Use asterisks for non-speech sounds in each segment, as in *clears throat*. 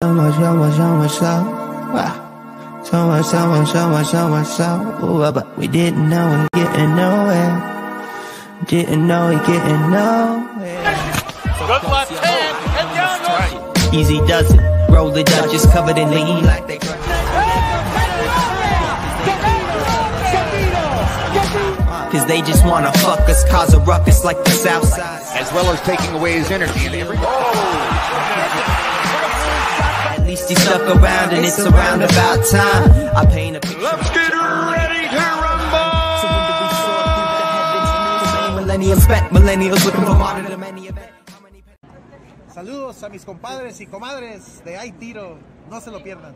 So so so much, much, much love. So much, so much, so much, so much love. but we didn't know we are getting nowhere. Didn't know we are getting nowhere. Good left hand and down right. Easy does it. Roll the dice, just covered in lean. Cause they just wanna fuck us, cause a ruckus like the South side. As well as taking away his energy and everything. least stuck around and it's around about time. Let's get ready to rumble. Saludos a mis compadres y comadres de Hay Tiro, no se lo pierdan.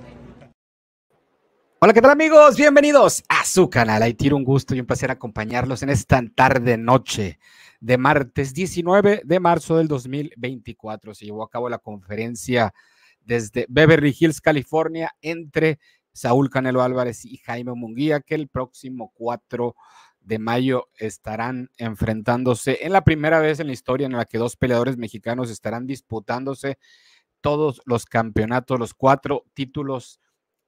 Hola, ¿qué tal amigos? Bienvenidos a su canal. Hay tiro un gusto y un placer acompañarlos en esta tarde noche de martes 19 de marzo del 2024. Se llevó a cabo la conferencia desde Beverly Hills, California, entre Saúl Canelo Álvarez y Jaime Munguía, que el próximo 4 de mayo estarán enfrentándose en la primera vez en la historia en la que dos peleadores mexicanos estarán disputándose todos los campeonatos, los cuatro títulos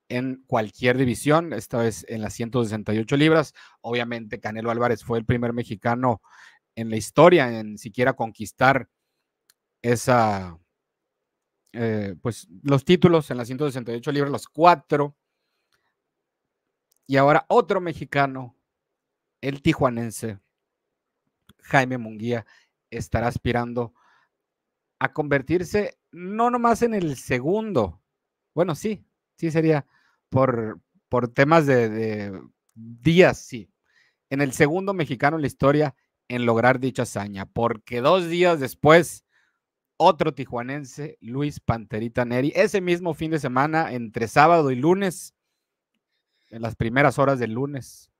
en cualquier división, esta vez en las 168 libras. Obviamente Canelo Álvarez fue el primer mexicano en la historia en siquiera conquistar esa eh, pues, los títulos en las 168 libras, los cuatro. Y ahora otro mexicano, el tijuanense, Jaime Munguía, estará aspirando a convertirse no nomás en el segundo, bueno, sí, sí sería por, por temas de, de días, sí, en el segundo mexicano en la historia en lograr dicha hazaña, porque dos días después otro tijuanense, Luis Panterita Neri, ese mismo fin de semana, entre sábado y lunes, en las primeras horas del lunes,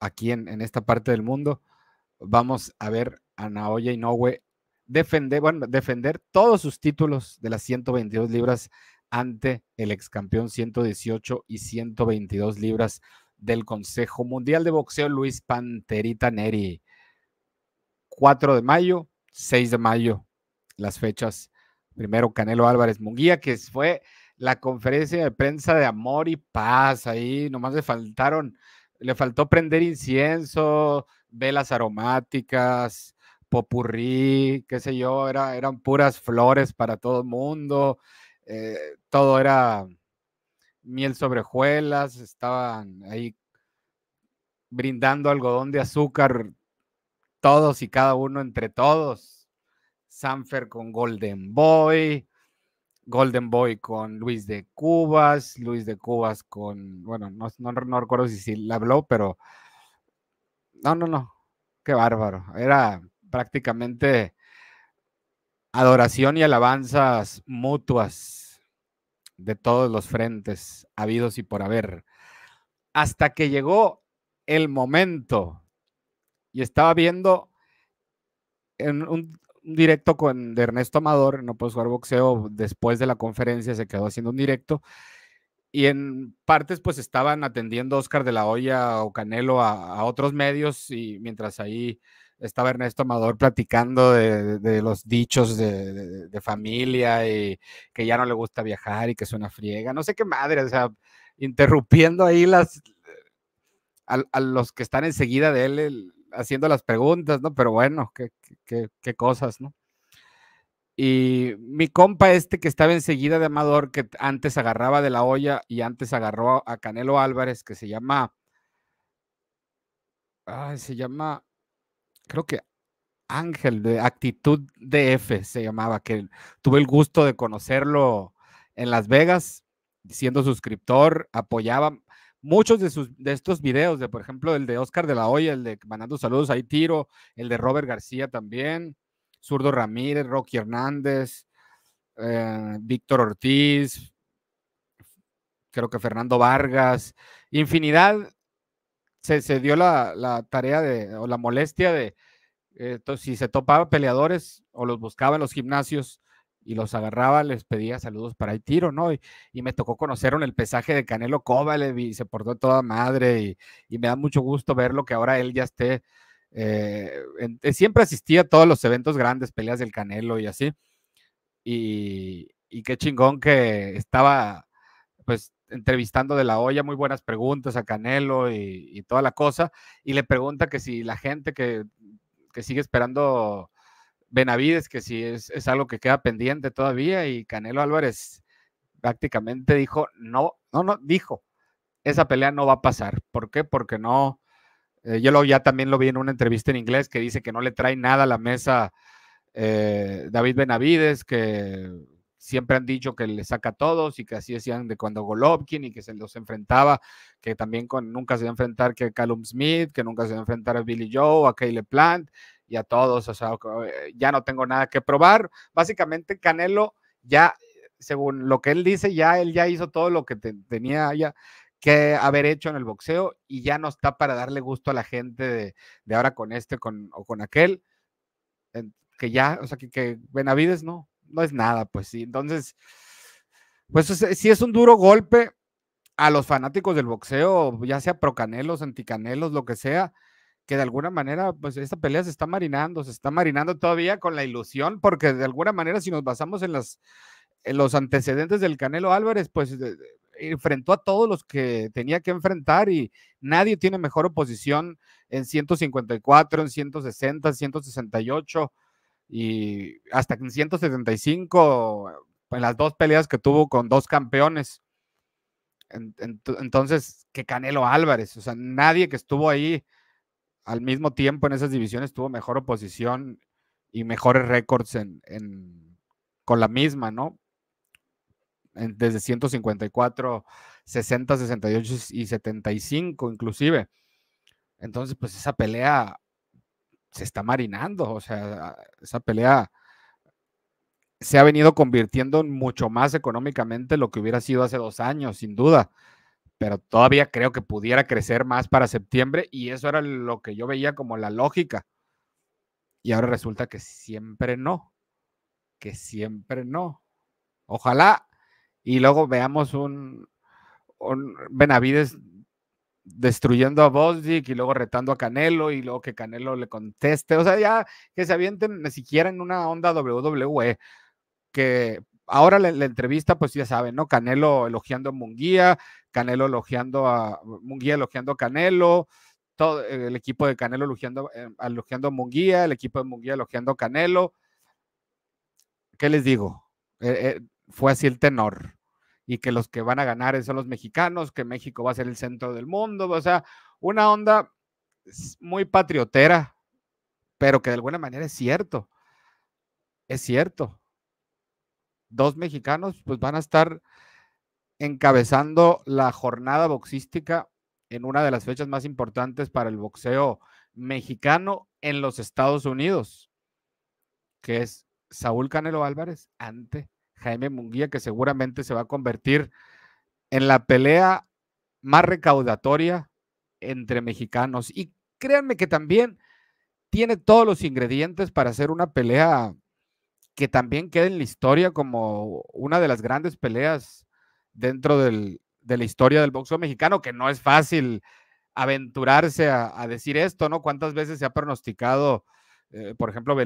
aquí en, esta parte del mundo, vamos a ver a Naoya Inoue defender, defender todos sus títulos de las 122 libras ante el excampeón 118 y 122 libras del Consejo Mundial de Boxeo Luis Panterita Neri. 4 de mayo, 6 de mayo, las fechas. Primero Canelo Álvarez Munguía, que fue la conferencia de prensa de amor y paz. Ahí nomás le faltaron, le faltó prender incienso, velas aromáticas, popurrí, qué sé yo, eran puras flores para todo el mundo. Eh, todo era miel sobre hojuelas, estaban ahí brindando algodón de azúcar todos y cada uno entre todos. Sanfer con Golden Boy, Golden Boy con Luis de Cubas, Luis de Cubas con, bueno, no, no recuerdo si, si la habló, pero no, no, no, qué bárbaro. Era prácticamente adoración y alabanzas mutuas de todos los frentes habidos y por haber. Hasta que llegó el momento y estaba viendo en un, directo con de Ernesto Amador, no puede jugar boxeo, después de la conferencia se quedó haciendo un directo y en partes pues estaban atendiendo Oscar de la Hoya o Canelo a, otros medios y mientras ahí estaba Ernesto Amador platicando de, los dichos de, familia y que ya no le gusta viajar y que es una friega, no sé qué madre, o sea, interrumpiendo ahí las a, los que están enseguida de él haciendo las preguntas, ¿no? Pero bueno, qué, qué, cosas, ¿no? Y mi compa este que estaba enseguida de Amador, que antes agarraba de la olla y antes agarró a Canelo Álvarez, que se llama, ay, se llama, creo que Ángel de Actitud DF se llamaba, que tuve el gusto de conocerlo en Las Vegas, siendo suscriptor, apoyaba muchos de, sus, de estos videos, de por ejemplo el de Oscar de la Hoya, el de Mandando Saludos, ahí tiro, el de Robert García también, Zurdo Ramírez, Rocky Hernández, eh, Víctor Ortiz, creo que Fernando Vargas, infinidad. Se, dio la, tarea de, o la molestia de, eh, si se topaba peleadores o los buscaba en los gimnasios, y los agarraba, les pedía saludos para el tiro, ¿no? Y, me tocó conocer el pesaje de Canelo Kovalev y se portó toda madre y, me da mucho gusto verlo que ahora él ya esté, eh, eh, siempre asistía a todos los eventos grandes, peleas del Canelo y así, y, y qué chingón que estaba, pues, entrevistando de la olla, muy buenas preguntas a Canelo y, toda la cosa, y le pregunta que si la gente que, que sigue esperando Benavides, que si es, algo que queda pendiente todavía, y Canelo Álvarez prácticamente dijo, no, no, no, dijo, esa pelea no va a pasar. ¿Por qué? Porque no, eh, yo lo, ya también lo vi en una entrevista en inglés que dice que no le trae nada a la mesa eh, David Benavides, que siempre han dicho que le saca a todos y que así decían de cuando Golovkin y que se los enfrentaba, que también nunca se iba a enfrentar que Callum Smith, que nunca se va a enfrentar a Billy Joe, a Caleb Plant, y a todos, o sea, eh, ya no tengo nada que probar. Básicamente, Canelo ya, según lo que él dice, ya él ya hizo todo lo que tenía que haber hecho en el boxeo y ya no está para darle gusto a la gente de, ahora con este o con aquel, que ya, o sea, que, que Benavides no, no es nada, pues sí. Entonces, pues eh, sí es un duro golpe a los fanáticos del boxeo, ya sea pro canelos, anticanelos, lo que sea, que de alguna manera, pues esta pelea se está marinando, se está marinando todavía con la ilusión, porque de alguna manera, si nos basamos en, los antecedentes del Canelo Álvarez, pues enfrentó a todos los que tenía que enfrentar y nadie tiene mejor oposición en 154, en 160, 168 y hasta en 175, en las dos peleas que tuvo con dos campeones. Entonces, que Canelo Álvarez, o sea, nadie que estuvo ahí al mismo tiempo en esas divisiones tuvo mejor oposición y mejores récords con la misma, ¿no? desde 154, 60, 68 y 75 inclusive. Entonces, pues esa pelea se está marinando, o sea, esa pelea se ha venido convirtiendo mucho más económicamente lo que hubiera sido hace dos años, sin duda pero todavía creo que pudiera crecer más para septiembre y eso era lo que yo veía como la lógica. Y ahora resulta que siempre no, que siempre no. Ojalá y luego veamos un, Benavides destruyendo a Bosdick y luego retando a Canelo y luego que Canelo le conteste. O sea, ya que se avienten ni siquiera en una onda WWE. Que ahora la entrevista, pues ya saben, ¿no? Canelo elogiando a Munguía, Canelo elogiando a Munguía, elogiando a Canelo, todo el equipo de Canelo elogiando, eh, elogiando a Munguía, el equipo de Munguía elogiando a Canelo. ¿Qué les digo? Eh, eh, fue así el tenor. Y que los que van a ganar son los mexicanos, que México va a ser el centro del mundo. O sea, una onda muy patriotera, pero que de alguna manera es cierto. Es cierto. Dos mexicanos pues van a estar encabezando la jornada boxística en una de las fechas más importantes para el boxeo mexicano en los Estados Unidos, que es Saúl Canelo Álvarez ante Jaime Munguía, que seguramente se va a convertir en la pelea más recaudatoria entre mexicanos. Y créanme que también tiene todos los ingredientes para hacer una pelea que también quede en la historia como una de las grandes peleas dentro de la historia del boxeo mexicano, que no es fácil aventurarse a, decir esto, ¿no? ¿Cuántas veces se ha pronosticado, eh, por ejemplo,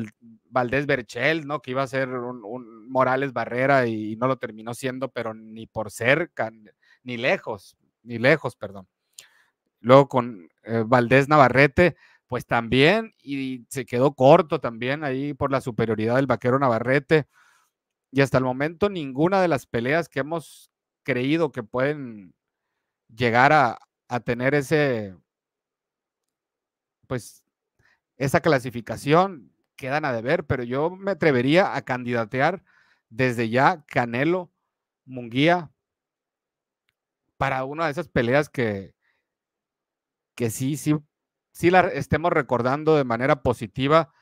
Valdés Berchel, ¿no? Que iba a ser un, Morales Barrera y, no lo terminó siendo, pero ni por cerca, ni lejos, ni lejos, perdón. Luego con eh, Valdés Navarrete, pues también, y se quedó corto también ahí por la superioridad del vaquero Navarrete. Y hasta el momento ninguna de las peleas que hemos creído que pueden llegar a, tener ese, pues, esa clasificación, quedan a deber, pero yo me atrevería a candidatear desde ya Canelo, Munguía, para una de esas peleas que, que sí, sí, sí la estemos recordando de manera positiva.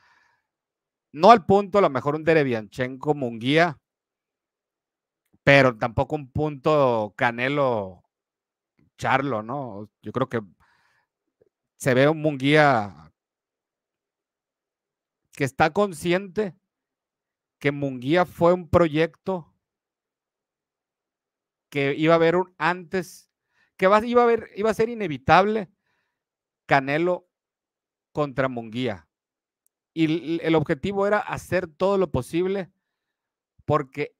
No al punto, a lo mejor un Derebianchenko Munguía, pero tampoco un punto Canelo Charlo, ¿no? Yo creo que se ve un Munguía que está consciente que Munguía fue un proyecto que iba a haber un antes, que iba, a iba a ser inevitable Canelo contra Munguía. Y el objetivo era hacer todo lo posible porque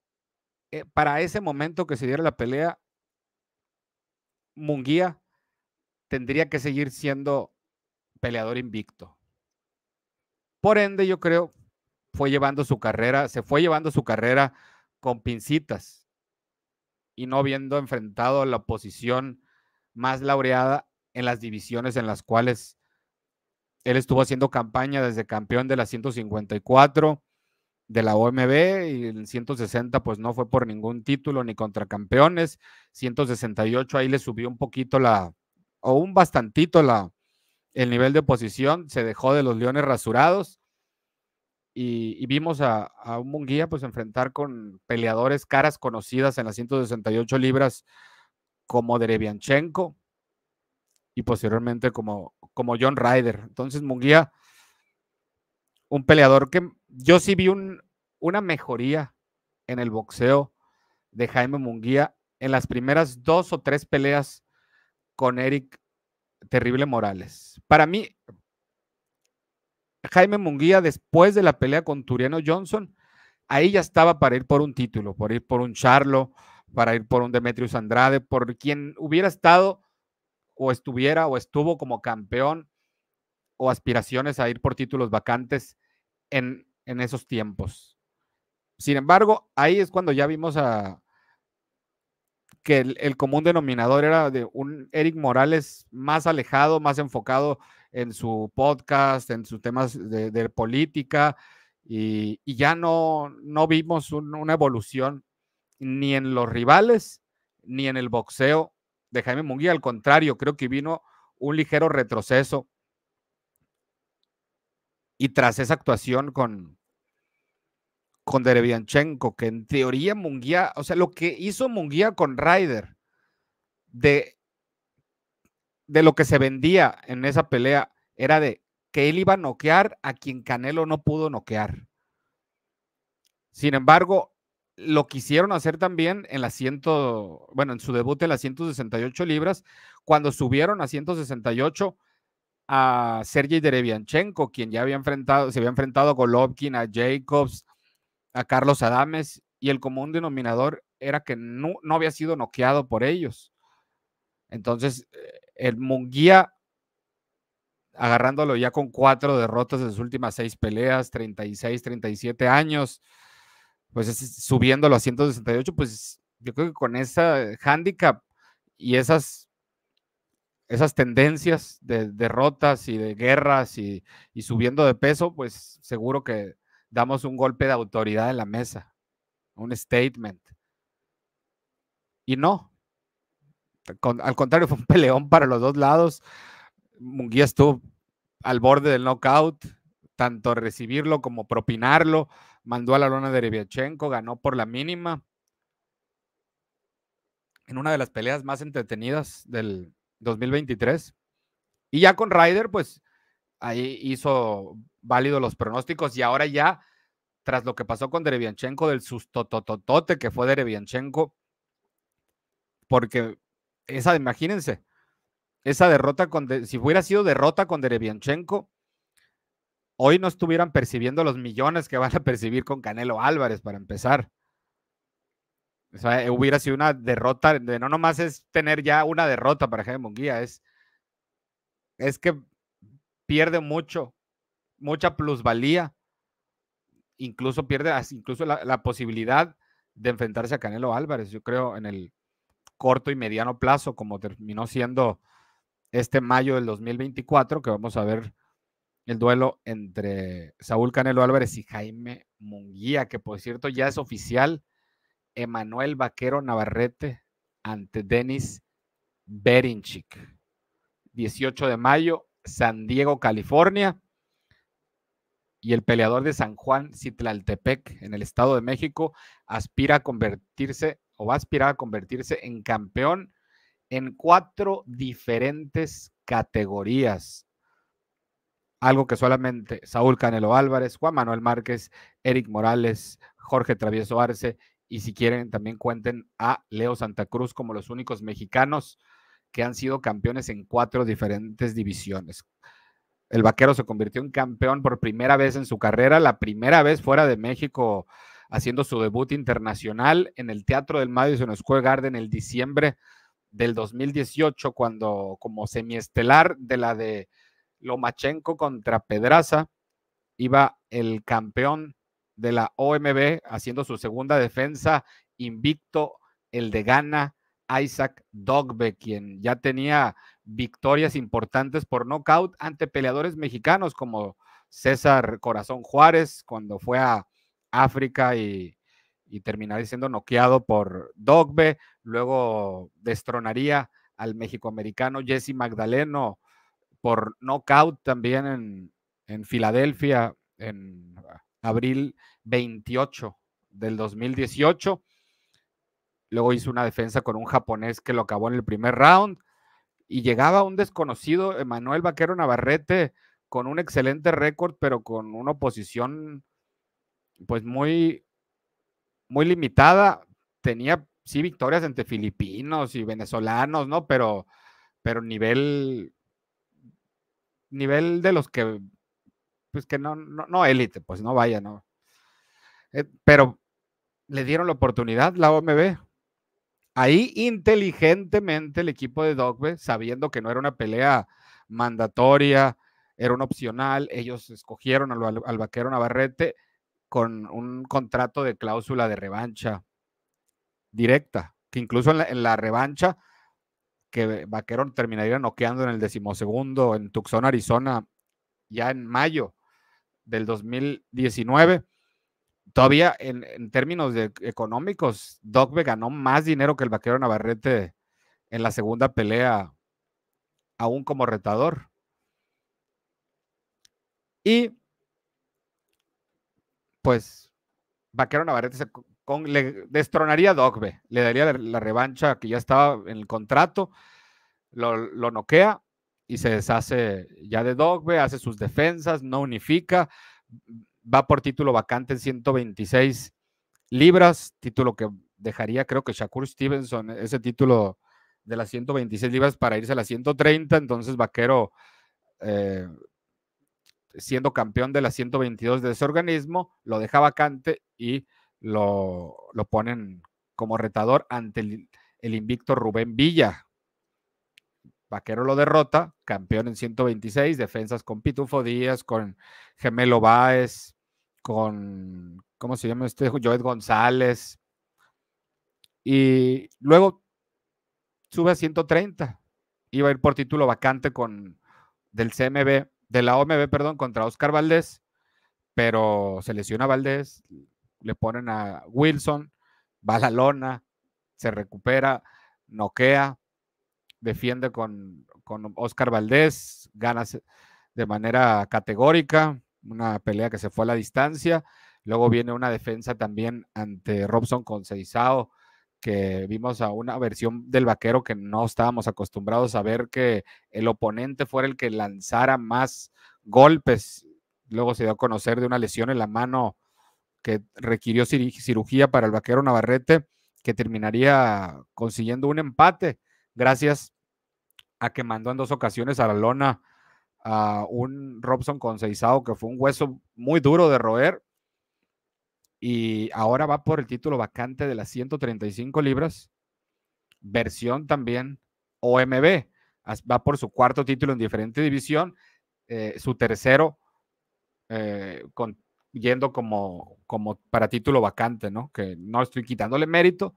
eh, para ese momento que se diera la pelea, Munguía tendría que seguir siendo peleador invicto. Por ende, yo creo, fue llevando su carrera, se fue llevando su carrera con pincitas y no habiendo enfrentado a la oposición más laureada en las divisiones en las cuales él estuvo haciendo campaña desde campeón de las 154 de la OMB y el 160 pues no fue por ningún título ni contra campeones. 168 ahí le subió un poquito la, o un bastantito la, el nivel de oposición, se dejó de los leones rasurados y, vimos a, un Munguía pues enfrentar con peleadores caras conocidas en las 168 libras como Derebianchenko y posteriormente como, como John Ryder. Entonces Munguía, un peleador que yo sí vi una mejoría en el boxeo de Jaime Munguía en las primeras dos o tres peleas con Eric Terrible Morales. Para mí, Jaime Munguía, después de la pelea con Turiano Johnson, ahí ya estaba para ir por un título, por ir por un Charlo, para ir por un Demetrius Andrade, por quien hubiera estado o estuviera o estuvo como campeón o aspiraciones a ir por títulos vacantes en en esos tiempos. Sin embargo, ahí es cuando ya vimos que el, común denominador era de un Eric Morales más alejado, más enfocado en su podcast, en sus temas de, política, y, ya no, no vimos una evolución ni en los rivales ni en el boxeo de Jaime Munguía. Al contrario, creo que vino un ligero retroceso y tras esa actuación con, con que en teoría Munguía, o sea, lo que hizo Munguía con Ryder, de, de lo que se vendía en esa pelea, era de que él iba a noquear a quien Canelo no pudo noquear. Sin embargo, lo quisieron hacer también en la bueno, en su debut de las 168 libras, cuando subieron a 168, a Sergei Derevianchenko, quien ya había enfrentado, se había enfrentado a Golovkin, a Jacobs, a Carlos Adames, y el común denominador era que no, había sido noqueado por ellos. Entonces, eh, el Munguía, agarrándolo ya con cuatro derrotas de sus últimas seis peleas, 36, 37 años, pues subiéndolo a 168, pues yo creo que con ese eh, handicap y esas esas tendencias de derrotas y de guerras y, subiendo de peso, pues seguro que damos un golpe de autoridad en la mesa, un statement. Y no. al contrario, *laughs* fue un peleón para los dos lados. Munguía estuvo al borde del knockout, tanto recibirlo como propinarlo. Mandó a la lona de Rebiachenko, ganó por la mínima. En una de las peleas más entretenidas del, 2023. Y ya con Ryder, pues ahí hizo válido los pronósticos y ahora ya, tras lo que pasó con Derevianchenko, del sustotototote que fue Derevianchenko, porque esa, imagínense, esa derrota con, si hubiera sido derrota con Derevianchenko, hoy no estuvieran percibiendo los millones que van a percibir con Canelo Álvarez para empezar. Eh, hubiera sido una derrota, de, no nomás es tener ya una derrota para Jaime Munguía, es, es que pierde mucho, mucha plusvalía, incluso pierde incluso la, la posibilidad de enfrentarse a Canelo Álvarez, yo creo, en el corto y mediano plazo, como terminó siendo este mayo del 2024, que vamos a ver el duelo entre Saúl Canelo Álvarez y Jaime Munguía, que por cierto ya es oficial Emanuel Vaquero Navarrete ante Denis Berinchik. 18 de mayo, San Diego, California. Y el peleador de San Juan, Citlaltepec, en el Estado de México, aspira a convertirse o va a aspirar a convertirse en campeón en cuatro diferentes categorías. Algo que solamente Saúl Canelo Álvarez, Juan Manuel Márquez, Eric Morales, Jorge Travieso Arce y si quieren también cuenten a Leo Santa Cruz como los únicos mexicanos que han sido campeones en cuatro diferentes divisiones. El vaquero se convirtió en campeón por primera vez en su carrera, la primera vez fuera de México haciendo su debut internacional en el Teatro del Madison Square Garden el diciembre del 2018 cuando como semiestelar de la de Lomachenko contra Pedraza iba el campeón de la OMB haciendo su segunda defensa invicto, el de Ghana, Isaac Dogbe, quien ya tenía victorias importantes por nocaut ante peleadores mexicanos como César Corazón Juárez cuando fue a África y, y terminaría siendo noqueado por Dogbe, luego destronaría al mexicoamericano Jesse Magdaleno por nocaut también en, en Filadelfia en abril 28 del 2018. Luego hizo una defensa con un japonés que lo acabó en el primer round. Y llegaba un desconocido, Emanuel Vaquero Navarrete, con un excelente récord, pero con una oposición pues muy, muy limitada. Tenía sí victorias entre filipinos y venezolanos, ¿no? Pero, pero nivel, nivel de los que pues que no, no, no élite, pues no vaya, no. Eh, pero le dieron la oportunidad la OMB. Ahí inteligentemente el equipo de Dogbe, sabiendo que no era una pelea mandatoria, era un opcional, ellos escogieron al, al vaquero Navarrete con un contrato de cláusula de revancha directa, que incluso en la, en la revancha que Vaquero terminaría noqueando en el decimosegundo en Tucson, Arizona, ya en mayo, del 2019. Todavía en, términos de económicos, Dogbe ganó más dinero que el vaquero Navarrete en la segunda pelea, aún como retador. Y pues Vaquero Navarrete le destronaría a Dogbe, le daría la, revancha que ya estaba en el contrato, lo, lo noquea y se deshace ya de Dogbe, hace sus defensas, no unifica, va por título vacante en 126 libras, título que dejaría creo que Shakur Stevenson e-, ese título de las 126 libras para irse a las 130, entonces Vaquero eh, siendo campeón de las 122 de ese organismo, lo deja vacante y lo, ponen como retador ante el invicto Rubén Villa, Vaquero lo derrota, campeón en 126, defensas con Pitufo Díaz, con Gemelo Báez, con, ¿cómo se llama este? Joed González. Y luego sube a 130. Iba a ir por título vacante con, del CMB, de la OMB, perdón, contra Oscar Valdés, pero se lesiona Valdés, le ponen a Wilson, va a la lona, se recupera, noquea, defiende con, con Oscar Valdés, gana de manera categórica, una pelea que se fue a la distancia. Luego viene una defensa también ante Robson Seizao, que vimos a una versión del vaquero que no estábamos acostumbrados a ver que el oponente fuera el que lanzara más golpes. Luego se dio a conocer de una lesión en la mano que requirió cirugía para el vaquero Navarrete, que terminaría consiguiendo un empate gracias a que mandó en dos ocasiones a la lona a un Robson con Conceizado que fue un hueso muy duro de roer y ahora va por el título vacante de las 135 libras, versión también OMB, va por su cuarto título en diferente división, eh, su tercero eh, yendo como, como para título vacante, ¿no? Que no estoy quitándole mérito,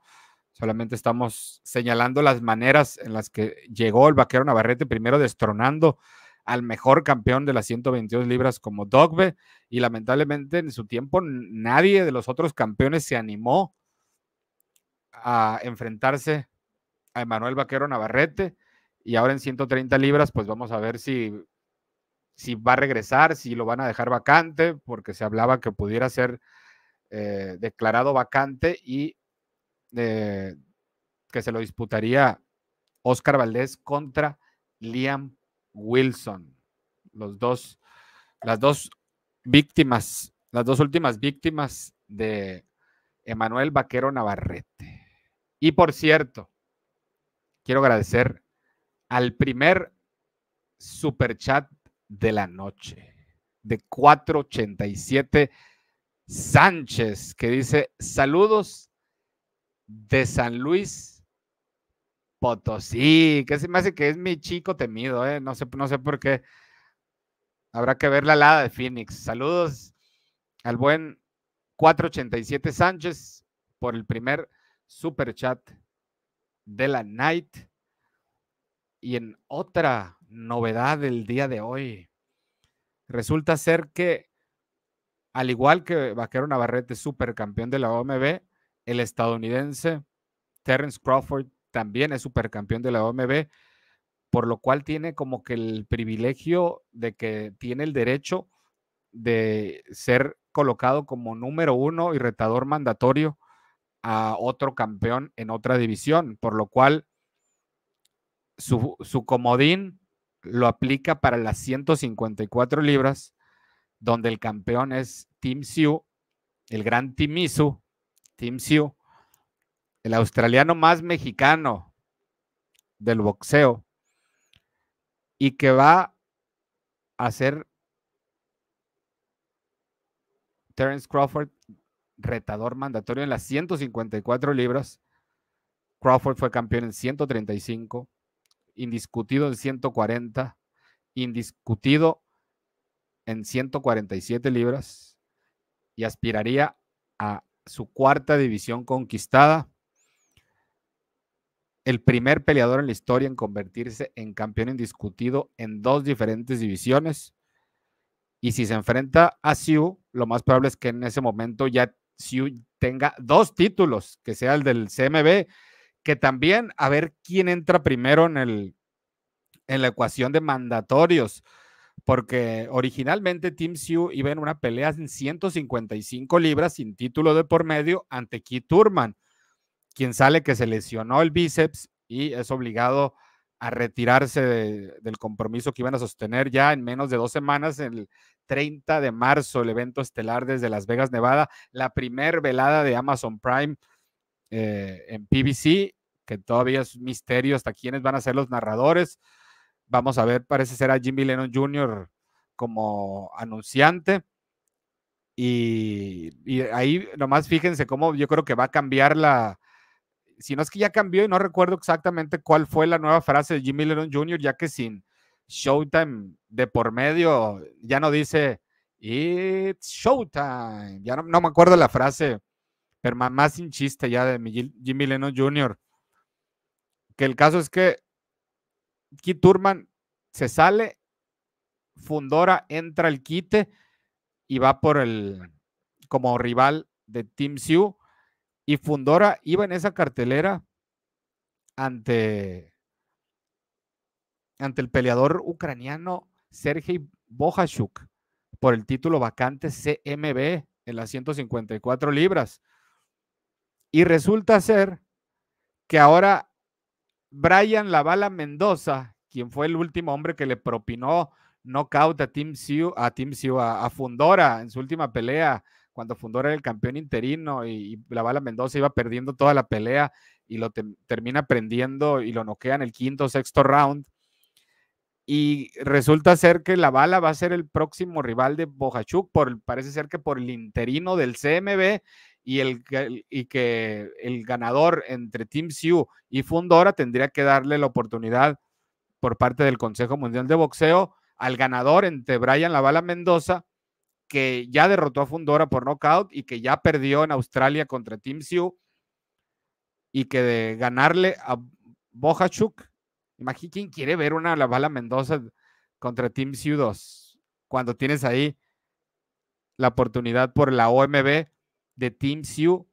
Solamente estamos señalando las maneras en las que llegó el vaquero Navarrete, primero destronando al mejor campeón de las 122 libras como Dogbe, y lamentablemente en su tiempo nadie de los otros campeones se animó a enfrentarse a Emanuel Vaquero Navarrete, y ahora en 130 libras, pues vamos a ver si, si va a regresar, si lo van a dejar vacante, porque se hablaba que pudiera ser eh, declarado vacante y que se lo disputaría Oscar Valdés contra Liam Wilson. Los dos, las dos víctimas, las dos últimas víctimas de Emanuel Vaquero Navarrete. Y por cierto, quiero agradecer al primer superchat de la noche de 487 Sánchez, que dice saludos de San Luis Potosí, que se me hace que es mi chico temido, ¿eh? no, sé, no sé por qué. Habrá que ver la lada de Phoenix. Saludos al buen 487 Sánchez por el primer super chat de la night. Y en otra novedad del día de hoy, resulta ser que, al igual que Vaquero Navarrete, supercampeón de la OMB, el estadounidense Terence Crawford también es supercampeón de la OMB, por lo cual tiene como que el privilegio de que tiene el derecho de ser colocado como número uno y retador mandatorio a otro campeón en otra división, por lo cual su, comodín lo aplica para las 154 libras, donde el campeón es Team Siu, el gran Team Isu, Tim Siu, el australiano más mexicano del boxeo, y que va a ser Terence Crawford retador mandatorio en las 154 libras. Crawford fue campeón en 135, indiscutido en 140, indiscutido en 147 libras y aspiraría a su cuarta división conquistada, el primer peleador en la historia en convertirse en campeón indiscutido en dos diferentes divisiones. Y si se enfrenta a Siu, lo más probable es que en ese momento ya Siu tenga dos títulos, que sea el del CMB, que también a ver quién entra primero en, el, en la ecuación de mandatorios porque originalmente Team Sioux iba en una pelea en 155 libras sin título de por medio ante Keith Turman, quien sale que se lesionó el bíceps y es obligado a retirarse del compromiso que iban a sostener ya en menos de dos semanas, el 30 de marzo, el evento estelar desde Las Vegas, Nevada, la primer velada de Amazon Prime eh, en PBC, que todavía es un misterio hasta quiénes van a ser los narradores. Vamos a ver, parece ser a Jimmy Lennon Jr. como anunciante. Y, ahí nomás fíjense cómo yo creo que va a cambiar la. Si no es que ya cambió y no recuerdo exactamente cuál fue la nueva frase de Jimmy Lennon Jr., ya que sin Showtime de por medio ya no dice It's Showtime. Ya no, no me acuerdo la frase, pero más sin chiste ya de Jimmy Lennon Jr. Que el caso es que Kit Turman se sale, Fundora entra al quite y va por el como rival de Team Sioux. Y Fundora iba en esa cartelera ante, ante el peleador ucraniano Sergei Bohashuk por el título vacante CMB en las 154 libras. Y resulta ser que ahora Brian Lavala Mendoza, quien fue el último hombre que le propinó knockout a Team Sioux, a, Team Sioux, a, Fundora en su última pelea, cuando Fundora era el campeón interino y, La Lavala Mendoza iba perdiendo toda la pelea y lo termina prendiendo y lo noquea en el quinto o sexto round. Y resulta ser que La Bala va a ser el próximo rival de Bojachuk, por, parece ser que por el interino del CMB y, el, y que el ganador entre Team Sioux y Fundora tendría que darle la oportunidad por parte del Consejo Mundial de Boxeo al ganador entre Brian Lavala Mendoza, que ya derrotó a Fundora por nocaut y que ya perdió en Australia contra Team Sioux y que de ganarle a Bojachuk, imagínate quién quiere ver una Lavala Mendoza contra Team Sioux 2, cuando tienes ahí la oportunidad por la OMB de Team Sioux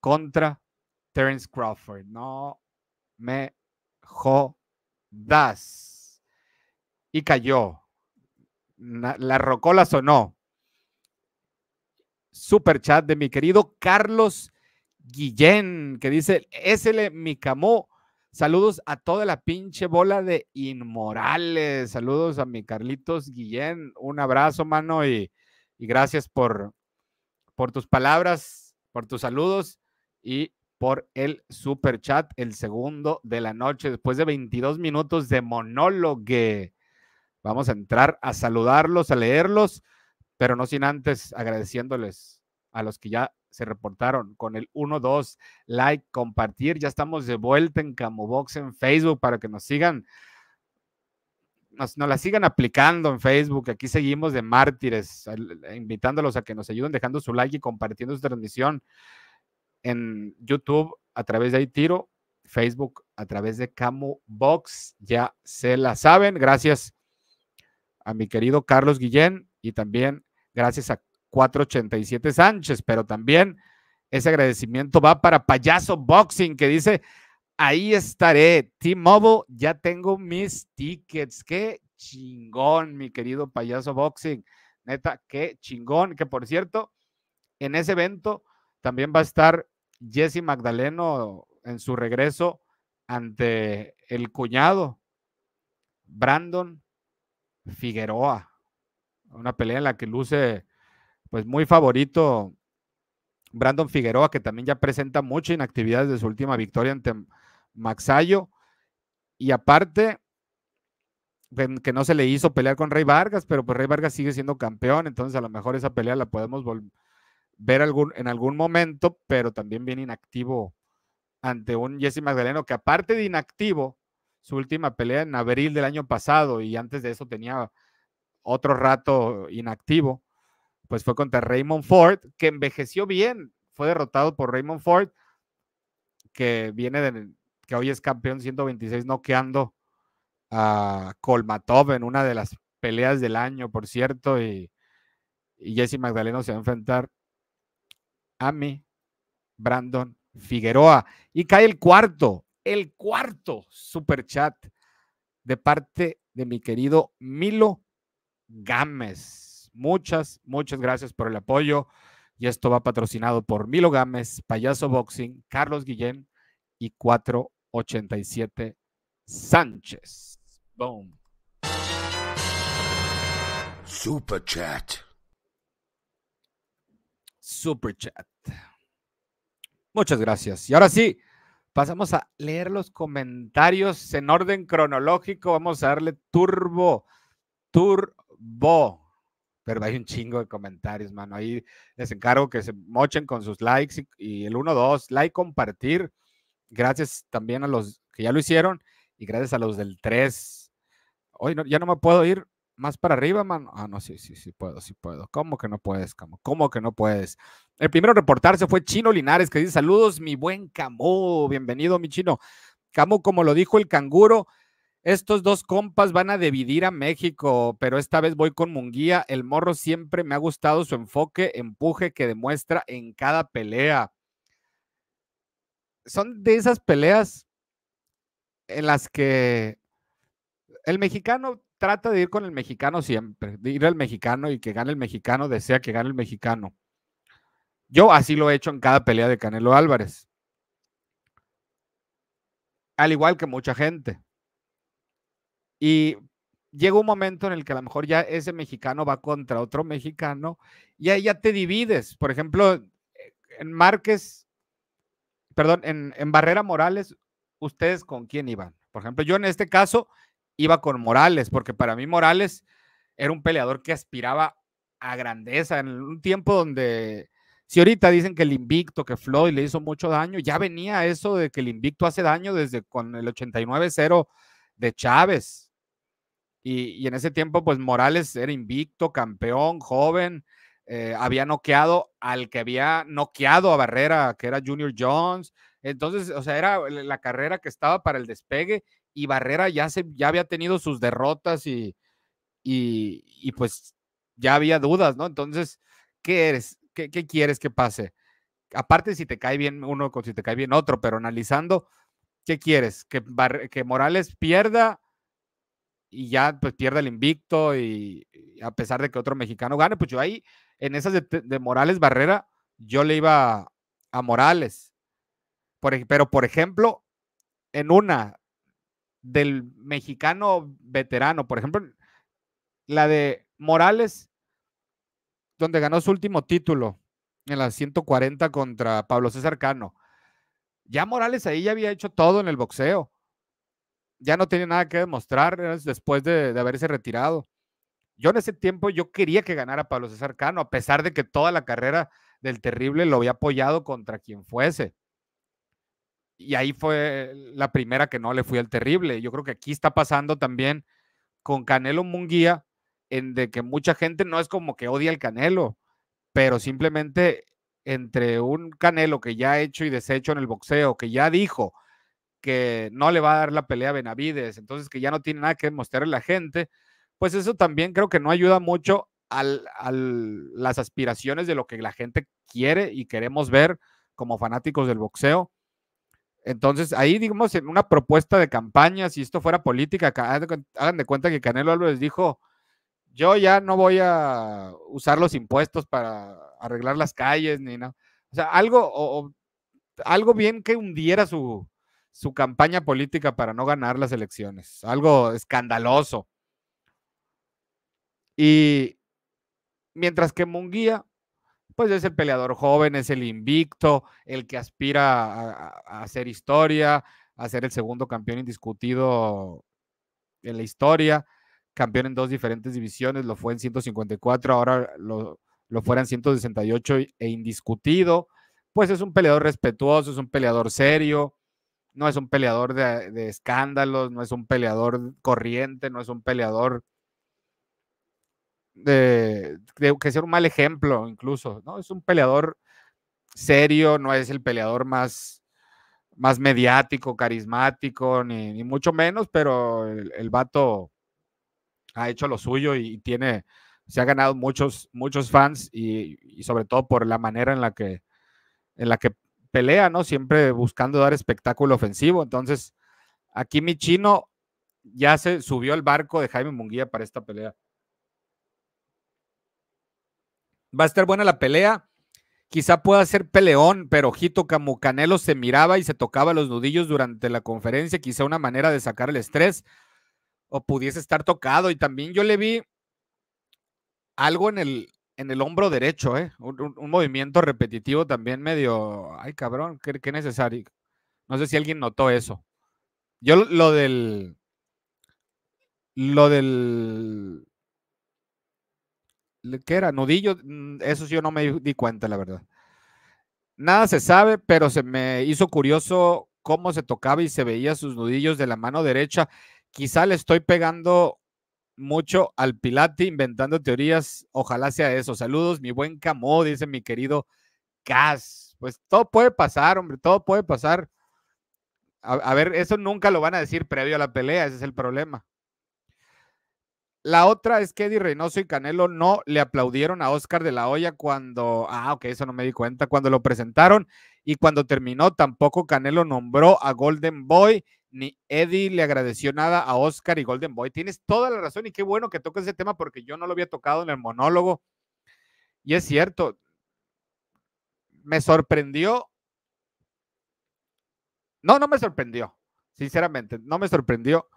contra Terence Crawford. No me jodas. Y cayó. La rocola sonó. Super chat de mi querido Carlos Guillén, que dice, SL Micamó, saludos a toda la pinche bola de inmorales, saludos a mi Carlitos Guillén, un abrazo, mano, y gracias por, por tus palabras, por tus saludos y por el super chat, el segundo de la noche, después de 22 minutos de monólogo. Vamos a entrar a saludarlos, a leerlos, pero no sin antes agradeciéndoles a los que ya se reportaron con el 1, 2, like, compartir. Ya estamos de vuelta en Camobox en Facebook para que nos sigan nos, la sigan aplicando en Facebook. Aquí seguimos de mártires, eh, invitándolos a que nos ayuden dejando su like y compartiendo su transmisión en YouTube a través de ahí tiro, Facebook a través de Camu Box. Ya se la saben. Gracias a mi querido Carlos Guillén y también gracias a 487 Sánchez, pero también ese agradecimiento va para Payaso Boxing que dice ahí estaré. T-Mobile, ya tengo mis tickets. Qué chingón, mi querido payaso boxing. Neta, qué chingón. Que por cierto, en ese evento también va a estar Jesse Magdaleno en su regreso ante el cuñado Brandon Figueroa. Una pelea en la que luce pues muy favorito Brandon Figueroa, que también ya presenta mucha inactividad desde su última victoria ante Maxayo. Y aparte, que no se le hizo pelear con Rey Vargas, pero pues Rey Vargas sigue siendo campeón, entonces a lo mejor esa pelea la podemos ver en algún momento, pero también viene inactivo ante un Jesse Magdaleno, que aparte de inactivo, su última pelea en abril del año pasado y antes de eso tenía otro rato inactivo, pues fue contra Raymond Ford, que envejeció bien, fue derrotado por Raymond Ford, que viene de, que hoy es campeón 126 noqueando a Kolmatov en una de las peleas del año, por cierto, y, Jesse Magdaleno se va a enfrentar a mí, Brandon Figueroa. Y cae el cuarto, el cuarto super chat de parte de mi querido Milo Gámez. Muchas, muchas gracias por el apoyo. Y esto va patrocinado por Milo Gámez, Payaso Boxing, Carlos Guillén y cuatro 87 Sánchez. Boom. Super chat. Super chat. Muchas gracias. Y ahora sí, pasamos a leer los comentarios en orden cronológico. Vamos a darle turbo, turbo. Pero hay un chingo de comentarios, mano. Ahí les encargo que se mochen con sus likes y, y el 1, 2, like, compartir gracias también a los que ya lo hicieron y gracias a los del 3. Hoy ya no me puedo ir más para arriba, mano. Ah, no, sí, sí, sí puedo, sí puedo. ¿Cómo que no puedes, Camo? ¿Cómo que no puedes? El primero a reportarse fue Chino Linares, que dice, saludos, mi buen Camo. Bienvenido, mi Chino. Camo, como lo dijo el canguro, estos dos compas van a dividir a México, pero esta vez voy con Munguía. El morro siempre me ha gustado su enfoque, empuje que demuestra en cada pelea son de esas peleas en las que el mexicano trata de ir con el mexicano siempre, de ir al mexicano y que gane el mexicano, desea que gane el mexicano. Yo así lo he hecho en cada pelea de Canelo Álvarez. Al igual que mucha gente. Y llega un momento en el que a lo mejor ya ese mexicano va contra otro mexicano y ahí ya te divides. Por ejemplo, en Márquez perdón, en, Barrera Morales, ¿ustedes con quién iban? Por ejemplo, yo en este caso iba con Morales, porque para mí Morales era un peleador que aspiraba a grandeza en un tiempo donde, si ahorita dicen que el invicto, que Floyd le hizo mucho daño, ya venía eso de que el invicto hace daño desde con el 89-0 de Chávez. y, en ese tiempo, pues Morales era invicto, campeón, joven, eh, había noqueado al que había noqueado a Barrera, que era Junior Jones. Entonces, o sea, era la carrera que estaba para el despegue y Barrera ya, se, había tenido sus derrotas y, y, pues ya había dudas, ¿no? Entonces, ¿qué eres? ¿Qué, quieres que pase? Aparte, si te cae bien uno o si te cae bien otro, pero analizando, ¿qué quieres? ¿Que, que Morales pierda y ya pues pierda el invicto y, a pesar de que otro mexicano gane? Pues yo ahí en esas de, Morales Barrera, yo le iba a, Morales. pero, por ejemplo, en una del mexicano veterano, por ejemplo, la de Morales, donde ganó su último título en las 140 contra Pablo César Cano. Ya Morales ahí ya había hecho todo en el boxeo. Ya no tenía nada que demostrar después de haberse retirado. Yo en ese tiempo yo quería que ganara Pablo César Cano, a pesar de que toda la carrera del terrible lo había apoyado contra quien fuese. Y ahí fue la primera que no le fui al terrible. Yo creo que aquí está pasando también con Canelo Munguía, en de que mucha gente no es como que odia al Canelo, pero simplemente entre un Canelo que ya ha hecho y deshecho en el boxeo, que ya dijo que no le va a dar la pelea a Benavides, entonces que ya no tiene nada que demostrarle a la gente, pues eso también creo que no ayuda mucho a las aspiraciones de lo que la gente quiere y queremos ver como fanáticos del boxeo. Entonces, ahí, digamos, en una propuesta de campaña, si esto fuera política, hagan de cuenta que Canelo Álvarez dijo, yo ya no voy a usar los impuestos para arreglar las calles, ni nada. O sea, algo, algo bien que hundiera su, su campaña política para no ganar las elecciones, algo escandaloso. Y mientras que Munguía, pues es el peleador joven, es el invicto, el que aspira a, hacer historia, a ser el segundo campeón indiscutido en la historia, campeón en dos diferentes divisiones, lo fue en 154, ahora lo, lo fuera en 168 e indiscutido, pues es un peleador respetuoso, es un peleador serio, no es un peleador de escándalos, no es un peleador corriente, no es un peleador de, que sea un mal ejemplo incluso, ¿no? Es un peleador serio, no es el peleador más, más mediático, carismático, ni, mucho menos, pero el, vato ha hecho lo suyo y tiene, se ha ganado muchos, muchos fans y, sobre todo por la manera en la que, en la que pelea, ¿no? Siempre buscando dar espectáculo ofensivo. Entonces, aquí mi chino ya se subió al barco de Jaime Munguía para esta pelea. Va a estar buena la pelea. Quizá pueda ser peleón, pero ojito, como Canelo se miraba y se tocaba los nudillos durante la conferencia, quizá una manera de sacar el estrés o pudiese estar tocado. Y también yo le vi algo en el, en el hombro derecho, ¿eh? un, movimiento repetitivo también medio, ay cabrón, qué, qué necesario. No sé si alguien notó eso. Yo lo del, lo del ¿Qué era? Nudillo, mm, eso yo no me di cuenta, la verdad. Nada se sabe, pero se me hizo curioso cómo se tocaba y se veía sus nudillos de la mano derecha. Quizá le estoy pegando mucho al Pilate, inventando teorías. Ojalá sea eso. Saludos, mi buen Camo, dice mi querido Cas. Pues todo puede pasar, hombre, todo puede pasar. a, ver, eso nunca lo van a decir previo a la pelea, ese es el problema. La otra es que Eddie Reynoso y Canelo no le aplaudieron a Oscar de la Hoya cuando, ah, ok, eso no me di cuenta, cuando lo presentaron y cuando terminó tampoco Canelo nombró a Golden Boy ni Eddie le agradeció nada a Oscar y Golden Boy. Tienes toda la razón y qué bueno que toques ese tema porque yo no lo había tocado en el monólogo. Y es cierto, me sorprendió. No, no me sorprendió, sinceramente, no me sorprendió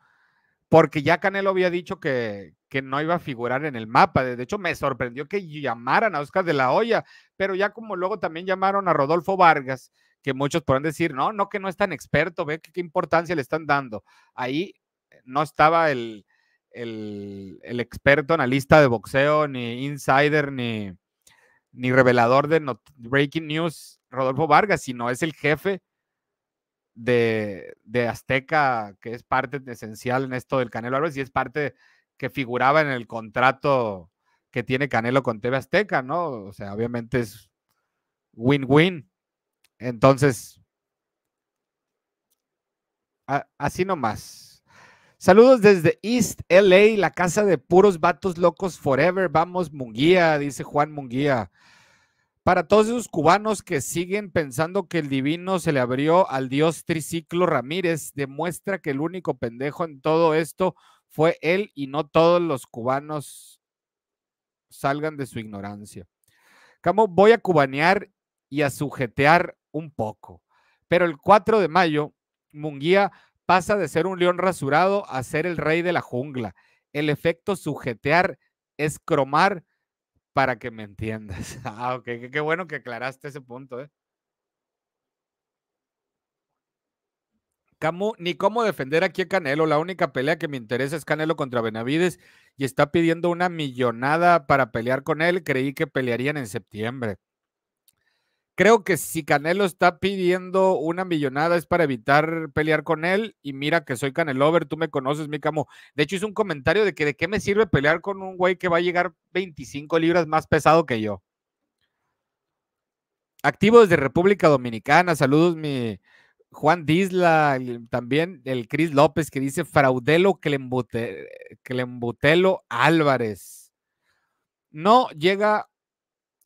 porque ya Canelo había dicho que, no iba a figurar en el mapa. De hecho, me sorprendió que llamaran a Oscar de la Hoya, pero ya como luego también llamaron a Rodolfo Vargas, que muchos pueden decir, no, no, que no es tan experto, ve qué importancia le están dando. Ahí eh, no estaba el, experto analista de boxeo, ni insider, ni, ni revelador de breaking news, Rodolfo Vargas, sino es el jefe de, Azteca, que es parte esencial en esto del Canelo Álvarez y es parte que figuraba en el contrato que tiene Canelo con TV Azteca, ¿no? O sea, obviamente es win-win. Entonces, así nomás. Saludos desde East LA, la casa de puros vatos locos forever. Vamos, Munguía, dice Juan Munguía. Para todos esos cubanos que siguen pensando que el divino se le abrió al dios Triciclo Ramírez, demuestra que el único pendejo en todo esto fue él y no todos los cubanos salgan de su ignorancia. Camo, voy a cubanear y a sujetear un poco. Pero el 4 de mayo, Munguía pasa de ser un león rasurado a ser el rey de la jungla. El efecto sujetear es cromar para que me entiendas. *laughs* Ah, ok, qué, bueno que aclaraste ese punto. ¿eh? Camu, ni cómo defender aquí a Canelo. La única pelea que me interesa es Canelo contra Benavides y está pidiendo una millonada para pelear con él. Creí que pelearían en septiembre. Creo que si Canelo está pidiendo una millonada es para evitar pelear con él. Y mira que soy Canelover, tú me conoces, mi camo. De hecho, es un comentario de que de qué me sirve pelear con un güey que va a llegar 25 libras más pesado que yo. Activo desde República Dominicana. Saludos, mi Juan Disla. También el Cris López que dice Fraudelo Clembutelo Álvarez. No llega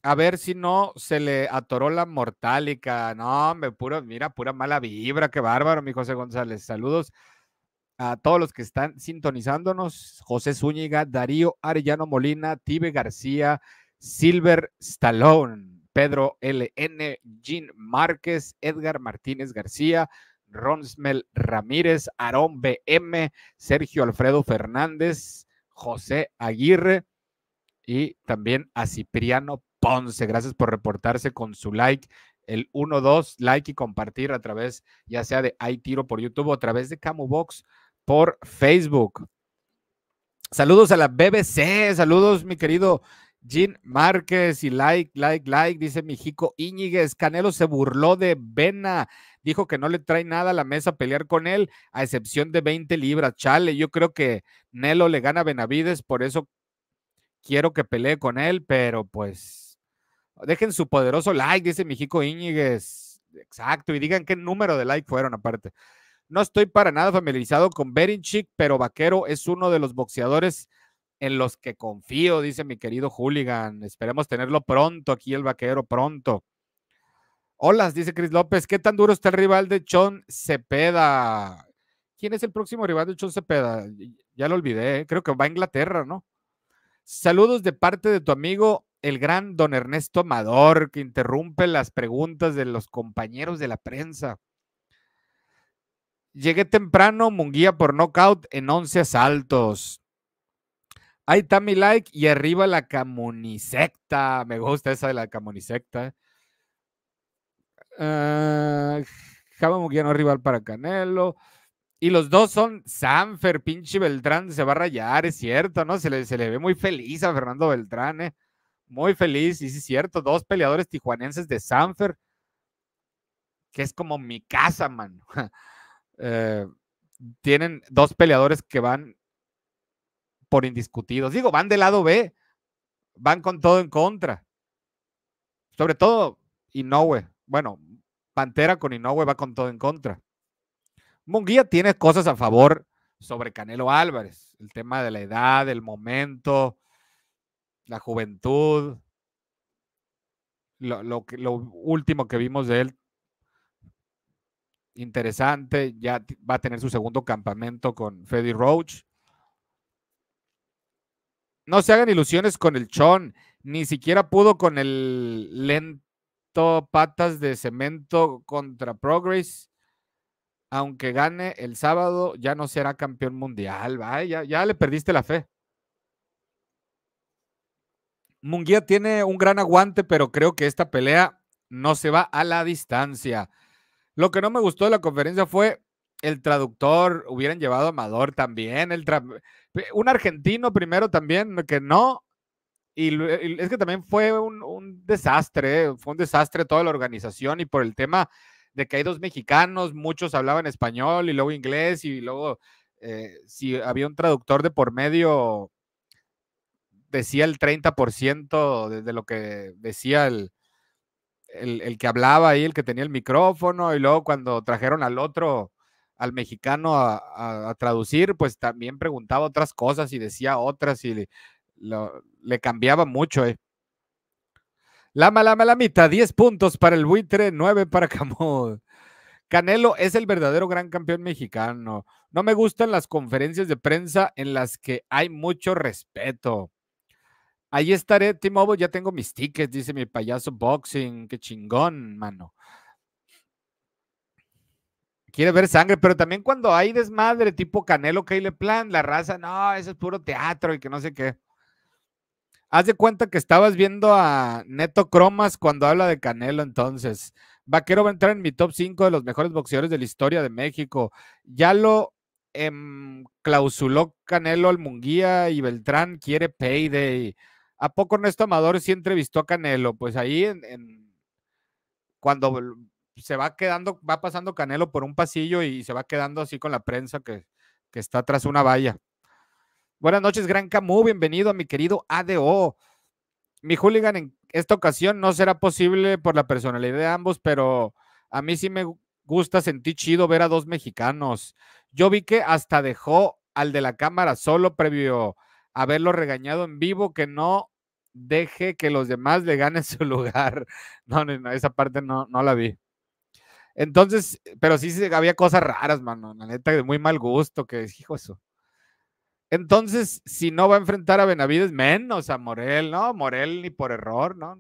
a ver si no se le atoró la mortálica. No, me puro, mira, pura mala vibra, qué bárbaro, mi José González. Saludos a todos los que están sintonizándonos. José Zúñiga, Darío Arellano Molina, Tibe García, Silver Stallone, Pedro LN, Jean Márquez, Edgar Martínez García, Ronsmel Ramírez, Aarón BM, Sergio Alfredo Fernández, José Aguirre y también a Cipriano Gracias por reportarse con su like, el 1-2, like y compartir a través ya sea de Hay Tiro por YouTube o a través de Camubox por Facebook. Saludos a la BBC, saludos mi querido Jean Márquez y like, like, like, dice Mijico Íñiguez. Canelo se burló de Vena, dijo que no le trae nada a la mesa pelear con él, a excepción de 20 libras. Chale, yo creo que Nelo le gana a Benavides, por eso quiero que pelee con él, pero pues Dejen su poderoso like, dice Mijico Íñiguez. Exacto, y digan qué número de like fueron aparte. No estoy para nada familiarizado con Berinchik, pero Vaquero es uno de los boxeadores en los que confío, dice mi querido Hooligan. Esperemos tenerlo pronto aquí, el Vaquero, pronto. Hola, dice Cris López. ¿Qué tan duro está el rival de Chon Cepeda? ¿Quién es el próximo rival de Chon Cepeda? Ya lo olvidé, ¿eh? creo que va a Inglaterra, ¿no? Saludos de parte de tu amigo el gran don Ernesto Amador, que interrumpe las preguntas de los compañeros de la prensa. Llegué temprano, Munguía por knockout en 11 asaltos. Ahí está mi like y arriba la camonisecta. Me gusta esa de la camonisecta. Ah, Java Munguía no rival para Canelo. Y los dos son Sanfer, pinche Beltrán se va a rayar, es cierto, ¿no? Se le, se le ve muy feliz a Fernando Beltrán, ¿eh? Muy feliz, y sí es cierto, dos peleadores tijuanenses de Sanfer, que es como mi casa, man. *laughs* Eh, tienen dos peleadores que van por indiscutidos. Digo, van del lado B, van con todo en contra. Sobre todo Inoue. Bueno, Pantera con Inoue va con todo en contra. Munguía tiene cosas a favor sobre Canelo Álvarez. El tema de la edad, el momento, la juventud, lo, último que vimos de él, interesante, ya va a tener su segundo campamento con Freddy Roach. No se hagan ilusiones con el Chon, ni siquiera pudo con el lento patas de cemento contra Progress. Aunque gane el sábado, ya no será campeón mundial. Vaya, ya le perdiste la fe. Munguía tiene un gran aguante, pero creo que esta pelea no se va a la distancia. Lo que no me gustó de la conferencia fue el traductor, hubieran llevado a Amador también, el un argentino primero también, que no, y, es que también fue un, desastre, fue un desastre toda la organización y por el tema de que hay dos mexicanos, muchos hablaban español y luego inglés y luego eh, si había un traductor de por medio, decía el 30% de, lo que decía el, el, que hablaba ahí, el que tenía el micrófono, y luego cuando trajeron al otro, al mexicano a, traducir, pues también preguntaba otras cosas y decía otras y le, cambiaba mucho. Eh. La Lama, lama, 10 puntos para el buitre, 9 para Camus. Canelo es el verdadero gran campeón mexicano. No me gustan las conferencias de prensa en las que hay mucho respeto. Ahí estaré, t ya tengo mis tickets, dice mi payaso boxing, qué chingón, mano. Quiere ver sangre, pero también cuando hay desmadre tipo Canelo, le Plan, la raza, no, eso es puro teatro y que no sé qué. Haz de cuenta que estabas viendo a Neto Cromas cuando habla de Canelo, entonces. Vaquero va a entrar en mi top 5 de los mejores boxeadores de la historia de México. Ya lo em, clausuló Canelo Almunguía y Beltrán quiere payday. ¿A poco Ernesto Amador sí entrevistó a Canelo? Pues ahí en, cuando se va quedando, va pasando Canelo por un pasillo y se va quedando así con la prensa que, está tras una valla. Buenas noches, Gran Camus, bienvenido a mi querido ADO. Mi hooligan en esta ocasión no será posible por la personalidad de ambos, pero a mí sí me gusta sentir chido ver a dos mexicanos. Yo vi que hasta dejó al de la cámara solo previo haberlo regañado en vivo, que no deje que los demás le ganen *laughs* su lugar. No, no, esa parte no, no la vi. Entonces, pero sí había cosas raras, mano, la neta, de muy mal gusto, que hijo eso. Entonces, si no va a enfrentar a Benavides, menos a Morel, no, Morel ni por error, no.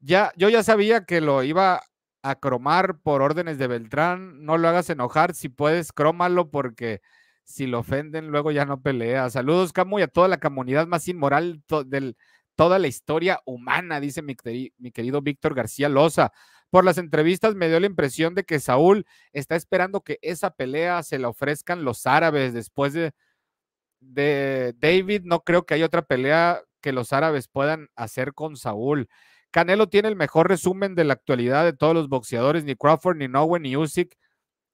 Ya, yo ya sabía que lo iba a cromar por órdenes de Beltrán, no lo hagas enojar, si puedes, crómalo porque si lo ofenden, luego ya no pelea. Saludos, Camu, y a toda la comunidad más inmoral de toda la historia humana, dice mi, querido Víctor García Loza. Por las entrevistas me dio la impresión de que Saúl está esperando que esa pelea se la ofrezcan los árabes después de, de David. No creo que haya otra pelea que los árabes puedan hacer con Saúl. Canelo tiene el mejor resumen de la actualidad de todos los boxeadores, ni Crawford, ni Nowen, ni Usyk,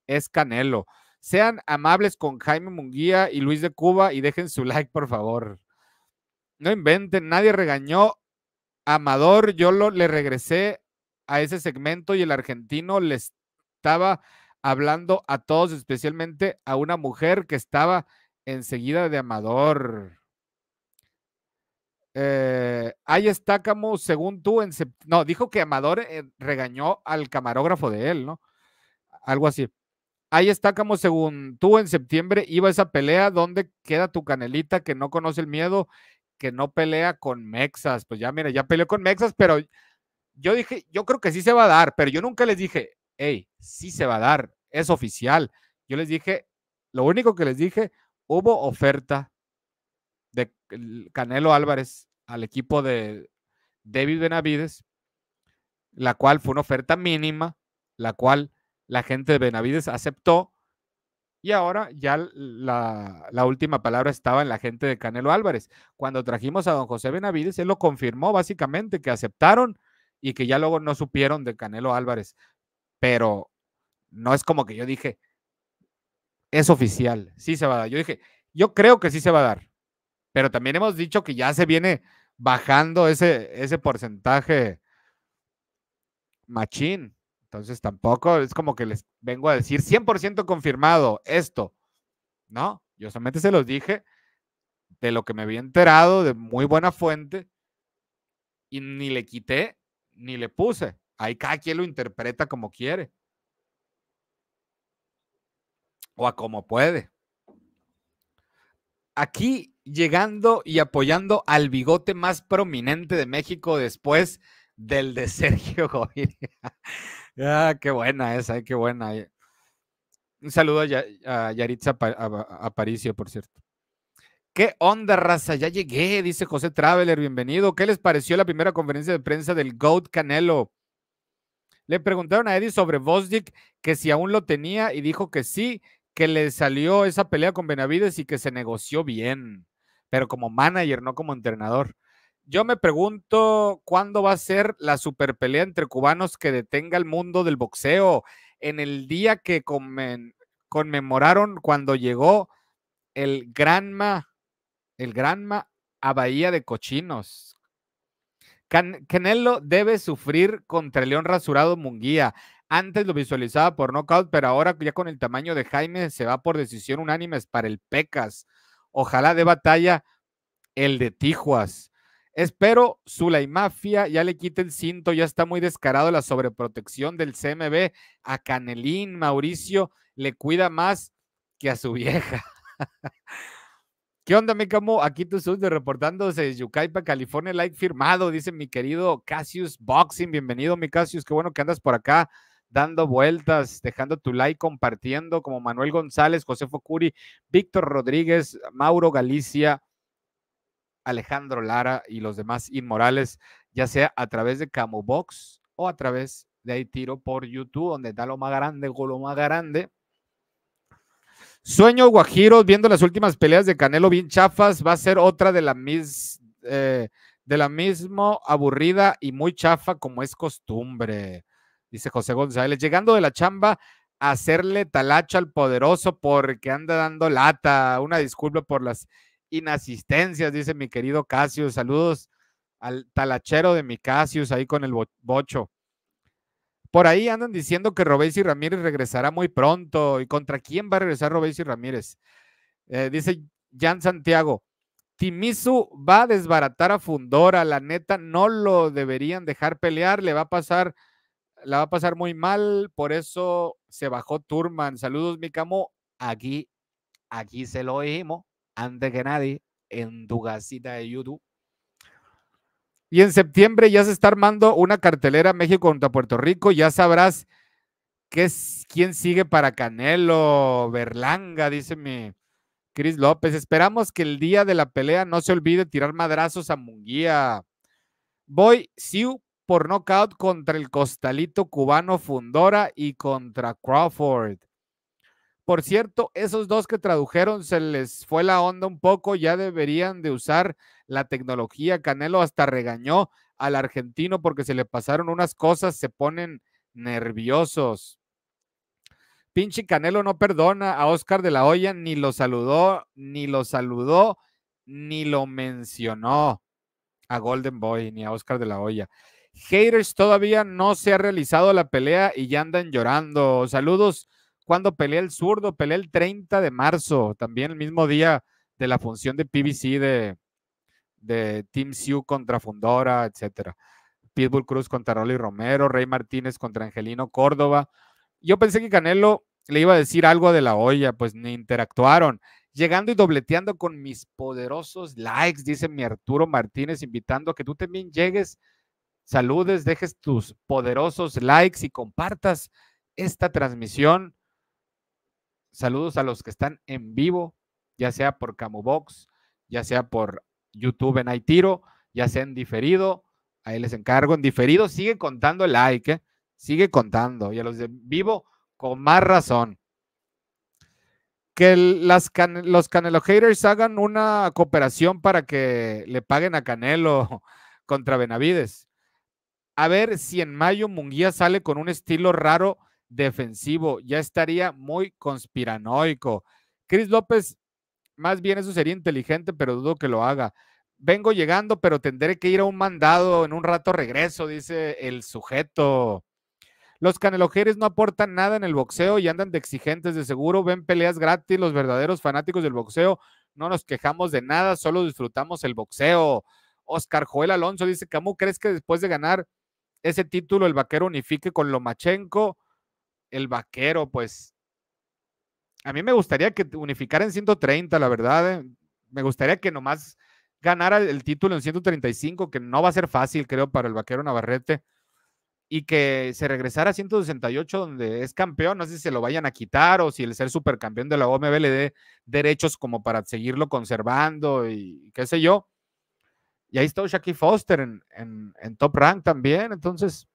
es Canelo. Sean amables con Jaime Munguía y Luis de Cuba y dejen su like, por favor. No inventen, nadie regañó. Amador, yo lo, le regresé a ese segmento y el argentino le estaba hablando a todos, especialmente a una mujer que estaba enseguida de Amador. Eh, ahí está según tú, en no, dijo que Amador eh, regañó al camarógrafo de él, ¿no? Algo así ahí está como según tú en septiembre iba esa pelea donde queda tu canelita que no conoce el miedo, que no pelea con Mexas. Pues ya, mira, ya peleó con Mexas, pero yo dije, yo creo que sí se va a dar, pero yo nunca les dije, hey, sí se va a dar, es oficial. Yo les dije, lo único que les dije, hubo oferta de Canelo Álvarez al equipo de David Benavides, la cual fue una oferta mínima, la cual la gente de Benavides aceptó y ahora ya la, última palabra estaba en la gente de Canelo Álvarez. Cuando trajimos a don José Benavides, él lo confirmó básicamente que aceptaron y que ya luego no supieron de Canelo Álvarez. Pero no es como que yo dije, es oficial, sí se va a dar. Yo dije, yo creo que sí se va a dar. Pero también hemos dicho que ya se viene bajando ese, ese porcentaje machín. Entonces tampoco es como que les vengo a decir 100% confirmado esto. No, yo solamente se los dije de lo que me había enterado, de muy buena fuente, y ni le quité ni le puse. Ahí cada quien lo interpreta como quiere. O a como puede. Aquí llegando y apoyando al bigote más prominente de México después del de Sergio *laughs* ah, qué buena esa, eh, qué buena. Eh. Un saludo a, Yaritza Aparicio, por cierto. ¿Qué onda, raza? Ya llegué, dice José Traveler, bienvenido. ¿Qué les pareció la primera conferencia de prensa del GOAT Canelo? Le preguntaron a Eddie sobre Vosdick que si aún lo tenía y dijo que sí, que le salió esa pelea con Benavides y que se negoció bien, pero como manager, no como entrenador. Yo me pregunto cuándo va a ser la superpelea entre cubanos que detenga el mundo del boxeo. En el día que conmemoraron cuando llegó el Granma, el Granma a Bahía de Cochinos. Canelo debe sufrir contra León Rasurado Munguía. Antes lo visualizaba por nocaut, pero ahora ya con el tamaño de Jaime se va por decisión unánime para el Pecas. Ojalá de batalla el de Tijuas. Espero Zulay Mafia ya le quite el cinto, ya está muy descarado la sobreprotección del CMB a Canelín. Mauricio le cuida más que a su vieja. *laughs* ¿Qué onda, Mikamo? Aquí tu sos reportándose de Yucaipa, California, like firmado, dice mi querido Cassius Boxing. Bienvenido, mi Cassius, qué bueno que andas por acá dando vueltas, dejando tu like, compartiendo, como Manuel González, José Focuri, Víctor Rodríguez, Mauro Galicia, Alejandro Lara y los demás inmorales, ya sea a través de Camo o a través de ahí tiro por YouTube, donde da lo más grande, con más grande. Sueño Guajiro, viendo las últimas peleas de Canelo bien chafas, va a ser otra de la, mis, eh, de la misma aburrida y muy chafa como es costumbre, dice José González. Llegando de la chamba, a hacerle talacha al poderoso porque anda dando lata. Una disculpa por las inasistencias, dice mi querido Casius. Saludos al talachero de mi Casius ahí con el bocho. Por ahí andan diciendo que Robés y Ramírez regresará muy pronto. ¿Y contra quién va a regresar Robés y Ramírez? Eh, dice Jan Santiago. Timisu va a desbaratar a Fundora. La neta, no lo deberían dejar pelear. Le va a pasar, la va a pasar muy mal. Por eso se bajó Turman. Saludos, mi camo. Aquí, aquí se lo oímos antes que nadie en tu de YouTube. Y en septiembre ya se está armando una cartelera México contra Puerto Rico. Ya sabrás qué es, quién sigue para Canelo, Berlanga, dice mi Cris López. Esperamos que el día de la pelea no se olvide tirar madrazos a Munguía. Voy Siu por nocaut contra el costalito cubano Fundora y contra Crawford. Por cierto, esos dos que tradujeron se les fue la onda un poco, ya deberían de usar la tecnología. Canelo hasta regañó al argentino porque se le pasaron unas cosas, se ponen nerviosos. Pinche Canelo no perdona a Oscar de la Hoya, ni lo saludó, ni lo saludó, ni lo mencionó a Golden Boy, ni a Oscar de la Hoya. Haters todavía no se ha realizado la pelea y ya andan llorando. Saludos cuando peleé el zurdo, peleé el 30 de marzo, también el mismo día de la función de PBC de, de Team Sioux contra Fundora, etcétera. Pitbull Cruz contra Rolly Romero, Rey Martínez contra Angelino Córdoba. Yo pensé que Canelo le iba a decir algo de la olla, pues ni interactuaron. Llegando y dobleteando con mis poderosos likes, dice mi Arturo Martínez, invitando a que tú también llegues, saludes, dejes tus poderosos likes y compartas esta transmisión Saludos a los que están en vivo, ya sea por Camubox, ya sea por YouTube en Tiro, ya sea en diferido. Ahí les encargo. En diferido sigue contando el like, ¿eh? sigue contando. Y a los de vivo, con más razón. Que los Canelo haters hagan una cooperación para que le paguen a Canelo *laughs* contra Benavides. A ver si en mayo Munguía sale con un estilo raro defensivo, ya estaría muy conspiranoico. Chris López, más bien eso sería inteligente, pero dudo que lo haga. Vengo llegando, pero tendré que ir a un mandado, en un rato regreso, dice el sujeto. Los canelojeres no aportan nada en el boxeo y andan de exigentes de seguro, ven peleas gratis, los verdaderos fanáticos del boxeo, no nos quejamos de nada, solo disfrutamos el boxeo. Oscar Joel Alonso dice, Camus, ¿crees que después de ganar ese título el vaquero unifique con Lomachenko? el vaquero, pues a mí me gustaría que unificara en 130, la verdad. Eh, me gustaría que nomás ganara el título en 135, que no va a ser fácil, creo, para el vaquero Navarrete. Y que se regresara a 168, donde es campeón. No sé si se lo vayan a quitar o si el ser supercampeón de la OMB le dé derechos como para seguirlo conservando y qué sé yo. Y ahí está Shaquille Foster en, en top rank también. Entonces,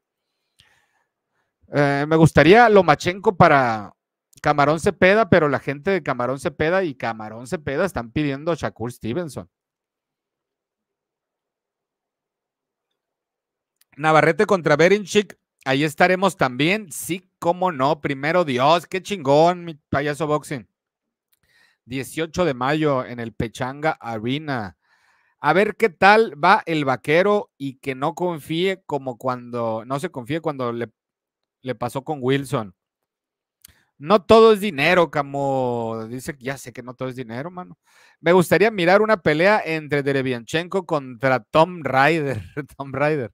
eh, me gustaría Lomachenko para Camarón Cepeda, pero la gente de Camarón Cepeda y Camarón Cepeda están pidiendo a Shakur Stevenson. Navarrete contra Berinchik, ahí estaremos también. Sí, cómo no. Primero Dios, qué chingón, mi payaso boxing. 18 de mayo en el Pechanga Arena. A ver qué tal va el vaquero y que no confíe como cuando, no se confíe cuando le le pasó con Wilson. No todo es dinero, como Dice ya sé que no todo es dinero, mano. Me gustaría mirar una pelea entre Derevianchenko contra Tom Ryder. *laughs* Tom Ryder.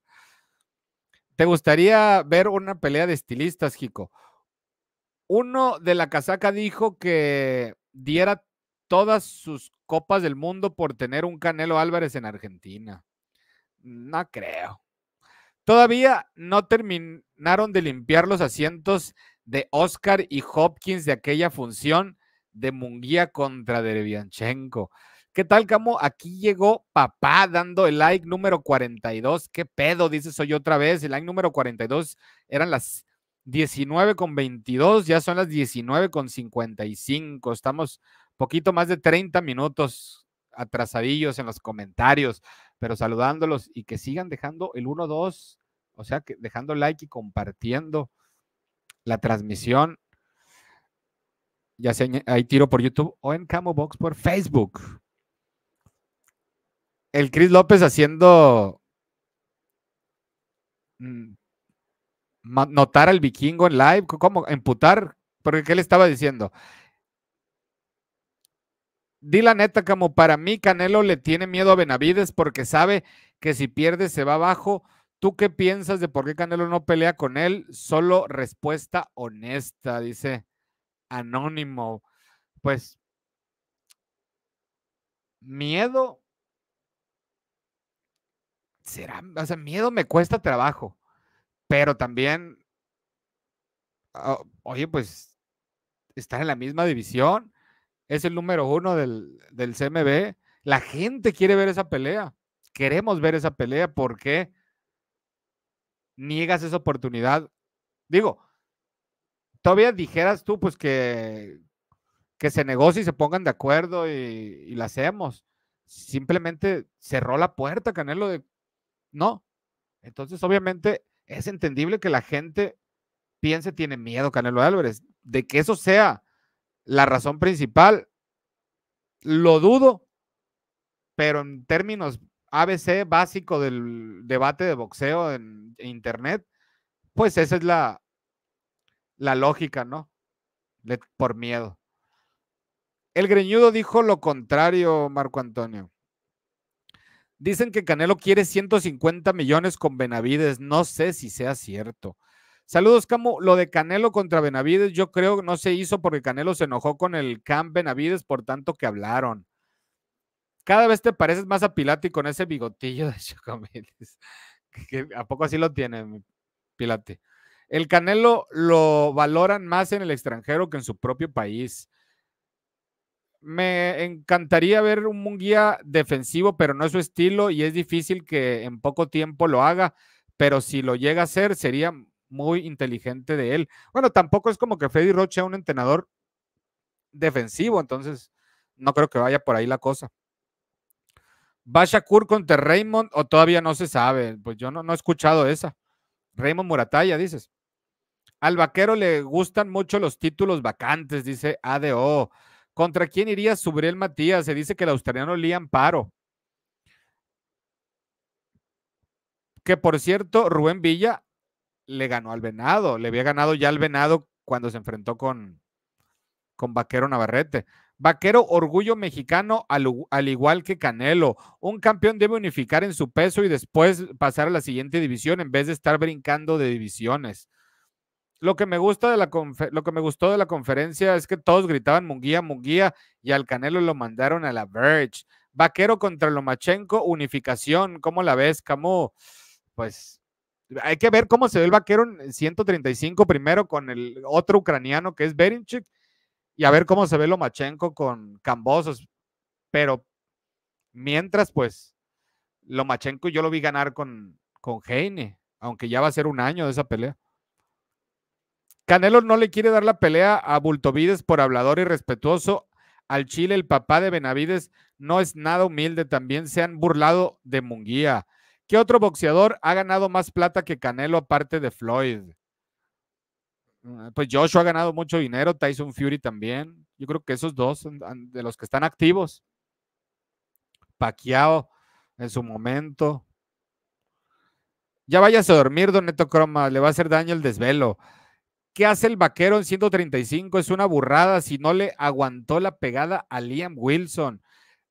¿Te gustaría ver una pelea de estilistas, chico? Uno de la casaca dijo que diera todas sus copas del mundo por tener un Canelo Álvarez en Argentina. No creo. Todavía no terminaron de limpiar los asientos de Oscar y Hopkins de aquella función de Munguía contra Derevianchenko. ¿Qué tal, Camo? Aquí llegó papá dando el like número 42. ¿Qué pedo? dices soy otra vez. El like número 42 eran las 19.22, con ya son las 19.55. con 55. Estamos poquito más de 30 minutos atrasadillos en los comentarios pero saludándolos y que sigan dejando el 1-2, o sea, que dejando like y compartiendo la transmisión, ya sea e, hay tiro por YouTube o en Camo Box por Facebook. El Chris López haciendo mm, notar al vikingo en live, ¿cómo? Emputar, porque ¿qué le estaba diciendo? di la neta, como para mí Canelo le tiene miedo a Benavides porque sabe que si pierde se va abajo. ¿Tú qué piensas de por qué Canelo no pelea con él? Solo respuesta honesta, dice Anónimo. Pues, miedo. Será, o sea, miedo me cuesta trabajo, pero también, ah, oye, pues, estar en la misma división es el número uno del, CMB. La gente quiere ver esa pelea. Queremos ver esa pelea. ¿Por qué niegas esa oportunidad? Digo, todavía dijeras tú, pues que, que se negocie y se pongan de acuerdo y, la hacemos. Simplemente cerró la puerta, Canelo, de no. Entonces, obviamente, es entendible que la gente piense, tiene miedo, Canelo Álvarez, de que eso sea la razón principal, lo dudo, pero en términos ABC básico del debate de boxeo en Internet, pues esa es la, la lógica, ¿no? por miedo. El greñudo dijo lo contrario, Marco Antonio. Dicen que Canelo quiere 150 millones con Benavides. No sé si sea cierto. Saludos, Camo. Lo de Canelo contra Benavides, yo creo que no se hizo porque Canelo se enojó con el Camp Benavides por tanto que hablaron. Cada vez te pareces más a Pilati con ese bigotillo de *laughs* que ¿A poco así lo tiene Pilate? El Canelo lo valoran más en el extranjero que en su propio país. Me encantaría ver un Munguía defensivo, pero no es su estilo y es difícil que en poco tiempo lo haga. Pero si lo llega a hacer, sería muy inteligente de él. Bueno, tampoco es como que Freddy Roche sea un entrenador defensivo, entonces no creo que vaya por ahí la cosa. Vaya Shakur contra Raymond o todavía no se sabe? Pues yo no, no he escuchado esa. Raymond Murataya, dices. Al vaquero le gustan mucho los títulos vacantes, dice ADO. ¿Contra quién iría Subriel Matías? Se dice que el australiano Lian Paro. Que por cierto, Rubén Villa le ganó al Venado. Le había ganado ya al Venado cuando se enfrentó con, con Vaquero Navarrete. Vaquero, orgullo mexicano, al, igual que Canelo. Un campeón debe unificar en su peso y después pasar a la siguiente división en vez de estar brincando de divisiones. Lo que me, gusta de la lo que me gustó de la conferencia es que todos gritaban Munguía, Munguía y al Canelo lo mandaron a la Verge. Vaquero contra Lomachenko, unificación. ¿Cómo la ves, cómo Pues hay que ver cómo se ve el vaquero en 135 primero con el otro ucraniano que es Berinchik y a ver cómo se ve Lomachenko con Cambosos. Pero mientras, pues, Lomachenko yo lo vi ganar con, con Heine, aunque ya va a ser un año de esa pelea. Canelo no le quiere dar la pelea a Bultovides por hablador y respetuoso. Al Chile, el papá de Benavides no es nada humilde. También se han burlado de Munguía. ¿Qué otro boxeador ha ganado más plata que Canelo aparte de Floyd? Mm, pues Joshua ha ganado mucho dinero, Tyson Fury también. Yo creo que esos dos de los que están activos. Paquiao en su momento. Ya vayas a dormir, don Neto Croma, le va a hacer daño el desvelo. ¿Qué hace el vaquero en 135? Es una burrada si no le aguantó la pegada a Liam Wilson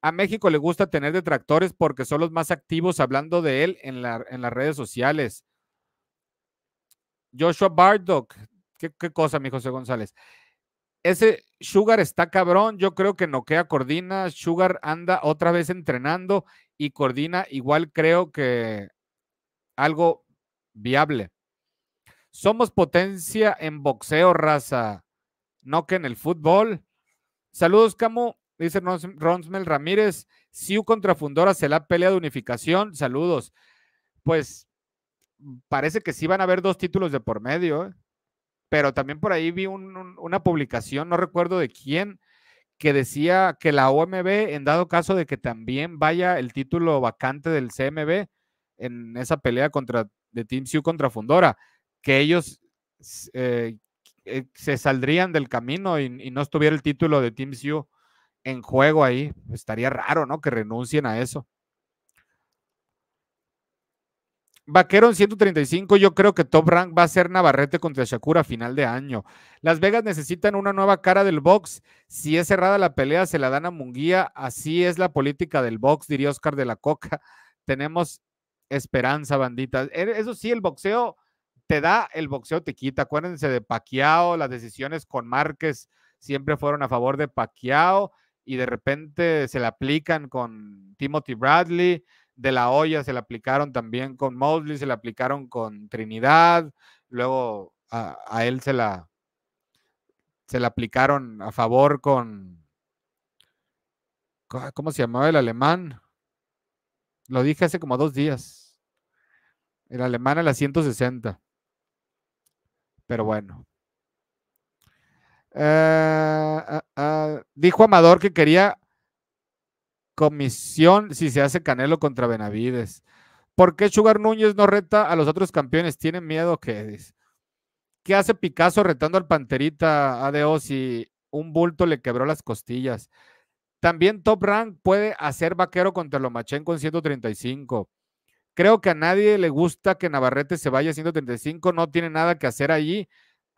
a México le gusta tener detractores porque son los más activos hablando de él en, las redes sociales. Joshua Bardock, ¿qué, cosa, mi José González? Ese Sugar está cabrón, yo creo que noquea Cordina, Sugar anda otra vez entrenando y Cordina igual creo que algo viable. Somos potencia en boxeo, raza, no que en el fútbol. Saludos, Camo. Dice Ronsmel Ramírez, Siu contra Fundora, se la pelea de unificación. Saludos. Pues parece que sí van a haber dos títulos de por medio, ¿eh? pero también por ahí vi una publicación, no recuerdo de quién, que decía que la OMB, en dado caso de que también vaya el título vacante del CMB en esa pelea contra, de Team Sioux contra Fundora, que ellos eh, eh, se saldrían del camino y, no estuviera el título de Team Sioux en juego ahí. Estaría raro, ¿no? Que renuncien a eso. Vaquero en 135, yo creo que top rank va a ser Navarrete contra Shakura a final de año. Las Vegas necesitan una nueva cara del box. Si es cerrada la pelea, se la dan a Munguía. Así es la política del box, diría Oscar de la Coca. *laughs* Tenemos esperanza, bandita. E, eso sí, el boxeo te da, el boxeo te quita. Acuérdense de Paquiao, las decisiones con Márquez siempre fueron a favor de Paquiao y de repente se la aplican con Timothy Bradley, de la olla se la aplicaron también con Mosley, se la aplicaron con Trinidad, luego a, él se la, se la aplicaron a favor con, ¿cómo se llamaba el alemán? Lo dije hace como dos días. El alemán a las 160. Pero bueno, Ah, ah, ah, dijo Amador que quería comisión si se hace Canelo contra Benavides. ¿Por qué Sugar Núñez no reta a los otros campeones? ¿Tienen miedo que ¿Qué hace Picasso retando al Panterita ADO si un bulto le quebró las costillas? También Top Rank puede hacer vaquero contra Lomachenko con 135. Creo que a nadie le gusta que Navarrete se vaya a 135, no tiene nada que hacer allí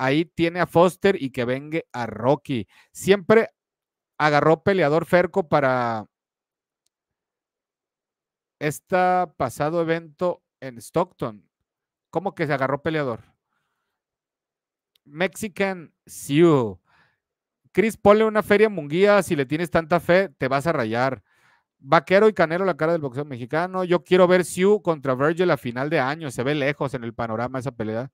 ahí tiene a Foster y que venga a Rocky. Siempre agarró peleador Ferco para este pasado evento en Stockton. ¿Cómo que se agarró peleador? Mexican Sioux. Chris, ponle una feria munguía. Si le tienes tanta fe, te vas a rayar. Vaquero y Canero, la cara del boxeo mexicano. Yo quiero ver Sioux contra Virgil a final de año. Se ve lejos en el panorama esa pelea.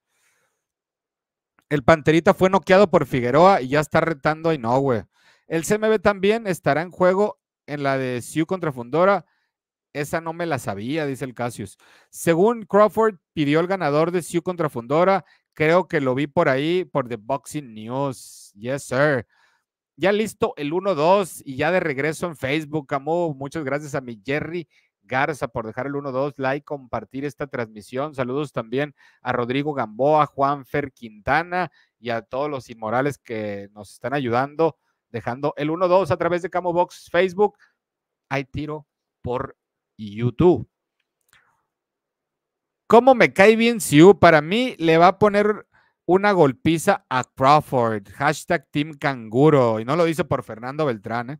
El Panterita fue noqueado por Figueroa y ya está retando a Inoue. El CMB también estará en juego en la de Sioux contra Fundora. Esa no me la sabía, dice el Cassius. Según Crawford, pidió el ganador de Sioux contra Fundora. Creo que lo vi por ahí, por The Boxing News. Yes, sir. Ya listo el 1-2 y ya de regreso en Facebook, Amo, Muchas gracias a mi Jerry Garza por dejar el 1-2, like, compartir esta transmisión. Saludos también a Rodrigo Gamboa, Juan Fer Quintana y a todos los inmorales que nos están ayudando, dejando el 1-2 a través de Camo Box Facebook. Hay tiro por YouTube. ¿Cómo me cae bien Siu? Para mí le va a poner una golpiza a Crawford. Hashtag Team Canguro. Y no lo dice por Fernando Beltrán, ¿eh?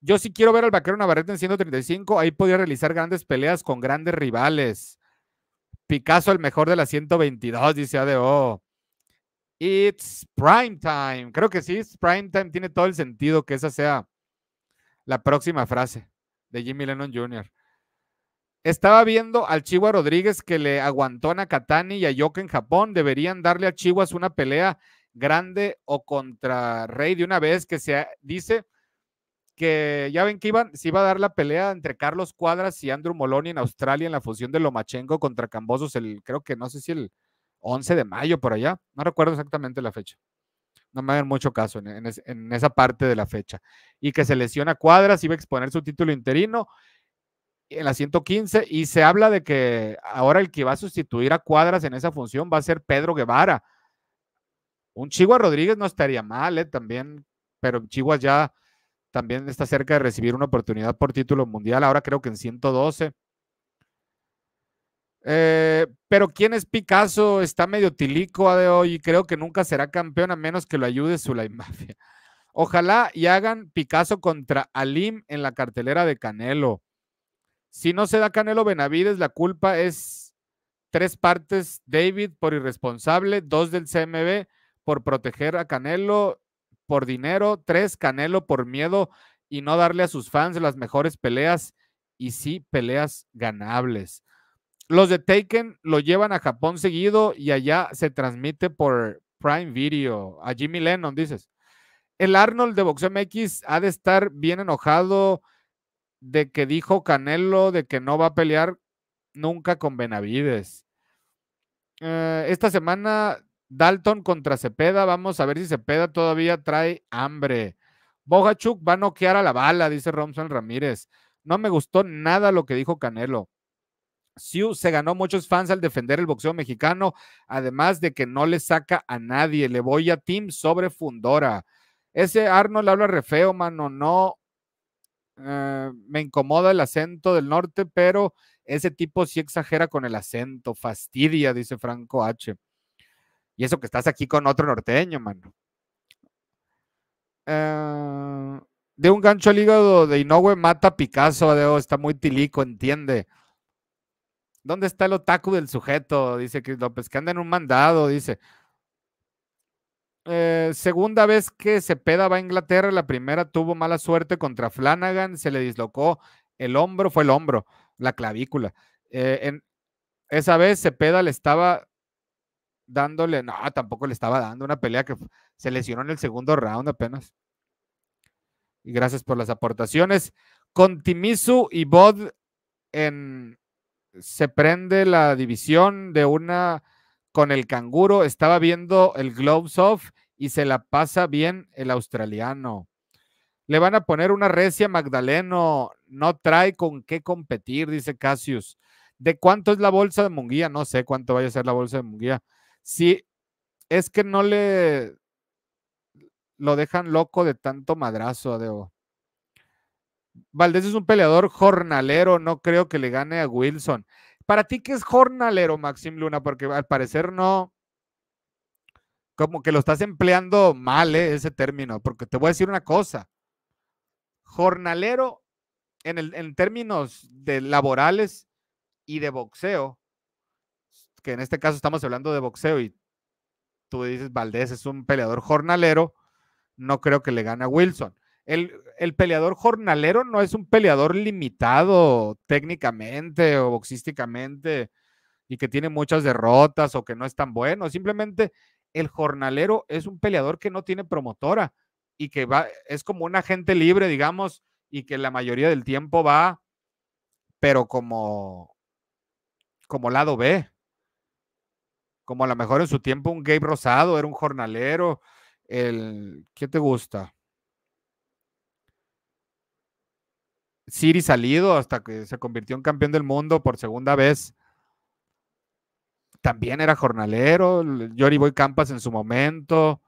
Yo sí quiero ver al vaquero Navarrete en 135. Ahí podía realizar grandes peleas con grandes rivales. Picasso, el mejor de la 122, dice ADO. It's prime time. Creo que sí, es prime time. Tiene todo el sentido que esa sea la próxima frase de Jimmy Lennon Jr. Estaba viendo al Chihuahua Rodríguez que le aguantó a Katani y a Yoko en Japón. Deberían darle a Chihuahua una pelea grande o contra Rey de una vez que se dice que ya ven que se iba a dar la pelea entre Carlos Cuadras y Andrew Moloney en Australia en la función de Lomachenko contra Cambosos, el, creo que no sé si el 11 de mayo por allá, no recuerdo exactamente la fecha. No me hagan mucho caso en, esa parte de la fecha. Y que se lesiona Cuadras, iba a exponer su título interino en la 115 y se habla de que ahora el que va a sustituir a Cuadras en esa función va a ser Pedro Guevara. Un Chihuahua Rodríguez no estaría mal, eh, También, pero Chihuahua ya también está cerca de recibir una oportunidad por título mundial, ahora creo que en 112. Eh, pero ¿quién es Picasso? Está medio tilico a de hoy y creo que nunca será campeón a menos que lo ayude Zulay *laughs* Mafia. Ojalá y hagan Picasso contra Alim en la cartelera de Canelo. Si no se da Canelo Benavides, la culpa es tres partes David por irresponsable, dos del CMB por proteger a Canelo por dinero, tres, Canelo por miedo y no darle a sus fans las mejores peleas y sí peleas ganables. Los de Taken lo llevan a Japón seguido y allá se transmite por Prime Video. A Jimmy Lennon, dices. El Arnold de Boxeo MX ha de estar bien enojado de que dijo Canelo de que no va a pelear nunca con Benavides. Eh, esta semana Dalton contra Cepeda. Vamos a ver si Cepeda todavía trae hambre. Bojachuk va a noquear a la bala, dice Romson Ramírez. No me gustó nada lo que dijo Canelo. Siu se ganó muchos fans al defender el boxeo mexicano, además de que no le saca a nadie. Le voy a Team sobre Fundora. Ese Arnold habla re feo, mano. No eh, me incomoda el acento del norte, pero ese tipo sí exagera con el acento. Fastidia, dice Franco H. Y eso que estás aquí con otro norteño, mano. Eh, de un gancho al hígado de Inoue mata a Picasso, Adeo. Está muy tilico, entiende. ¿Dónde está el otaku del sujeto? Dice Cris López, que anda en un mandado, dice. Eh, segunda vez que Cepeda va a Inglaterra, la primera tuvo mala suerte contra Flanagan, se le dislocó el hombro, fue el hombro, la clavícula. Eh, en, esa vez Cepeda le estaba dándole, no, tampoco le estaba dando una pelea que se lesionó en el segundo round apenas. Y gracias por las aportaciones. Con Timisu y Bod en, se prende la división de una con el canguro. Estaba viendo el Gloves Off y se la pasa bien el australiano. Le van a poner una recia Magdaleno. No trae con qué competir, dice Cassius. ¿De cuánto es la bolsa de Munguía? No sé cuánto vaya a ser la bolsa de Munguía. Sí, es que no le lo dejan loco de tanto madrazo, Debo. Valdés es un peleador jornalero, no creo que le gane a Wilson. ¿Para ti qué es jornalero, Maxim Luna? Porque al parecer no, como que lo estás empleando mal eh, ese término, porque te voy a decir una cosa. Jornalero, en, en términos de laborales y de boxeo, que en este caso estamos hablando de boxeo y tú dices, Valdés es un peleador jornalero, no creo que le gane a Wilson. El, el, peleador jornalero no es un peleador limitado técnicamente o boxísticamente y que tiene muchas derrotas o que no es tan bueno. Simplemente el jornalero es un peleador que no tiene promotora y que va, es como un agente libre, digamos, y que la mayoría del tiempo va, pero como, como lado B como a lo mejor en su tiempo un Gabe Rosado, era un jornalero, el, ¿qué te gusta? Siri salido hasta que se convirtió en campeón del mundo por segunda vez. También era jornalero, Jory Boy Campas en su momento.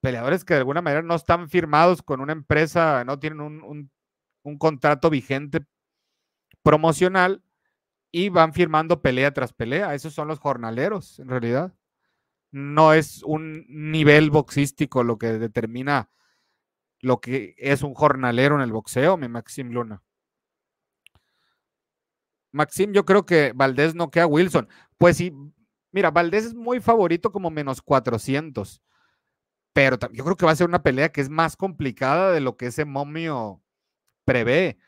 Peleadores que de alguna manera no están firmados con una empresa, no tienen un contrato vigente promocional, y van firmando pelea tras pelea. Esos son los jornaleros, en realidad. No es un nivel boxístico lo que determina lo que es un jornalero en el boxeo, mi Maxim Luna. Maxim, yo creo que Valdés no queda Wilson. Pues sí, mira, Valdés es muy favorito como menos 400, pero yo creo que va a ser una pelea que es más complicada de lo que ese momio prevé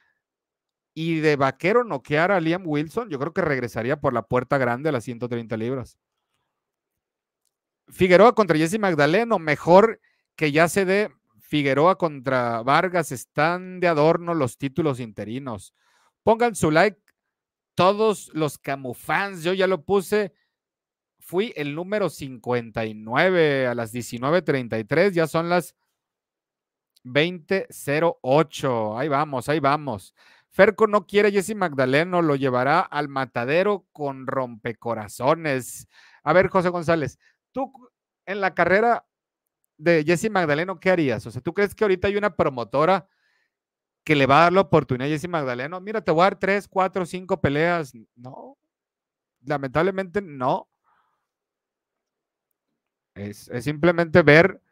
y de vaquero noquear a Liam Wilson, yo creo que regresaría por la puerta grande a las 130 libras. Figueroa contra Jesse Magdaleno, mejor que ya se dé Figueroa contra Vargas, están de adorno los títulos interinos. Pongan su like todos los camufans, yo ya lo puse, fui el número 59 a las 19.33, ya son las 20.08, ahí vamos, ahí vamos. Ferco no quiere a Jesse Magdaleno, lo llevará al matadero con rompecorazones. A ver, José González, tú en la carrera de Jesse Magdaleno, ¿qué harías? O sea, ¿tú crees que ahorita hay una promotora que le va a dar la oportunidad a Jesse Magdaleno? Mira, te voy a dar tres, cuatro, cinco peleas. No, lamentablemente no. es simplemente ver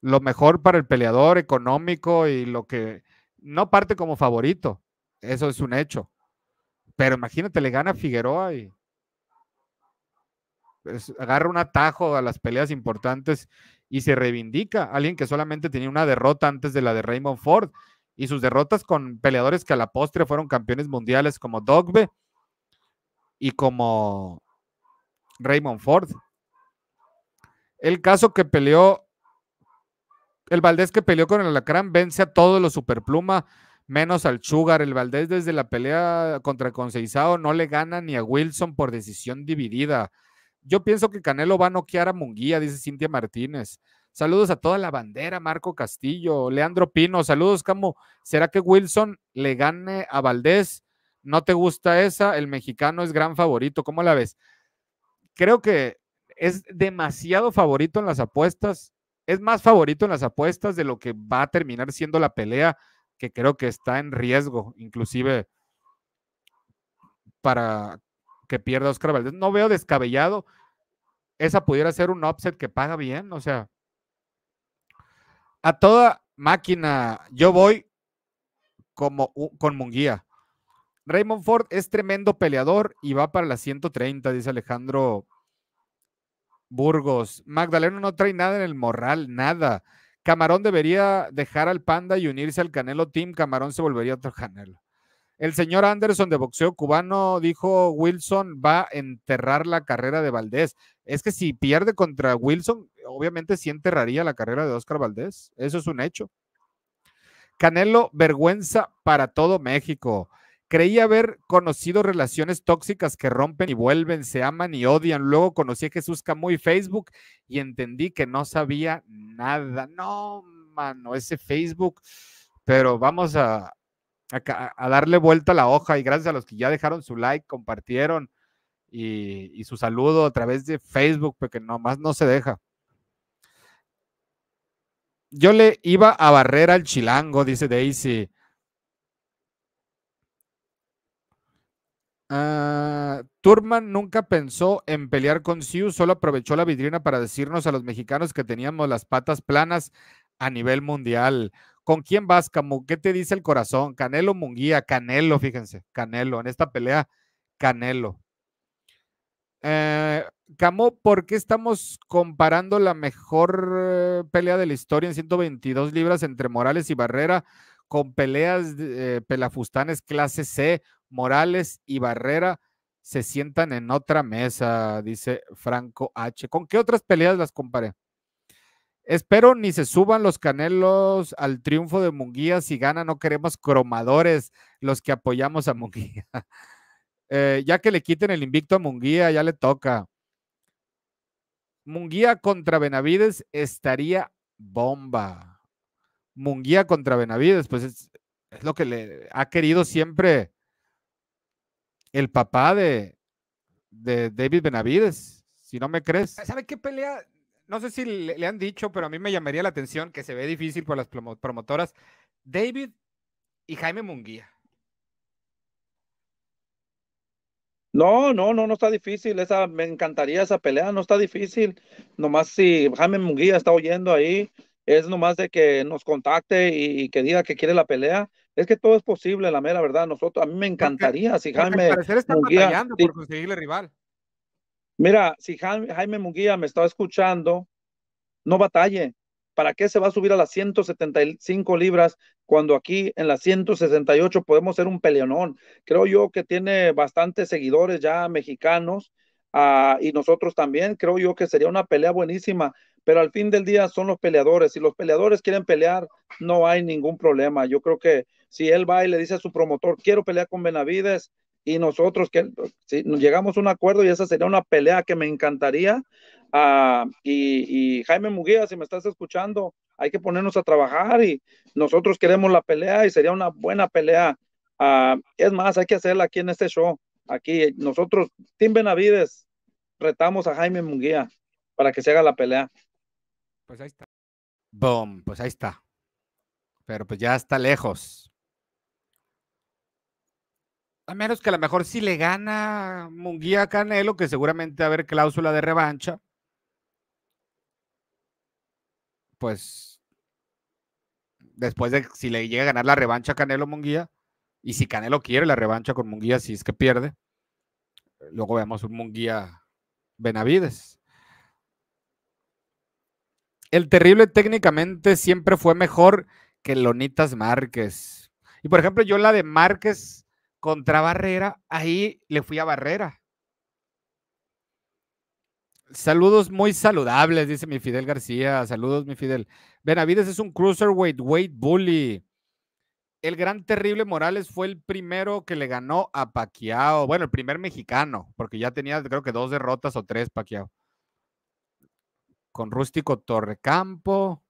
lo mejor para el peleador económico y lo que no parte como favorito. Eso es un hecho. Pero imagínate, le gana Figueroa y agarra un atajo a las peleas importantes y se reivindica. Alguien que solamente tenía una derrota antes de la de Raymond Ford y sus derrotas con peleadores que a la postre fueron campeones mundiales como Dogbe y como Raymond Ford. El caso que peleó, el Valdés que peleó con el Alacrán vence a todos los superpluma menos al Sugar. El Valdés desde la pelea contra Conceizado no le gana ni a Wilson por decisión dividida. Yo pienso que Canelo va a noquear a Munguía, dice Cintia Martínez. Saludos a toda la bandera, Marco Castillo, Leandro Pino, saludos, ¿Cómo ¿Será que Wilson le gane a Valdés? ¿No te gusta esa? El mexicano es gran favorito, ¿cómo la ves? Creo que es demasiado favorito en las apuestas, es más favorito en las apuestas de lo que va a terminar siendo la pelea que creo que está en riesgo, inclusive para que pierda Oscar Valdés. No veo descabellado. Esa pudiera ser un offset que paga bien, o sea. A toda máquina, yo voy como con Munguía. Raymond Ford es tremendo peleador y va para las 130, dice Alejandro Burgos. Magdaleno no trae nada en el morral, nada. Camarón debería dejar al Panda y unirse al Canelo Team. Camarón se volvería otro Canelo. El señor Anderson de boxeo cubano dijo Wilson va a enterrar la carrera de Valdés. Es que si pierde contra Wilson, obviamente sí enterraría la carrera de Oscar Valdés. Eso es un hecho. Canelo, vergüenza para todo México. Creí haber conocido relaciones tóxicas que rompen y vuelven, se aman y odian. Luego conocí a Jesús Camus y Facebook y entendí que no sabía nada. No, mano, ese Facebook. Pero vamos a, darle vuelta a la hoja y gracias a los que ya dejaron su like, compartieron y, y su saludo a través de Facebook, porque nomás no se deja. Yo le iba a barrer al chilango, dice Daisy. Ah, Turman nunca pensó en pelear con Siu, solo aprovechó la vitrina para decirnos a los mexicanos que teníamos las patas planas a nivel mundial. ¿Con quién vas, Camu? ¿Qué te dice el corazón? Canelo Munguía, Canelo, fíjense, Canelo, en esta pelea, Canelo. Eh, ¿por qué estamos comparando la mejor eh, pelea de la historia en 122 libras entre Morales y Barrera con peleas de eh, pelafustanes clase C Morales y Barrera se sientan en otra mesa, dice Franco H. ¿Con qué otras peleas las comparé? Espero ni se suban los canelos al triunfo de Munguía. Si gana, no queremos cromadores los que apoyamos a Munguía. *laughs* Eh, ya que le quiten el invicto a Munguía, ya le toca. Munguía contra Benavides estaría bomba. Munguía contra Benavides, pues es lo que le ha querido siempre el papá de, de David Benavides, si no me crees. ¿Sabe qué pelea? No sé si le, han dicho, pero a mí me llamaría la atención que se ve difícil por las promotoras. David y Jaime Munguía. No, no, no, no está difícil. Esa, me encantaría esa pelea, no está difícil. Nomás si Jaime Munguía está oyendo ahí, es nomás de que nos contacte y que diga que quiere la pelea es que todo es posible, la mera verdad. Nosotros, a mí me encantaría si Jaime. parecer Munguía, por conseguirle rival. Mira, si Jaime, Munguía me estaba escuchando, no batalle. ¿Para qué se va a subir a las 175 libras cuando aquí en las 168 podemos ser un peleonón? Creo yo que tiene bastantes seguidores ya mexicanos ah, y nosotros también. Creo yo que sería una pelea buenísima, pero al fin del día son los peleadores. Si los peleadores quieren pelear, no hay ningún problema. Yo creo que si él va y le dice a su promotor, quiero pelear con Benavides, y nosotros que si llegamos a un acuerdo y esa sería una pelea que me encantaría. Ah, y, Jaime Muguía, si me estás escuchando, hay que ponernos a trabajar y nosotros queremos la pelea y sería una buena pelea. Ah, es más, hay que hacerla aquí en este show. Aquí nosotros, Tim Benavides, retamos a Jaime Muguía para que se haga la pelea. Pues ahí está. Boom, pues ahí está. Pero pues ya está lejos. A menos que a lo mejor si le gana Munguía a Canelo, que seguramente va a haber cláusula de revancha, pues después de si le llega a ganar la revancha a Canelo Munguía, y si Canelo quiere la revancha con Munguía, si es que pierde, luego veamos un Munguía Benavides. El terrible técnicamente siempre fue mejor que Lonitas Márquez. Y por ejemplo, yo la de Márquez contra Barrera, ahí le fui a Barrera. Saludos muy saludables, dice mi Fidel García. Saludos, mi Fidel. Benavides es un cruiserweight, weight bully. El gran terrible Morales fue el primero que le ganó a Paquiao. Bueno, el primer mexicano, porque ya tenía creo que dos derrotas o tres Paquiao. Con Rústico Torrecampo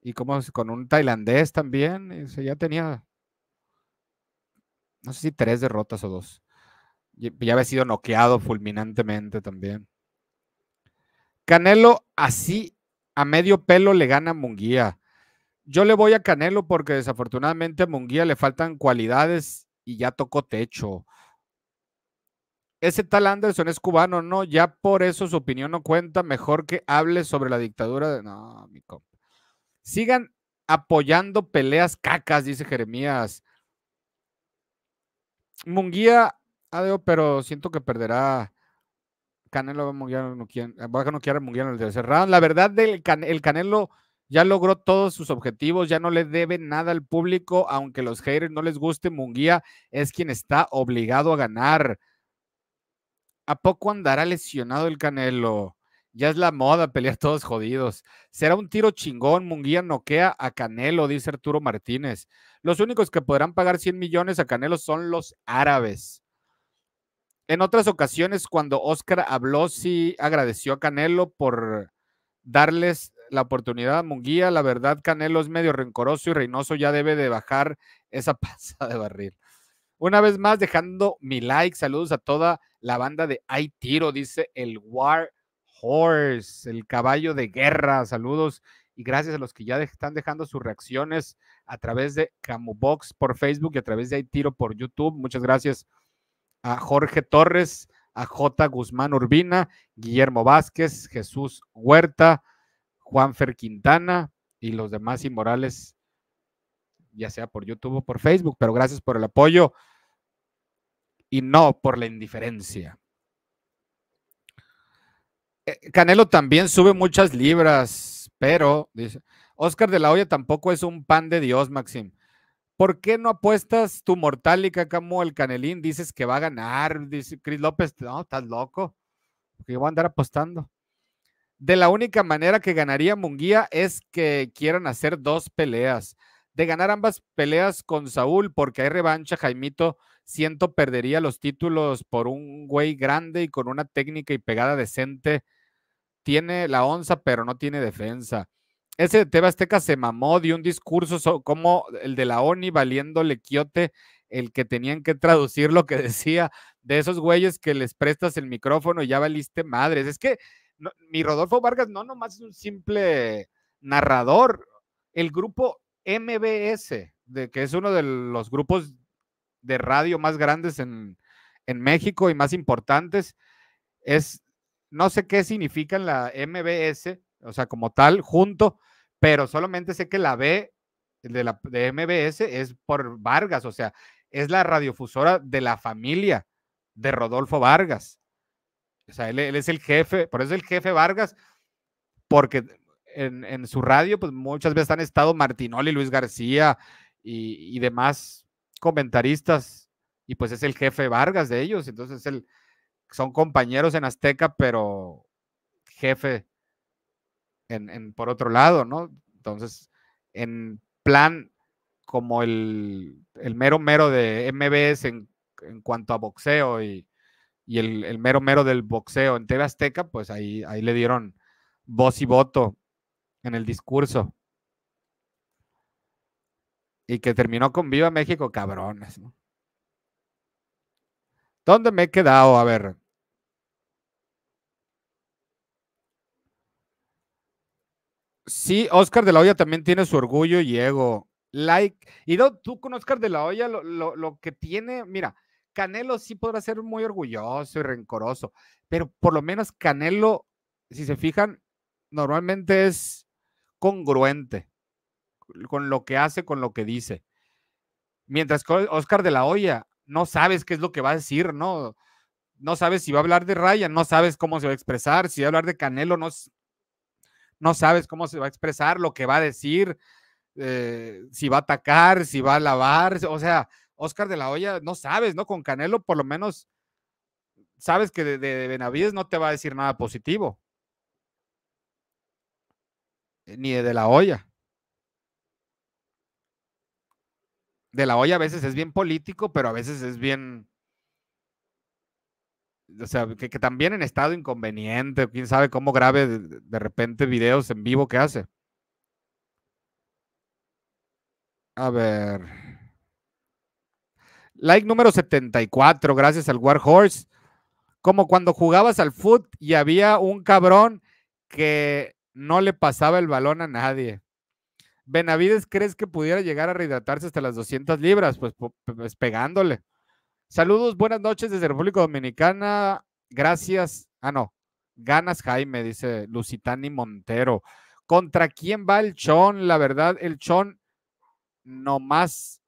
y como con un tailandés también. Ya tenía no sé si tres derrotas o dos. Pues, ya había sido noqueado fulminantemente también. Canelo así a medio pelo le gana a Munguía. Yo le voy a Canelo porque desafortunadamente a Munguía le faltan cualidades y ya tocó techo. Ese tal Anderson es cubano, no, ya por eso su opinión no cuenta. Mejor que hable sobre la dictadura de. No, mi compa. Sigan apoyando peleas cacas, dice Jeremías. Munguía, adiós, pero siento que perderá. Canelo va a, eh, Munguía, no quiere, a en el tercer La verdad, del el Canelo ya logró todos sus objetivos, ya no le debe nada al público, aunque los haters no les guste, Munguía es quien está obligado a ganar. ¿A poco andará lesionado el Canelo? Ya es la moda pelear todos jodidos. Será un tiro chingón. Munguía noquea a Canelo, dice Arturo Martínez. Los únicos que podrán pagar 100 millones a Canelo son los árabes. En otras ocasiones, cuando Oscar habló, sí agradeció a Canelo por darles la oportunidad a Munguía. La verdad, Canelo es medio rencoroso y Reynoso ya debe de bajar esa *laughs* panza de barril. Una vez más, dejando mi like, saludos a toda la banda de Hay Tiro, dice el War Horse, el caballo de guerra, saludos y gracias a los que ya están dejando sus reacciones a través de Camubox por Facebook y a través de Aitiro por YouTube. Muchas gracias a Jorge Torres, a J. Guzmán Urbina, Guillermo Vázquez, Jesús Huerta, Juanfer Quintana y los demás inmorales, ya sea por YouTube o por Facebook, pero gracias por el apoyo y no por la indiferencia. Eh, Canelo también sube muchas libras, pero, dice, Oscar de la Hoya tampoco es un pan de Dios, Maxim. ¿Por qué no apuestas tu mortal y cacamo el Canelín? Dices que va a ganar, dice Cris López. No, estás loco. Yo voy a andar apostando. De la única manera que ganaría Munguía es que quieran hacer dos peleas. De ganar ambas peleas con Saúl, porque hay revancha, Jaimito, siento perdería los títulos por un güey grande y con una técnica y pegada decente tiene la onza, pero no tiene defensa. Ese de Azteca se mamó de un discurso como el de la ONI valiéndole quiote el que tenían que traducir lo que *laughs* decía de esos güeyes que les prestas el micrófono y ya valiste madres. Es que mi Rodolfo Vargas no nomás es un simple narrador. El grupo MBS, de, que es uno de los grupos de radio más grandes en, en México y más importantes, es no sé qué significan la MBS, o sea, como tal, junto, pero solamente sé que la B de, la, MBS es por Vargas, o sea, es la radiofusora de la familia de Rodolfo Vargas. O sea, él, es el jefe, por eso es el jefe Vargas, porque en, su radio, pues muchas veces han estado Martinoli, Luis García y, y demás comentaristas, y pues es el jefe Vargas de ellos, entonces es el, son compañeros en Azteca, pero jefe por otro lado, ¿no? Entonces, en plan como el, mero mero de MBS en, cuanto a boxeo y, el, mero mero del boxeo en TV Azteca, pues ahí, ahí le dieron voz y voto en el discurso. Y que terminó con Viva México, cabrones. ¿no? ¿Dónde me he quedado? A ver. Sí, Oscar de la Hoya también tiene su orgullo y ego. Like, y tú con Oscar de la Hoya lo, que tiene, mira, Canelo sí podrá ser muy orgulloso y rencoroso, pero por lo menos Canelo, si se fijan, normalmente es congruente con lo que hace, con lo que dice. Mientras que Oscar de la Hoya, no sabes qué es lo que va a decir, ¿no? No sabes si va a hablar de Ryan, no sabes cómo se va a expresar, si va a hablar de Canelo, no, no sabes cómo se va a expresar, lo que va a decir, eh, si va a atacar, si va a lavar, o sea, Oscar de la Hoya, no sabes, ¿no? Con Canelo por lo menos sabes que de, de, Benavides no te va a decir nada positivo. Eh, ni de, de la olla. De la olla a veces es bien político, pero a veces es bien o sea, que, también en estado inconveniente, quién sabe cómo grabe de, repente videos en vivo que hace. A ver. Like número 74, gracias al Horse. Como cuando jugabas al foot y había un cabrón que no le pasaba el balón a nadie. Benavides, ¿crees que pudiera llegar a rehidratarse hasta las 200 libras? pues, pues pegándole. Saludos, buenas noches desde República Dominicana. Gracias. Ah, no. Ganas Jaime, dice Lucitani Montero. ¿Contra quién va el Chon? La verdad, el Chon nomás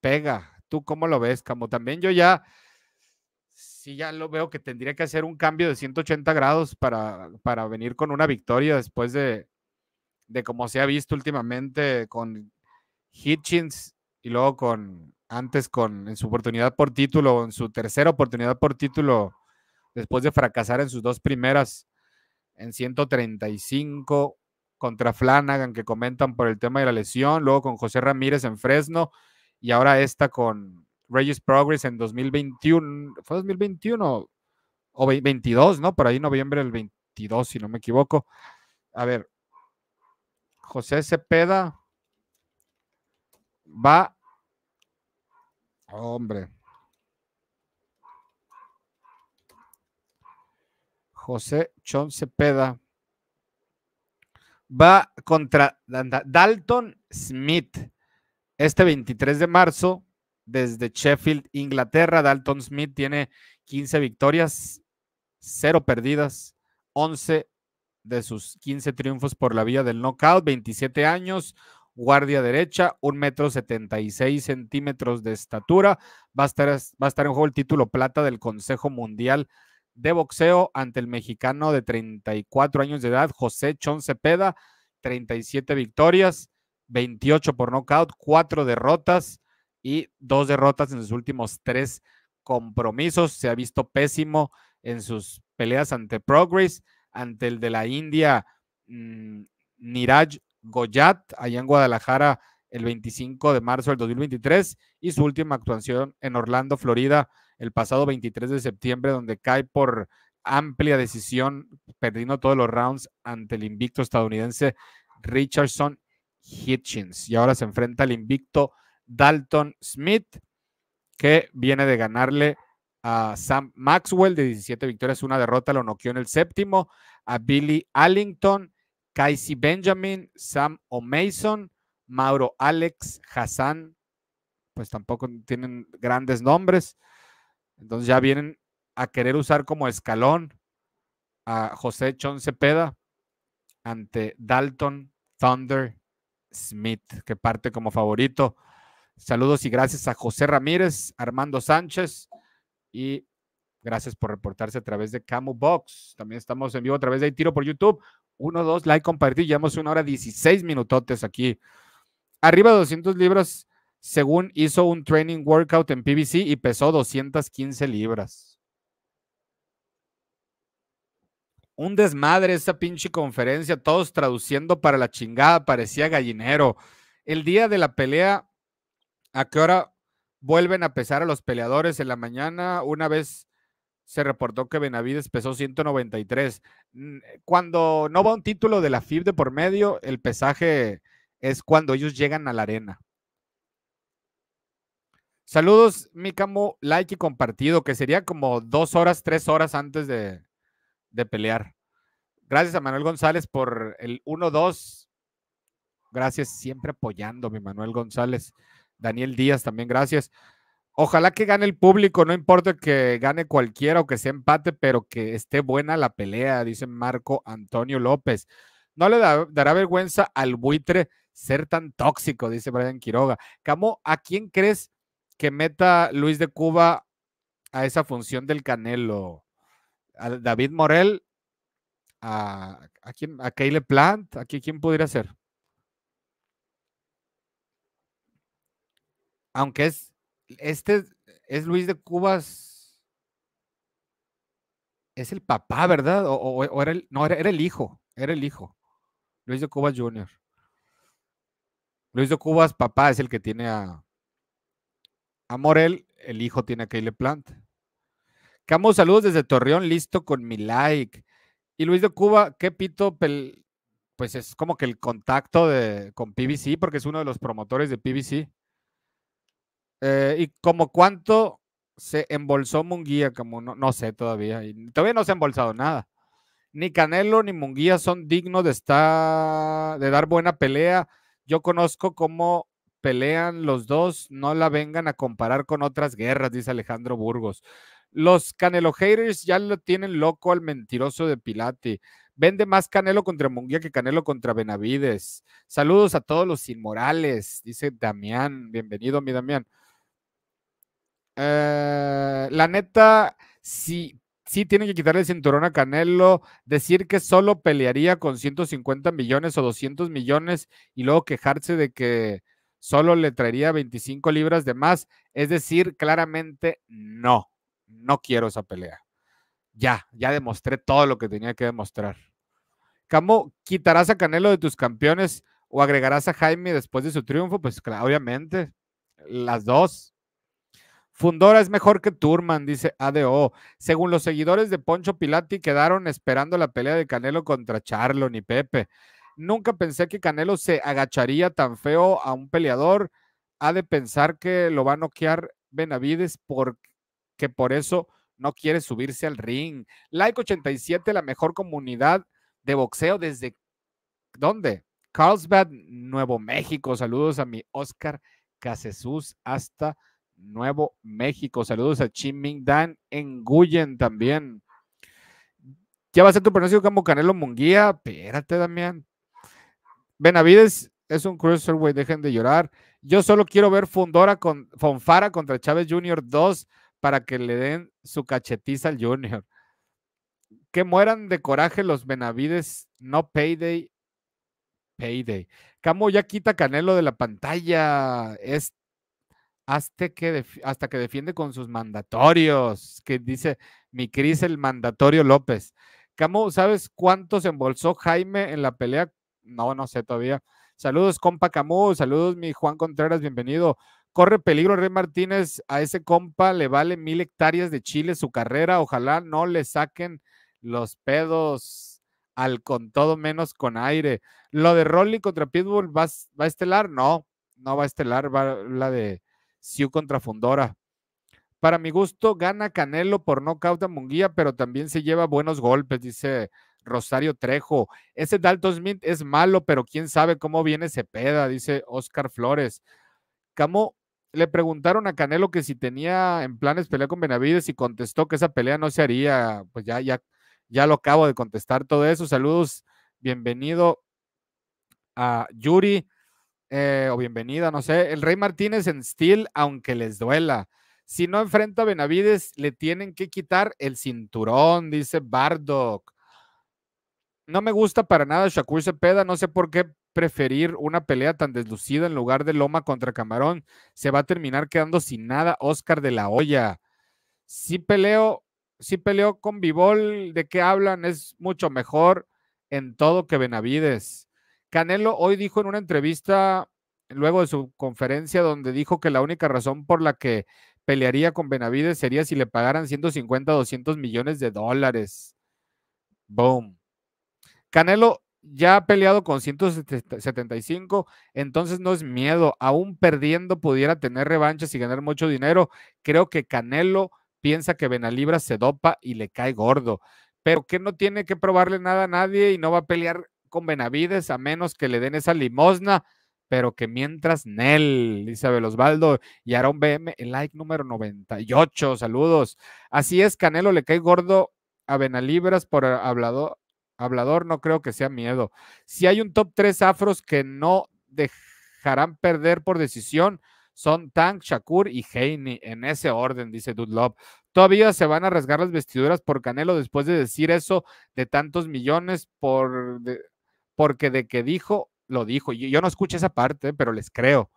pega. ¿Tú cómo lo ves, Como También yo ya, sí, ya lo veo que tendría que hacer un cambio de 180 grados para, para venir con una victoria después de, de como se ha visto últimamente con Hitchens y luego con antes con, en su oportunidad por título, en su tercera oportunidad por título, después de fracasar en sus dos primeras, en 135 contra Flanagan, que comentan por el tema de la lesión, luego con José Ramírez en Fresno, y ahora esta con Regis Progress en 2021, fue 2021 o 22, ¿no? Por ahí noviembre del 22, si no me equivoco. A ver, José Cepeda va Hombre. José Chon Cepeda va contra Dalton Smith este 23 de marzo desde Sheffield, Inglaterra. Dalton Smith tiene 15 victorias, 0 perdidas, 11 de sus 15 triunfos por la vía del knockout, 27 años, guardia derecha, un metro setenta y seis centímetros de estatura. Va a, estar, va a estar en juego el título plata del Consejo Mundial de Boxeo ante el mexicano de 34 años de edad, José Chon Cepeda, 37 victorias, 28 por nocaut, 4 derrotas y 2 derrotas en sus últimos 3 compromisos. Se ha visto pésimo en sus peleas ante Progress, ante el de la India, mmm, Goyat, allá en Guadalajara, el 25 de marzo del 2023, y su última actuación en Orlando, Florida, el pasado 23 de septiembre, donde cae por amplia decisión, perdiendo todos los rounds ante el invicto estadounidense Richardson Hitchens. Y ahora se enfrenta al invicto Dalton Smith, que viene de ganarle a Sam Maxwell de 17 victorias, una derrota, lo noqueó en el séptimo, a Billy Allington Kaisi Benjamin, Sam O'Mason, Mauro Alex, Hassan, pues tampoco tienen grandes nombres. Entonces ya vienen a querer usar como escalón a José Chon Cepeda ante Dalton Thunder Smith, que parte como favorito. Saludos y gracias a José Ramírez, Armando Sánchez y gracias por reportarse a través de Camu Box. También estamos en vivo a través de Tiro por YouTube. 1, 2, like, compartir. Llevamos una hora 16 minutotes aquí. Arriba de 200 libras, según hizo un training workout en PBC y pesó 215 libras. Un desmadre esa pinche conferencia, todos traduciendo para la chingada, parecía gallinero. El día de la pelea, ¿a qué hora vuelven a pesar a los peleadores? En la mañana, una vez se reportó que Benavides pesó 193. Mm, eh, cuando no va un título de la FIB de por medio, el pesaje es cuando ellos llegan a la arena. Saludos, Mícamo, like y compartido, que sería como dos horas, tres horas antes de, de pelear. Gracias a Manuel González por el 1-2. Gracias, siempre apoyándome Manuel González. Daniel Díaz también, gracias. Ojalá que gane el público, no importa que gane cualquiera o que sea empate, pero que esté buena la pelea, dice Marco Antonio López. No le dará vergüenza al buitre ser tan tóxico, dice Brian Quiroga. Camo, ¿a quién crees que meta Luis de Cuba a esa función del Canelo? ¿A David Morel? ¿A, a, quién, a Plant? ¿A quién, quién pudiera ser? Aunque es este es Luis de Cubas. Es el papá, ¿verdad? O, era no, era, el hijo, era el hijo. Luis de Cubas Jr. Luis de Cubas, papá, es el que tiene a, Morel, el hijo tiene a Kyle Plant. Camo, saludos desde Torreón, listo con mi like. Y Luis de Cuba, qué pito, pues es como que el contacto de, con PBC, porque es uno de los promotores de PBC. Eh, ¿Y como cuánto se embolsó Munguía? Como no, sé todavía. todavía no se ha embolsado nada. Ni Canelo ni Munguía son dignos de estar, de dar buena pelea. Yo conozco cómo pelean los dos, no la vengan a comparar con otras guerras, dice Alejandro Burgos. Los Canelo haters ya lo tienen loco al mentiroso de Pilati. Vende más Canelo contra Munguía que Canelo contra Benavides. Saludos a todos los inmorales, dice Damián. Bienvenido, mi Damián. Eh, la neta, si sí tiene que quitarle el cinturón a Canelo. Decir que solo pelearía con 150 millones o 200 millones y luego quejarse de que solo le traería 25 libras de más. Es decir, claramente no, no quiero esa pelea. Ya, ya demostré todo lo que tenía que demostrar. ¿Cómo ¿quitarás a Canelo de tus campeones o agregarás a Jaime después de su triunfo? Pues obviamente, las dos. Fundora es mejor que Turman, dice ADO. Según los seguidores de Poncho Pilati, quedaron esperando la pelea de Canelo contra Charlon y Pepe. Nunca pensé que Canelo se agacharía tan feo a un peleador. Ha de pensar que lo va a noquear Benavides porque por eso no quiere subirse al ring. Like 87, la mejor comunidad de boxeo desde ¿dónde? Carlsbad, Nuevo México. Saludos a mi Oscar Casesús hasta Nuevo México. Saludos a Chiming Dan en también. Ya va a ser tu pronóstico como Canelo Munguía. Espérate, Damián. Benavides es un güey. dejen de llorar. Yo solo quiero ver Fundora con Fonfara contra Chávez Jr. 2 para que le den su cachetiza al Junior. Que mueran de coraje los Benavides, no payday, payday. Camo ya quita Canelo de la pantalla. Es hasta que, hasta que defiende con sus mandatorios, que dice mi Cris el mandatorio López. Camus, ¿sabes cuánto se embolsó Jaime en la pelea? No, no sé todavía. Saludos, compa Camus. Saludos, mi Juan Contreras. Bienvenido. Corre peligro Rey Martínez. A ese compa le vale mil hectáreas de Chile su carrera. Ojalá no le saquen los pedos al con todo menos con aire. Lo de Rolly contra Pitbull va, va a estelar. No, no va a estelar. Va la de Siu contra Fundora. Para mi gusto, gana Canelo por no a Munguía, pero también se lleva buenos golpes, dice Rosario Trejo. Ese Dalton Smith es malo, pero quién sabe cómo viene Cepeda, dice Oscar Flores. Camo le preguntaron a Canelo que si tenía en planes pelear con Benavides y contestó que esa pelea no se haría. Pues ya, ya, ya lo acabo de contestar todo eso. Saludos, bienvenido a Yuri. Eh, o bienvenida, no sé. El Rey Martínez en Steel, aunque les duela. Si no enfrenta a Benavides, le tienen que quitar el cinturón, dice Bardock. No me gusta para nada Shakur Cepeda, no sé por qué preferir una pelea tan deslucida en lugar de Loma contra Camarón. Se va a terminar quedando sin nada Oscar de la olla Si peleo, si peleo con vivol ¿de qué hablan? Es mucho mejor en todo que Benavides. Canelo hoy dijo en una entrevista, luego de su conferencia, donde dijo que la única razón por la que pelearía con Benavides sería si le pagaran 150, 200 millones de dólares. Boom. Canelo ya ha peleado con 175, entonces no es miedo. Aún perdiendo pudiera tener revanchas y ganar mucho dinero. Creo que Canelo piensa que Benalibra se dopa y le cae gordo. Pero que no tiene que probarle nada a nadie y no va a pelear con Benavides, a menos que le den esa limosna, pero que mientras Nel, Isabel Osvaldo y Aaron BM, el like número 98, saludos. Así es, Canelo le cae gordo a Benalibras por hablador, no creo que sea miedo. Si hay un top 3 afros que no dejarán perder por decisión, son Tank, Shakur y heini en ese orden, dice Dudlop Todavía se van a rasgar las vestiduras por Canelo después de decir eso de tantos millones por porque de que dijo, lo dijo. Yo, yo no escuché esa parte, pero les creo.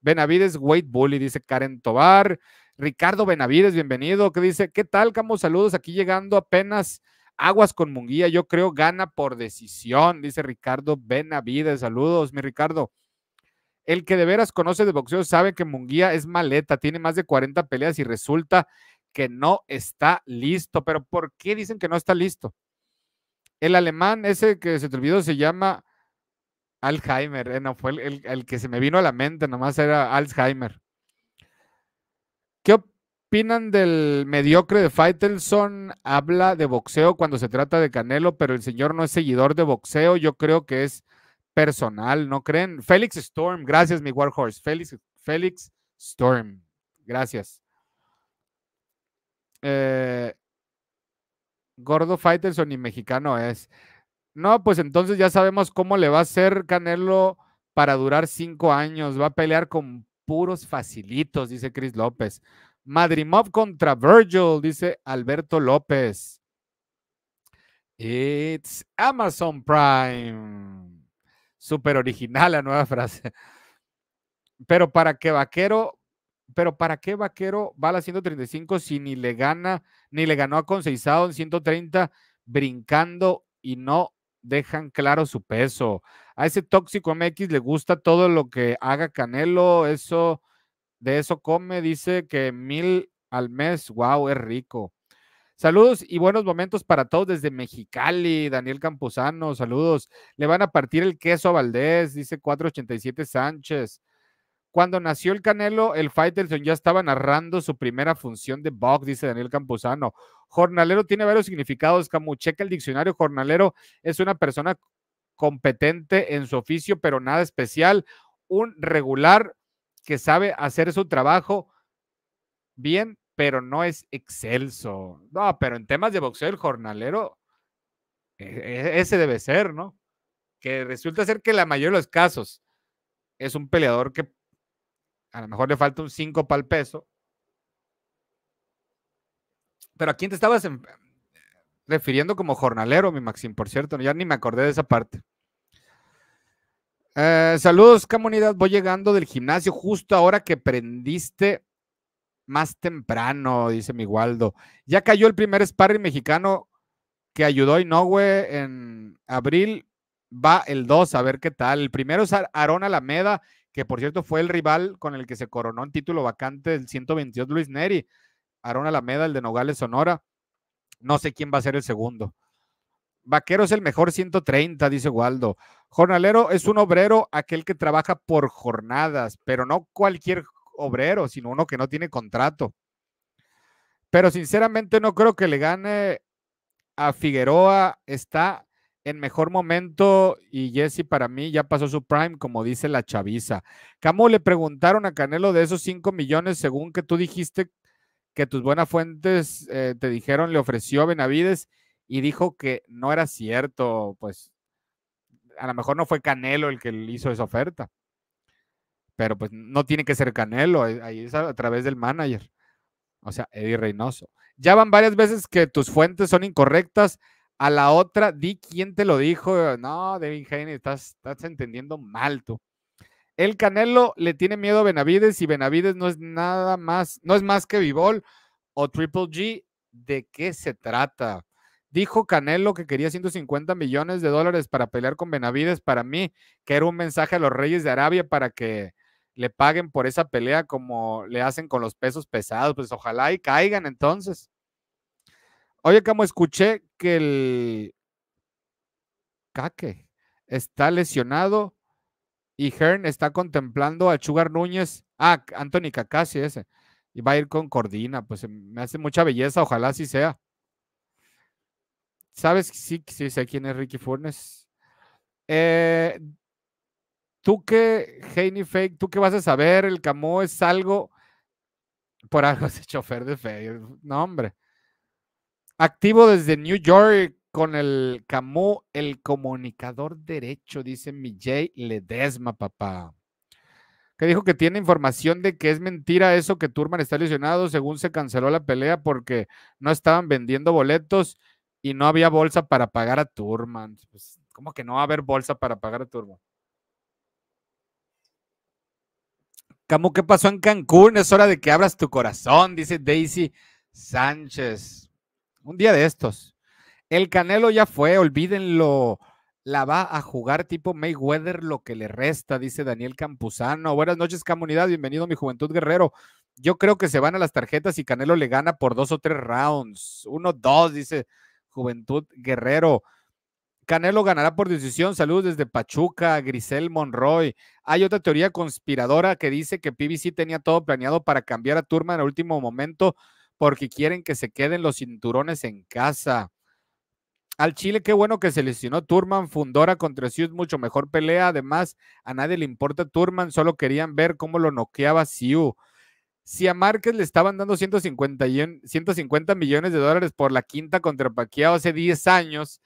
Benavides, Weight Bully, dice Karen Tobar. Ricardo Benavides, bienvenido, que dice, ¿qué tal, Camo? Saludos, aquí llegando apenas Aguas con Munguía, yo creo gana por decisión, dice Ricardo Benavides, saludos, mi Ricardo. El que de veras conoce de boxeo sabe que Munguía es maleta, tiene más de 40 peleas y resulta que no está listo. Pero ¿por qué dicen que no está listo? El alemán, ese que se te olvidó, se llama Alzheimer. Eh, no, fue el, que se me vino a la mente, nomás era Alzheimer. ¿Qué opinan del mediocre de Feitelson? Habla de boxeo cuando se trata de Canelo, pero el señor no es seguidor de boxeo. Yo creo que es personal, ¿no creen? Félix Storm, gracias, mi Warhorse. Félix, Félix Storm, gracias. Eh, Gordo Faitelson y mexicano es. No, pues entonces ya sabemos cómo le va a hacer Canelo para durar cinco años. Va a pelear con puros facilitos, dice Chris López. Madrimov contra Virgil, dice Alberto López. It's Amazon Prime. Súper original la nueva *laughs* frase. Pero para que Vaquero pero ¿para qué Vaquero va a la 135 si ni le gana, ni le ganó a Conceizado en 130 brincando y no dejan claro su peso? A ese tóxico MX le gusta todo lo que haga Canelo, eso, de eso come, dice que mil al mes, wow, es rico. Saludos y buenos momentos para todos desde Mexicali, Daniel Camposano, saludos. Le van a partir el queso a Valdés, dice 487 Sánchez. Cuando nació el Canelo, el Faitelson ya estaba narrando su primera función de box, dice Daniel Campuzano. Jornalero tiene varios significados, Camu. Checa el diccionario. Jornalero es una persona competente en su oficio, pero nada especial. Un regular que sabe hacer su trabajo bien, pero no es excelso. No, pero en temas de boxeo, el jornalero, e, e, ese debe ser, ¿no? Que resulta ser que la mayoría de los casos es un peleador que a lo mejor le falta un 5 para el peso. Pero ¿a quién te estabas em, refiriendo como jornalero, mi Maxim? Por cierto, ya ni me acordé de esa parte. Eh, saludos, comunidad. Voy llegando del gimnasio justo ahora que prendiste más temprano, dice mi Waldo. Ya cayó el primer sparring mexicano que ayudó a Inoue en abril. Va el 2, a ver qué tal. El primero es Aarón Alameda que por cierto fue el rival con el que se coronó en título vacante el 122 Luis Neri, Aaron Alameda, el de Nogales, Sonora. No sé quién va a ser el segundo. Vaquero es el mejor 130, dice Waldo. Jornalero es un obrero, aquel que trabaja por jornadas, pero no cualquier obrero, sino uno que no tiene contrato. Pero sinceramente no creo que le gane a Figueroa. Está en mejor momento y Jesse para mí ya pasó su prime, como dice la chaviza. Camo le preguntaron a Canelo de esos 5 millones, según que tú dijiste que tus buenas fuentes eh, te dijeron le ofreció Benavides y dijo que no era cierto, pues a lo mejor no fue Canelo el que le hizo esa oferta, pero pues no tiene que ser Canelo, ahí es a través del manager, o sea, Eddie Reynoso. Ya van varias veces que tus fuentes son incorrectas a la otra, di quién te lo dijo. No, Devin Haney, estás, estás entendiendo mal tú. El Canelo le tiene miedo a Benavides y Benavides no es nada más, no es más que Vivol o Triple G. ¿De qué se trata? Dijo Canelo que quería 150 millones de dólares para pelear con Benavides. Para mí, que era un mensaje a los reyes de Arabia para que le paguen por esa pelea como le hacen con los pesos pesados. Pues ojalá y caigan entonces. Oye, como escuché que el Caque está lesionado y Hern está contemplando a Chugar Núñez. Ah, Anthony Cacasi ese. Y va a ir con Cordina. Pues me hace mucha belleza, ojalá así sea. ¿Sabes? Sí, sí sé quién es Ricky Furnes. Eh, tú qué? Heini Fake, tú qué vas a saber, el Camo es algo. Por algo *laughs* ese chofer de fe No, hombre. Activo desde New York con el Camus, el comunicador derecho, dice Mijay Ledesma, papá. Que dijo que tiene información de que es mentira eso que Turman está lesionado, según se canceló la pelea porque no estaban vendiendo boletos y no había bolsa para pagar a Turman. Pues, ¿Cómo que no va a haber bolsa para pagar a Turman? Camu, ¿qué pasó en Cancún? Es hora de que abras tu corazón, dice Daisy Sánchez un día de estos. El Canelo ya fue, olvídenlo. La va a jugar tipo Mayweather lo que le resta, dice Daniel Campuzano. Buenas noches, comunidad. Bienvenido mi Juventud Guerrero. Yo creo que se van a las tarjetas y Canelo le gana por dos o tres rounds. Uno, dos, dice Juventud Guerrero. Canelo ganará por decisión. Saludos desde Pachuca, Grisel Monroy. Hay otra teoría conspiradora que dice que PBC tenía todo planeado para cambiar a Turma en el último momento porque quieren que se queden los cinturones en casa. Al Chile, qué bueno que se lesionó Turman, Fundora contra es mucho mejor pelea. Además, a nadie le importa Turman, solo querían ver cómo lo noqueaba Siu. Si a Márquez le estaban dando 150, 150 millones de dólares por la quinta contra Paquiao hace 10 años,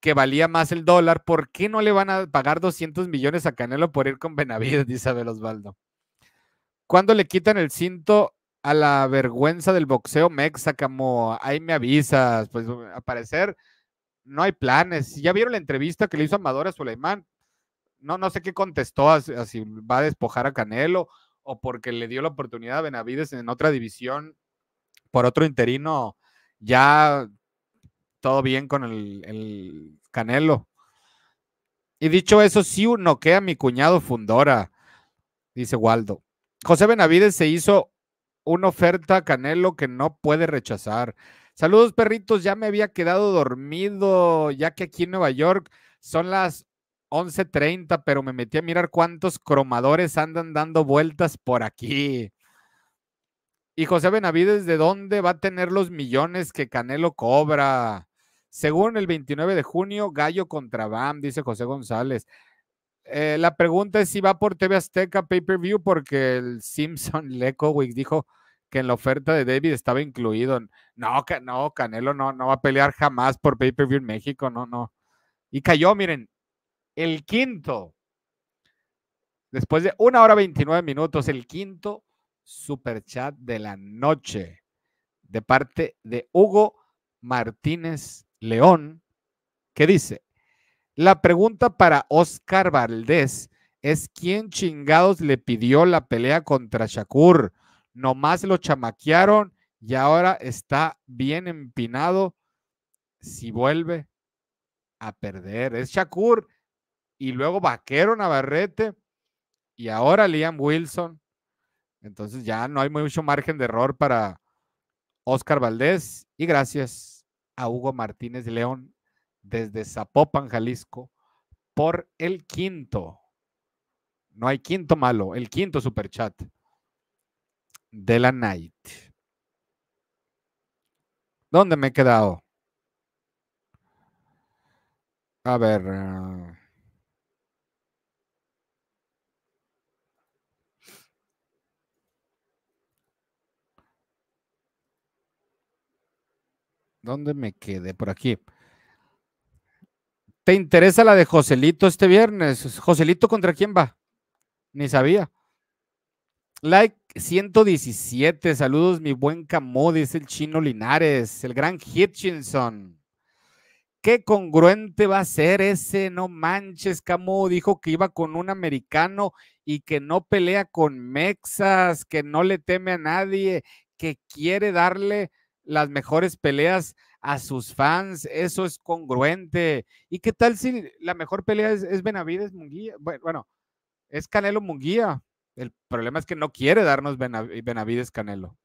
que valía más el dólar, ¿por qué no le van a pagar 200 millones a Canelo por ir con Benavides? *laughs* Dice Abel Osvaldo. ¿Cuándo le quitan el cinto a la vergüenza del boxeo mexa, como ahí me avisas, pues a parecer no hay planes. Ya vieron la entrevista que le hizo Amadora a Suleimán. No, no sé qué contestó, si va a despojar a Canelo o porque le dio la oportunidad a Benavides en otra división por otro interino, ya todo bien con el, Canelo. Y dicho eso, sí noquea a mi cuñado Fundora, dice Waldo. José Benavides se hizo una oferta Canelo que no puede rechazar. Saludos perritos, ya me había quedado dormido, ya que aquí en Nueva York son las 11:30, pero me metí a mirar cuántos cromadores andan dando vueltas por aquí. Y José Benavides, ¿de dónde va a tener los millones que Canelo cobra? Según el 29 de junio, Gallo contra BAM, dice José González. Eh, la pregunta es si va por TV Azteca Pay Per View, porque el Simpson Lekowicz dijo que en la oferta de David estaba incluido. No, no, Canelo no, no va a pelear jamás por pay-per-view en México, no, no. Y cayó, miren, el quinto, después de una hora veintinueve minutos, el quinto super chat de la noche de parte de Hugo Martínez León, que dice, la pregunta para Oscar Valdés es quién chingados le pidió la pelea contra Shakur nomás lo chamaquearon y ahora está bien empinado si vuelve a perder. Es Shakur y luego Vaquero Navarrete y ahora Liam Wilson. Entonces ya no hay mucho margen de error para Oscar Valdés y gracias a Hugo Martínez León desde Zapopan, Jalisco, por el quinto. No hay quinto malo, el quinto superchat de la night. ¿Dónde me he quedado? A ver. Ah. ¿Dónde me quedé? Por aquí. ¿Te interesa la de Joselito este viernes? ¿Joselito contra quién va? Ni sabía. Like 117, saludos mi buen Camo, dice el chino Linares, el gran Hitchinson. Qué congruente va a ser ese, no manches, Camo dijo que iba con un americano y que no pelea con Mexas, que no le teme a nadie, que quiere darle las mejores peleas a sus fans, eso es congruente. ¿Y qué tal si la mejor pelea es, es Benavides Munguía? Bueno, es Canelo Munguía, el problema es que no quiere darnos eh, Benavides Canelo.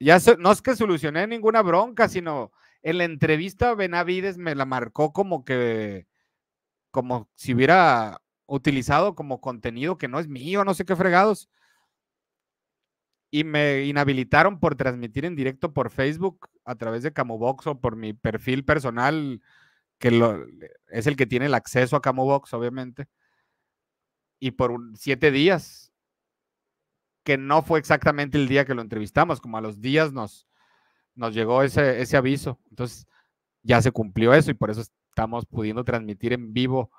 Ya no es que solucioné ninguna bronca, sino en la entrevista Benavides me la marcó como que, como si hubiera utilizado como contenido que no es mío, no sé qué fregados. Y me inhabilitaron por transmitir en directo por Facebook a través de Camobox o por mi perfil personal, que lo, es el que tiene el acceso a Camobox, obviamente y por siete días, que no fue exactamente el día que lo entrevistamos, como a los días nos, nos llegó ese, ese aviso. Entonces ya se cumplió eso y por eso estamos pudiendo transmitir en vivo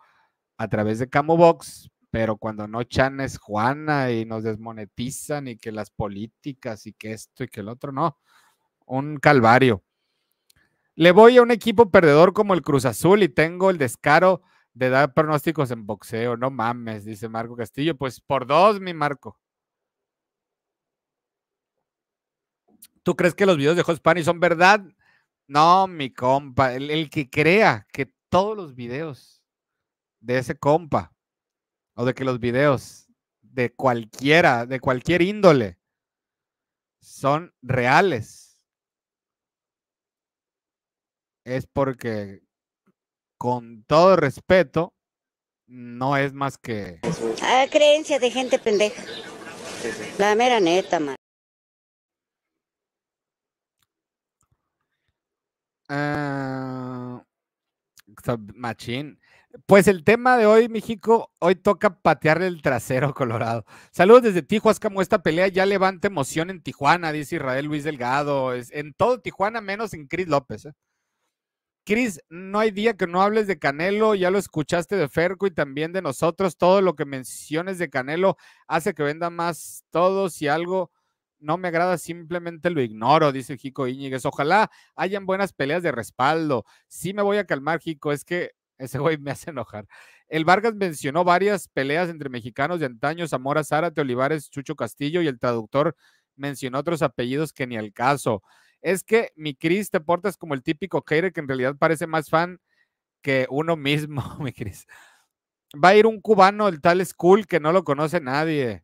a través de Camobox pero cuando no Chan es Juana y nos desmonetizan y que las políticas y que esto y que el otro, no, un calvario. Le voy a un equipo perdedor como el Cruz Azul y tengo el descaro de dar pronósticos en boxeo, no mames, dice Marco Castillo. Pues por dos, mi Marco. ¿Tú crees que los videos de Hot son verdad? No, mi compa. el, que crea que todos los videos de ese compa o de que los videos de cualquiera, de cualquier índole, son reales, es porque con todo respeto, no es más que... Ah, creencia de gente pendeja. La mera neta, man. Ah, machín. Pues el tema de hoy, México, hoy toca patearle el trasero *laughs* Colorado. Saludos desde Tijuas, como esta pelea ya levanta emoción en Tijuana, dice Israel Luis Delgado. Es en todo Tijuana, menos en Cris López. ¿eh? Cris, no hay día que no hables de Canelo, ya lo escuchaste de Ferco y también de nosotros. Todo lo que menciones de Canelo hace que venda más todo. Si algo no me agrada, simplemente lo ignoro, dice Jico Iñiguez. Ojalá hayan buenas peleas de respaldo. Sí me voy a calmar, Jico, es que ese güey me hace enojar. El Vargas mencionó varias peleas entre mexicanos de antaño, Zamora Zárate, Olivares, Chucho Castillo y el traductor mencionó otros apellidos que ni al caso es que mi Cris, te portas como el típico hater que en realidad parece más fan que uno mismo, *laughs* mi Chris. Va a ir un cubano el tal School que no lo conoce nadie.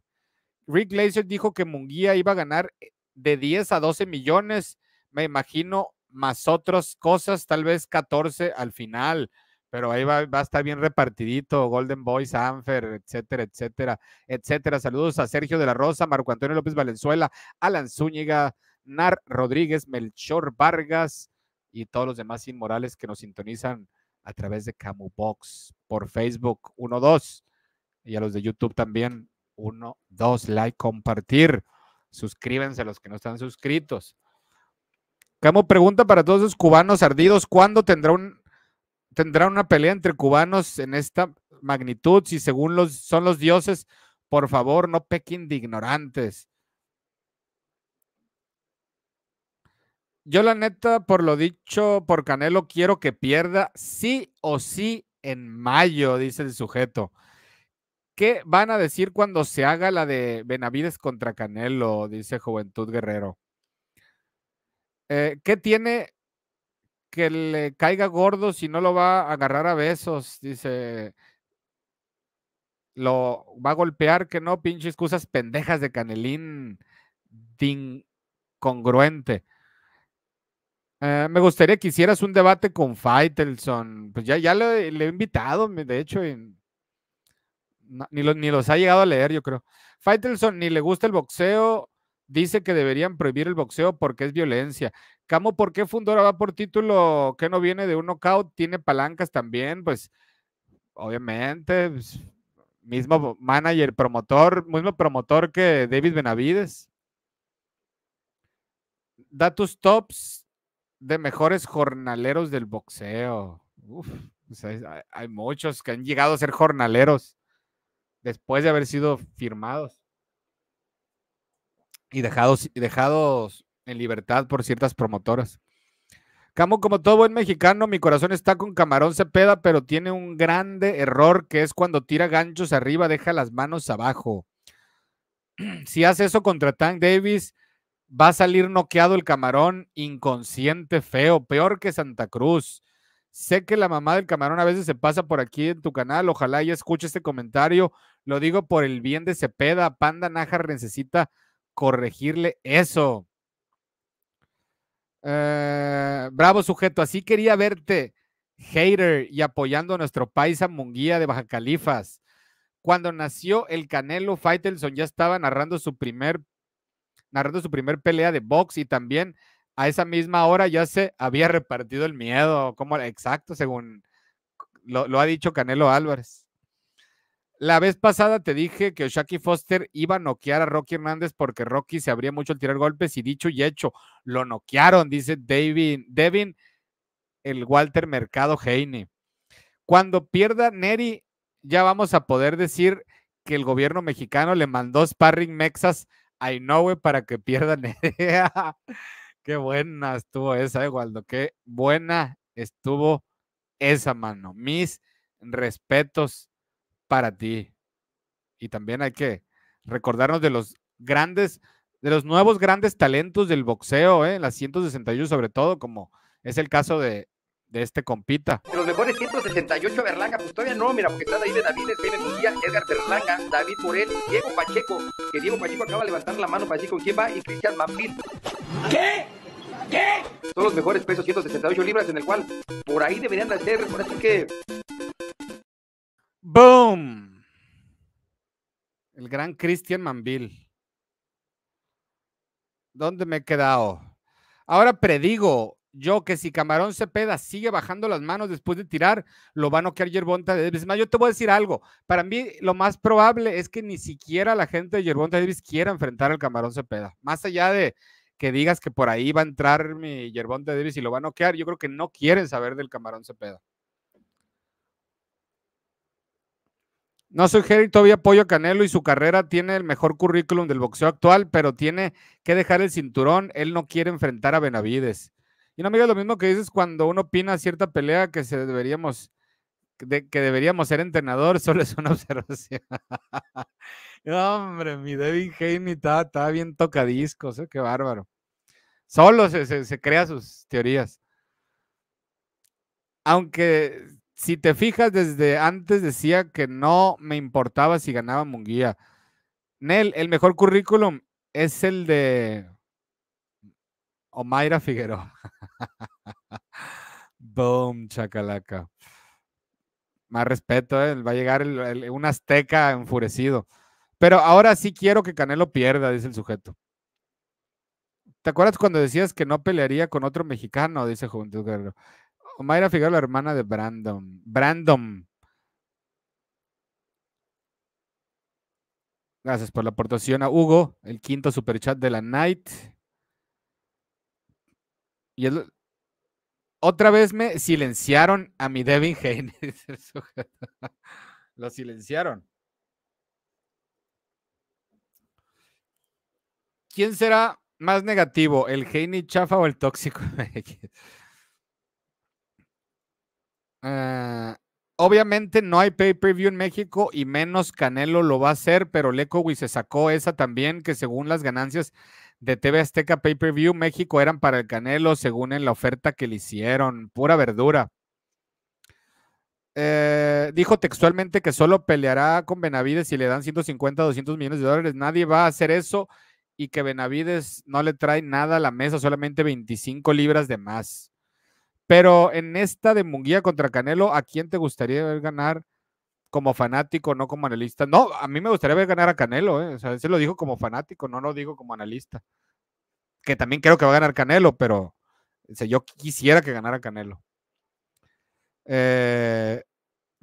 Rick Glazer dijo que Munguía iba a ganar eh, de 10 a 12 millones, me imagino, más otras cosas, tal vez 14 al final, pero ahí va, a estar bien repartidito, Golden Boys, Sanfer, etcétera, etcétera, etcétera. Saludos a Sergio de la Rosa, Marco Antonio López Valenzuela, Alan Zúñiga, Nar Rodríguez, Melchor Vargas y todos los demás inmorales que nos sintonizan a través de Box por Facebook 1-2 y a los de YouTube también 1-2, like, compartir. Suscríbanse a los que no están suscritos. Camu pregunta para todos los cubanos ardidos, ¿cuándo tendrá, un, tendrá una pelea entre cubanos en esta magnitud? Si según los, son los dioses, por favor, no pequen de ignorantes. Yo la neta, por lo dicho por Canelo, quiero que pierda sí o sí en mayo, dice el sujeto. ¿Qué van a decir cuando se haga la de Benavides contra Canelo? Dice Juventud Guerrero. Eh, ¿Qué tiene que le caiga gordo si no lo va a agarrar a besos? Dice. Lo va a golpear, que no, pinche excusas pendejas de Canelín. incongruente. congruente. Eh, me gustaría que hicieras un debate con Faitelson. Pues ya, ya le, he invitado, de hecho, ni, los, ni los ha llegado a leer, yo creo. Faitelson ni le gusta el boxeo, dice que deberían prohibir el boxeo porque es violencia. Camo, ¿por qué Fundora va por título que no viene de un knockout? Tiene palancas también, pues obviamente, pues, mismo manager, promotor, mismo promotor que David Benavides. Datus tops de mejores jornaleros del boxeo. hay muchos que han llegado a ser jornaleros después de haber sido firmados y dejados, y dejados en libertad por ciertas promotoras. Camo, como todo buen mexicano, mi corazón está con Camarón Cepeda, pero tiene un grande error que es cuando tira ganchos arriba, deja las manos abajo. *clears throat* Si hace eso contra Tank Davis, va a salir noqueado el camarón, inconsciente, feo, peor que Santa Cruz. Sé que la mamá del camarón a veces se pasa por aquí en tu canal, ojalá ya escuche este comentario. Lo digo por el bien de Cepeda, Panda Naja necesita corregirle eso. Eh, bravo sujeto, así quería verte, hater, y apoyando a nuestro paisa Munguía de Baja Califas. Cuando nació el Canelo, Faitelson ya estaba narrando su primer narrando su primer pelea de box y también a esa misma hora ya se había repartido el miedo, como exacto, según lo, ha dicho Canelo Álvarez. La vez pasada te dije que Oshaki Foster iba a noquear a Rocky Hernández porque Rocky se abría mucho al tirar golpes y dicho y hecho, lo noquearon, dice David, Devin, el Walter Mercado Heine. Cuando pierda Neri, ya vamos a poder decir que el gobierno mexicano le mandó sparring mexas Ay, no, güey, para que pierdan idea. Qué buena estuvo esa, eh, Waldo. Qué buena estuvo esa mano. Mis respetos para ti. Y también hay que recordarnos de los grandes, de los nuevos grandes talentos del boxeo, ¿eh? las 161 sobre todo, como es el caso de de este compita. De los mejores 168, Berlanga, pues todavía no, mira, porque están ahí de David, Espérenme un día, Edgar Berlanga, David Morel, Diego Pacheco, que Diego Pacheco acaba de levantar la mano, para decir con ¿quién va? Y Cristian Mambil. ¿Qué? ¿Qué? Son los mejores pesos 168 libras en el cual por ahí deberían de hacer, por así que... ¡Boom! El gran Cristian Mambil. ¿Dónde me he quedado? Ahora predigo yo que si Camarón Cepeda sigue bajando las manos después de tirar, lo va a noquear Yerbonta Davis. Más, yo te voy a decir algo. Para mí, lo más probable es que ni siquiera la gente de Yerbonta Davis quiera enfrentar al Camarón Cepeda. Más allá de que digas que por ahí va a entrar mi Yerbonta Davis y lo va a noquear, yo creo que no quieren saber del Camarón Cepeda. No soy Jerry, todavía apoyo a Canelo y su carrera tiene el mejor currículum del boxeo actual, pero tiene que dejar el cinturón. Él no quiere enfrentar a Benavides. Y no me digas lo mismo que dices cuando uno opina cierta pelea que se deberíamos, que deberíamos ser entrenador, *laughs* solo es una observación. *laughs* hombre, mi David Haney está, bien tocadiscos, ¿eh? qué bárbaro. Solo se, se, se crea sus teorías. Aunque si te fijas, desde antes decía que no me importaba si ganaba Munguía. Nel, el mejor currículum es el de Omaira Figueroa. *laughs* Boom, chacalaca. Más respeto, eh, va a llegar un azteca enfurecido. Pero ahora sí quiero que Canelo pierda, dice el sujeto. ¿Te acuerdas cuando decías que no pelearía con otro mexicano? Dice Juventud Guerrero. Omaira Figueroa, la hermana de Brandon. Brandon. Gracias por la aportación a Hugo, el quinto superchat de la night. Y otra vez me silenciaron a mi Devin Heine. *laughs* Lo silenciaron. ¿Quién será más negativo, el Heine Chafa o el tóxico? *laughs* obviamente no hay pay-per-view en México y menos Canelo lo va a hacer, pero Lecowi se sacó esa también, que según las ganancias de TV Azteca Pay-per-view México eran para el Canelo, según en la oferta que le hicieron, pura verdura. Eh, dijo textualmente que solo peleará con Benavides si le dan 150, 200 millones de dólares. Nadie va a hacer eso y que Benavides no le trae nada a la mesa, solamente 25 libras de más. Pero en esta de Munguía contra Canelo, ¿a quién te gustaría ver ganar como fanático, no como analista? No, a mí me gustaría ver ganar a Canelo, ¿eh? o sea, se lo digo como fanático, no lo digo como analista. Que también creo que va a ganar Canelo, pero yo quisiera que ganara Canelo. Eh,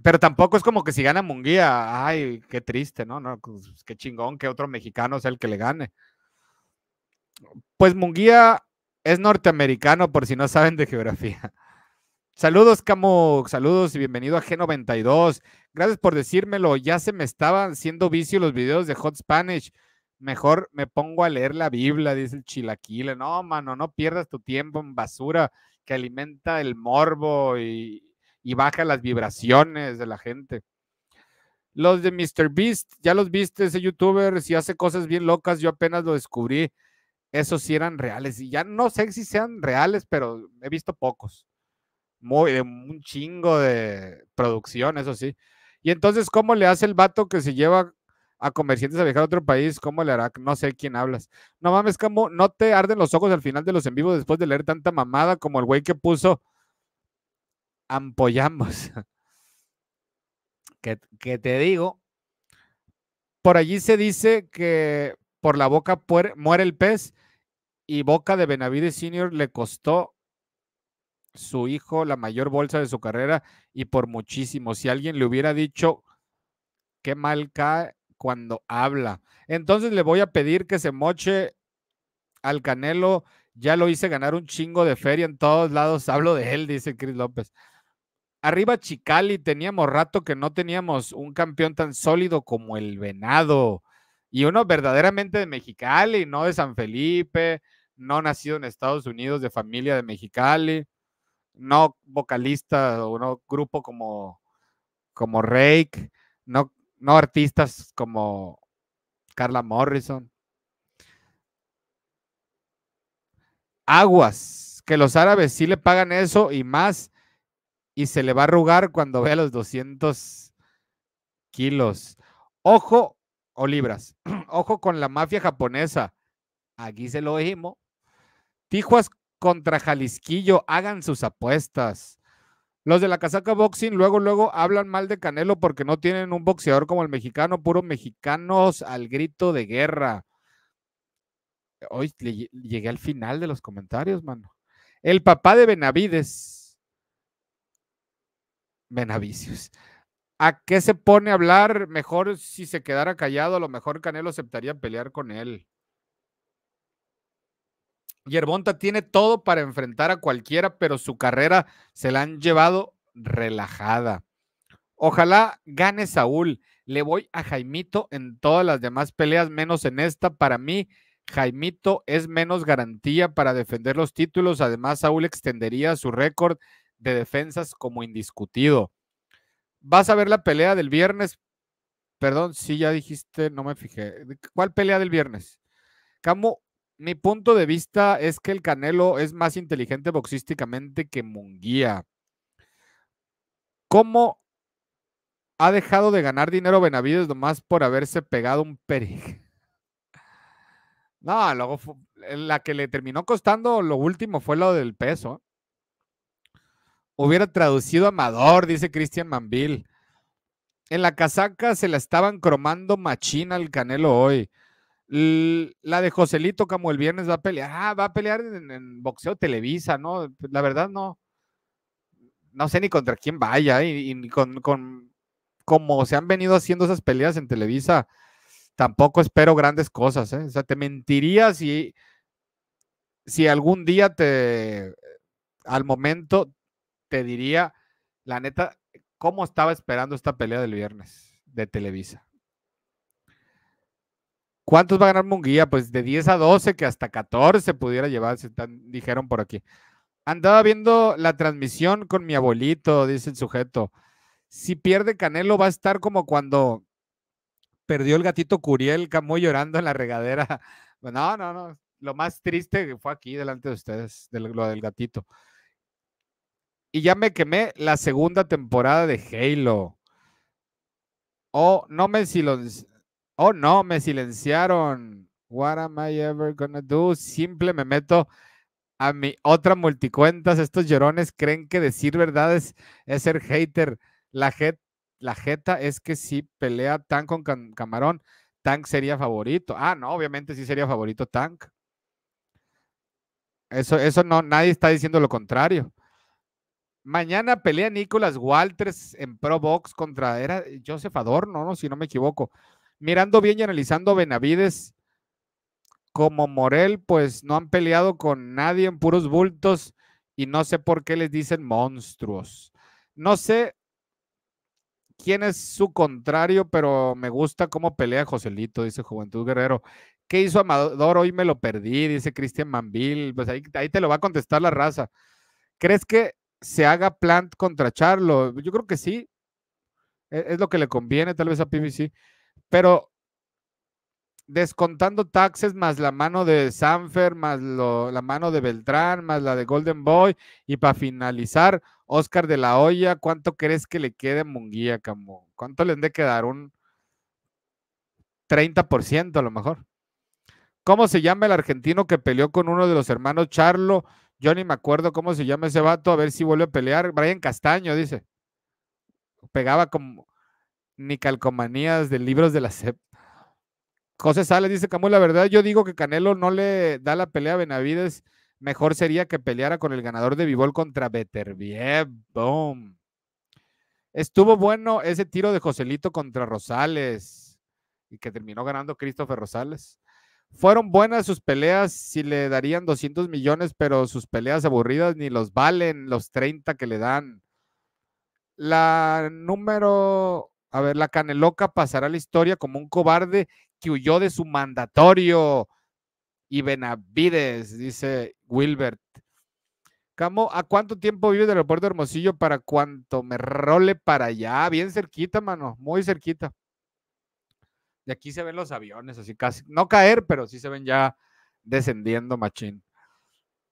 pero tampoco es como que si gana Munguía, ay, qué triste, ¿no? no pues, qué chingón que otro mexicano sea el que le gane. Pues Munguía es norteamericano, por si no saben de geografía. Saludos, Camo. Saludos y bienvenido a G92. Gracias por decírmelo. Ya se me estaban haciendo vicio los videos de Hot Spanish. Mejor me pongo a leer la Biblia, dice el chilaquile. No, mano, no pierdas tu tiempo en basura que alimenta el morbo y, y baja las vibraciones de la gente. Los de Mr. Beast, ya los viste, ese youtuber, si hace cosas bien locas, yo apenas lo descubrí esos sí eran reales. Y ya no sé si sean reales, pero he visto pocos. Muy, de un chingo de producción, eso sí. Y entonces, ¿cómo le hace el vato que se lleva a comerciantes a viajar a otro país? ¿Cómo le hará? No sé quién hablas. No mames, como ¿no te arden los ojos al final de los en vivo después de leer tanta mamada como el güey que puso ampollamos? *laughs* que te digo, por allí se dice que por la boca muere el pez y boca de Benavides Senior le costó su hijo la mayor bolsa de su carrera y por muchísimo. Si alguien le hubiera dicho qué mal cae cuando habla. Entonces le voy a pedir que se moche al Canelo. Ya lo hice ganar un chingo de feria en todos lados. *laughs* Hablo de él, dice Chris López. Arriba Chicali, teníamos rato que no teníamos un campeón tan sólido como el Venado y uno verdaderamente de Mexicali, no de San Felipe, no nacido en Estados Unidos de familia de Mexicali, no vocalista o no grupo como, como Rake, no, no artistas como Carla Morrison. Aguas, que los árabes sí le pagan eso y más, y se le va a arrugar cuando vea los 200 kilos. Ojo, o libras. *clears throat* Ojo con la mafia japonesa. Aquí se lo dijimos. Tijuas contra Jalisquillo, hagan sus apuestas. Los de la casaca boxing luego, luego hablan mal de Canelo porque no tienen un boxeador como el mexicano, puro mexicanos al grito de guerra. Hoy llegué al final de los comentarios, mano. El papá de Benavides. Benavicius. ¿A qué se pone a hablar? Mejor si se quedara callado, a lo mejor Canelo aceptaría pelear con él. Yerbonta tiene todo para enfrentar a cualquiera, pero su carrera se la han llevado relajada. Ojalá gane Saúl. Le voy a Jaimito en todas las demás peleas, menos en esta. Para mí, Jaimito es menos garantía para defender los títulos. Además, Saúl extendería su récord de defensas como indiscutido vas a ver la pelea del viernes. Perdón, si ya dijiste, no me fijé. ¿Cuál pelea del viernes? Camo, mi punto de vista es que el Canelo es más inteligente boxísticamente que Munguía. ¿Cómo ha dejado de ganar dinero Benavides nomás por haberse pegado un Pérez? No, luego la que le terminó costando lo último fue lo del peso hubiera traducido Amador, dice Cristian Manville. En la casaca se la estaban cromando machina al Canelo hoy. la de Joselito, como el viernes va a pelear. Ah, va a pelear en, boxeo Televisa, ¿no? Pues, la verdad, no. No sé ni contra quién vaya. Y, con, con como se han venido haciendo esas peleas en Televisa, tampoco espero grandes cosas. ¿eh? O sea, te mentiría si, si algún día te, al momento te diría, la neta, cómo estaba esperando esta pelea del viernes de Televisa. ¿Cuántos va a ganar Munguía? Pues de 10 a 12, que hasta 14 pudiera llevarse, dijeron por aquí. Andaba viendo la transmisión con mi abuelito, dice el sujeto. Si pierde Canelo, va a estar como cuando perdió el gatito Curiel, camó llorando en la regadera. *laughs* No, no, no. Lo más triste fue aquí delante de ustedes, lo del gatito y ya me quemé la segunda temporada de Halo. Oh, no me oh, no, me silenciaron. What am I ever gonna do? Simple me meto a mi otra multicuentas. Estos llorones creen que decir verdades es ser hater. La, jet... la jeta es que si pelea Tank con Camarón, Tank sería favorito. Ah, no, obviamente sí sería favorito Tank. Eso, eso no, nadie está diciendo lo contrario. Mañana pelea Nicolas Walters en Pro Box contra era Joseph Adorno, ¿no? si no me equivoco. Mirando bien y analizando Benavides como Morel, pues no han peleado con nadie en puros bultos y no sé por qué les dicen monstruos. No sé quién es su contrario, pero me gusta cómo pelea Joselito, dice Juventud Guerrero. ¿Qué hizo Amador? Hoy me lo perdí, dice Cristian Manville. Pues ahí te lo va a contestar la raza. ¿Crees que se haga Plant contra Charlo. Yo creo que sí. E-, es lo que le conviene tal vez a PBC. Pero descontando taxes más la mano de Sanfer, más la mano de Beltrán, más la de Golden Boy. Y para finalizar, Oscar de la Hoya, ¿cuánto crees que le quede a Munguía, Camo? ¿Cuánto le han de quedar? Un 30% a lo mejor. ¿Cómo se llama el argentino que peleó con uno de los hermanos Charlo? Yo ni me acuerdo cómo se llama ese vato, a ver si vuelve a pelear. Brian Castaño, dice. Pegaba como ni calcomanías de libros de la SEP. José Sales dice, Camus, la verdad yo digo que Canelo no le da la pelea a Benavides. Mejor sería que peleara con el ganador de Bivol contra Beterbiev. Boom. Estuvo bueno ese tiro de Joselito contra Rosales y que terminó ganando Christopher Rosales. Fueron buenas sus peleas, si le darían 200 millones, pero sus peleas aburridas ni los valen los 30 que le dan. La número, a ver, la Caneloca pasará a la historia como un cobarde que huyó de su mandatorio. Y Benavides, dice Wilbert. Camo, ¿a cuánto tiempo vives del aeropuerto Hermosillo para cuánto me role para allá? Bien cerquita, mano, muy cerquita de aquí se ven los aviones, así casi, no caer, pero sí se ven ya descendiendo, machín.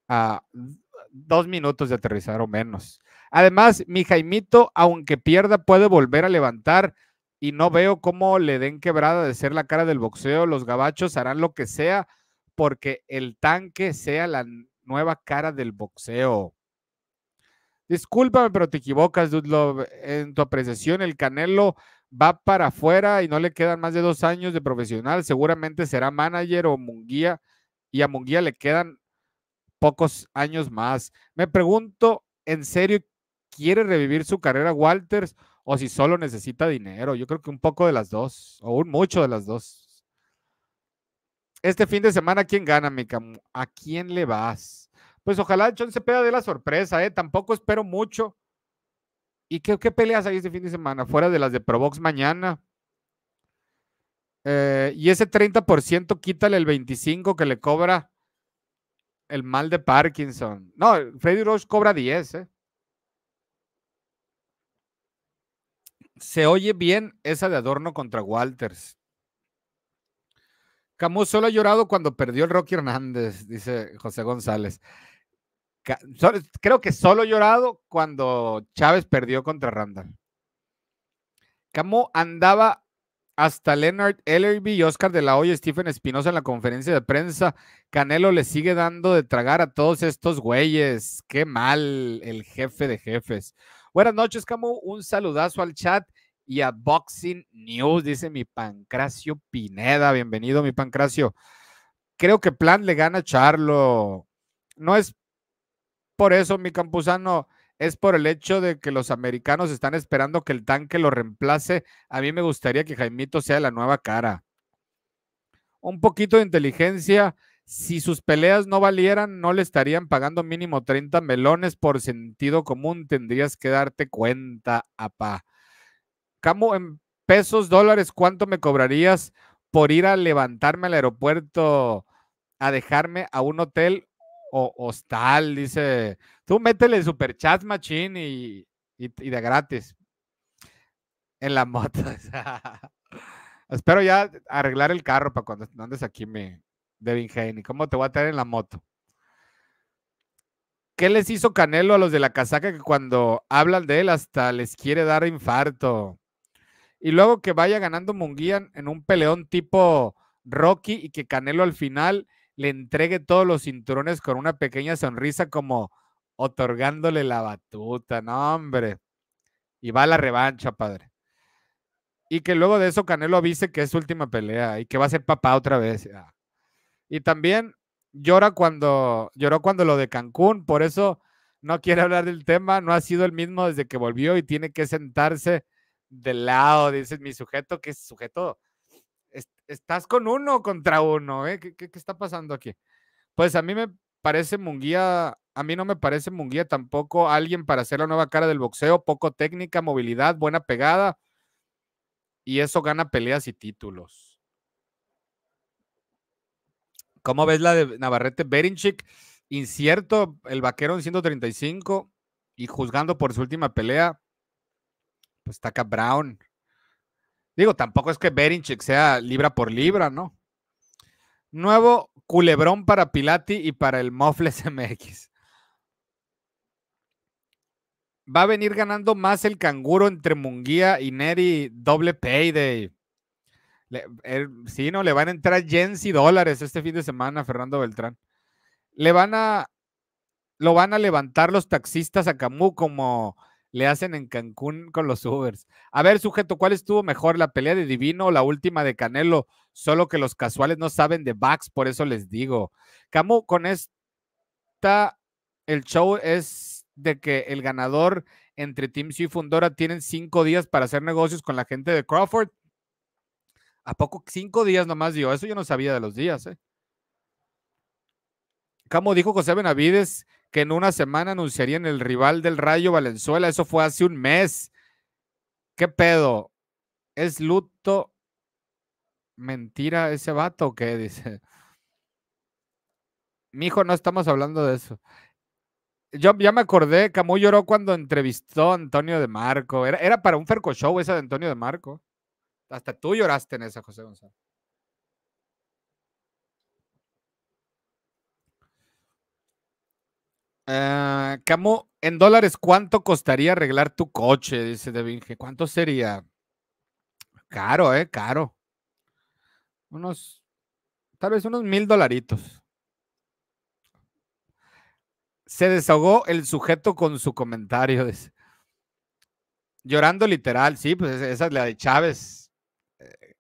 A ah, dos minutos de aterrizar o menos. Además, mi Jaimito, aunque pierda, puede volver a levantar y no veo cómo le den quebrada de ser la cara del boxeo. Los gabachos harán lo que sea porque el tanque sea la nueva cara del boxeo. Discúlpame, pero te equivocas, Dudlov. En tu apreciación, el Canelo va para afuera y no le quedan más de dos años de profesional, seguramente será manager o Munguía y a Munguía le quedan pocos años más. Me pregunto, ¿en serio quiere revivir su carrera Walters o si solo necesita dinero? Yo creo que un poco de las dos, o un mucho de las dos. Este fin de semana, ¿quién gana, Mica? ¿A quién le vas? Pues ojalá John se pida de la sorpresa, ¿eh? Tampoco espero mucho ¿Y qué, peleas hay este fin de semana? Fuera de las de Provox mañana. Eh, y ese 30% quítale el 25% que le cobra el mal de Parkinson. No, Freddy Roach cobra 10. ¿eh? Se oye bien esa de Adorno contra Walters. Camus solo ha llorado cuando perdió el Rocky Hernández, dice José González creo que solo llorado cuando Chávez perdió contra Randall. Camo andaba hasta Leonard Ellerby y Oscar de la Hoya, Stephen Espinosa en la conferencia de prensa. Canelo le sigue dando de tragar a todos estos güeyes. Qué mal el jefe de jefes. Buenas noches, Camo. Un saludazo al chat y a Boxing News, dice mi Pancracio Pineda. Bienvenido, mi Pancracio. Creo que Plan le gana a Charlo. No es por eso, mi campuzano, es por el hecho de que los americanos están esperando que el tanque lo reemplace. A mí me gustaría que Jaimito sea la nueva cara. Un poquito de inteligencia. Si sus peleas no valieran, no le estarían pagando mínimo 30 melones por sentido común. Tendrías que darte cuenta, apá. Camo, en pesos, dólares, ¿cuánto me cobrarías por ir a levantarme al aeropuerto, a dejarme a un hotel o, hostal, dice. Tú métele super chat, machín, y, de gratis. En la *laughs* moto. Espero ya arreglar el carro para cuando andes aquí, mi Devin Haney. ¿Cómo te voy a traer en la moto? ¿Qué les hizo Canelo a los de la casaca que cuando hablan de él hasta les quiere dar infarto? Y luego que vaya ganando Munguía en un peleón tipo Rocky y que Canelo al final le entregue todos los cinturones con una pequeña sonrisa como otorgándole la batuta, no hombre. Y va a la revancha, padre. Y que luego de eso Canelo avise que es su última pelea y que va a ser papá otra vez. Ah. Y también llora cuando lloró cuando lo de Cancún, por eso no quiere hablar del tema, no ha sido el mismo desde que volvió y tiene que sentarse de lado, dice mi sujeto, que es sujeto estás con uno contra uno, ¿eh? ¿Qué, está pasando aquí? Pues a mí me parece Munguía, a mí no me parece Munguía tampoco alguien para hacer la nueva cara del boxeo, poco técnica, movilidad, buena pegada, y eso gana peleas y títulos. ¿Cómo ves la de Navarrete Berinchik? Incierto, el vaquero en 135 y juzgando por su última pelea, pues taca Brown. Digo, tampoco es que Berinchik sea libra por libra, ¿no? Nuevo culebrón para Pilati y para el Mofles *laughs* MX. Va a venir ganando más el canguro entre Munguía y Neri, doble payday. Er, sí, no, le van a entrar yens y dólares este fin de semana a Fernando Beltrán. Le van a, lo van a levantar los taxistas a Camus como le hacen en Cancún con los Ubers. A ver, sujeto, ¿cuál estuvo mejor, la pelea de Divino o la última de Canelo? Solo que los casuales no saben de Backs, por eso les digo. Camo, con esta, el show es de que el ganador entre Team y Fundora tienen cinco días para hacer negocios con la gente de Crawford. ¿A poco cinco días nomás dio? Eso yo no sabía de los días, ¿eh? Camo dijo José Benavides que en una semana anunciarían el rival del Rayo Valenzuela. Eso fue hace un mes. ¿Qué pedo? ¿Es luto? ¿Mentira ese vato o qué? Dice. Mijo, no estamos hablando de eso. Yo ya me acordé, Camus lloró cuando entrevistó a Antonio de Marco. Era, era para un Ferco Show esa de Antonio de Marco. Hasta tú lloraste en esa, José González. Ah, Camo, en dólares, ¿cuánto costaría arreglar tu coche? Dice Devinje. ¿Cuánto sería? Caro, ¿eh? Caro. Unos, tal vez unos mil dolaritos. Se desahogó el sujeto con su comentario. Llorando literal, sí, pues esa es la de Chávez. Eh,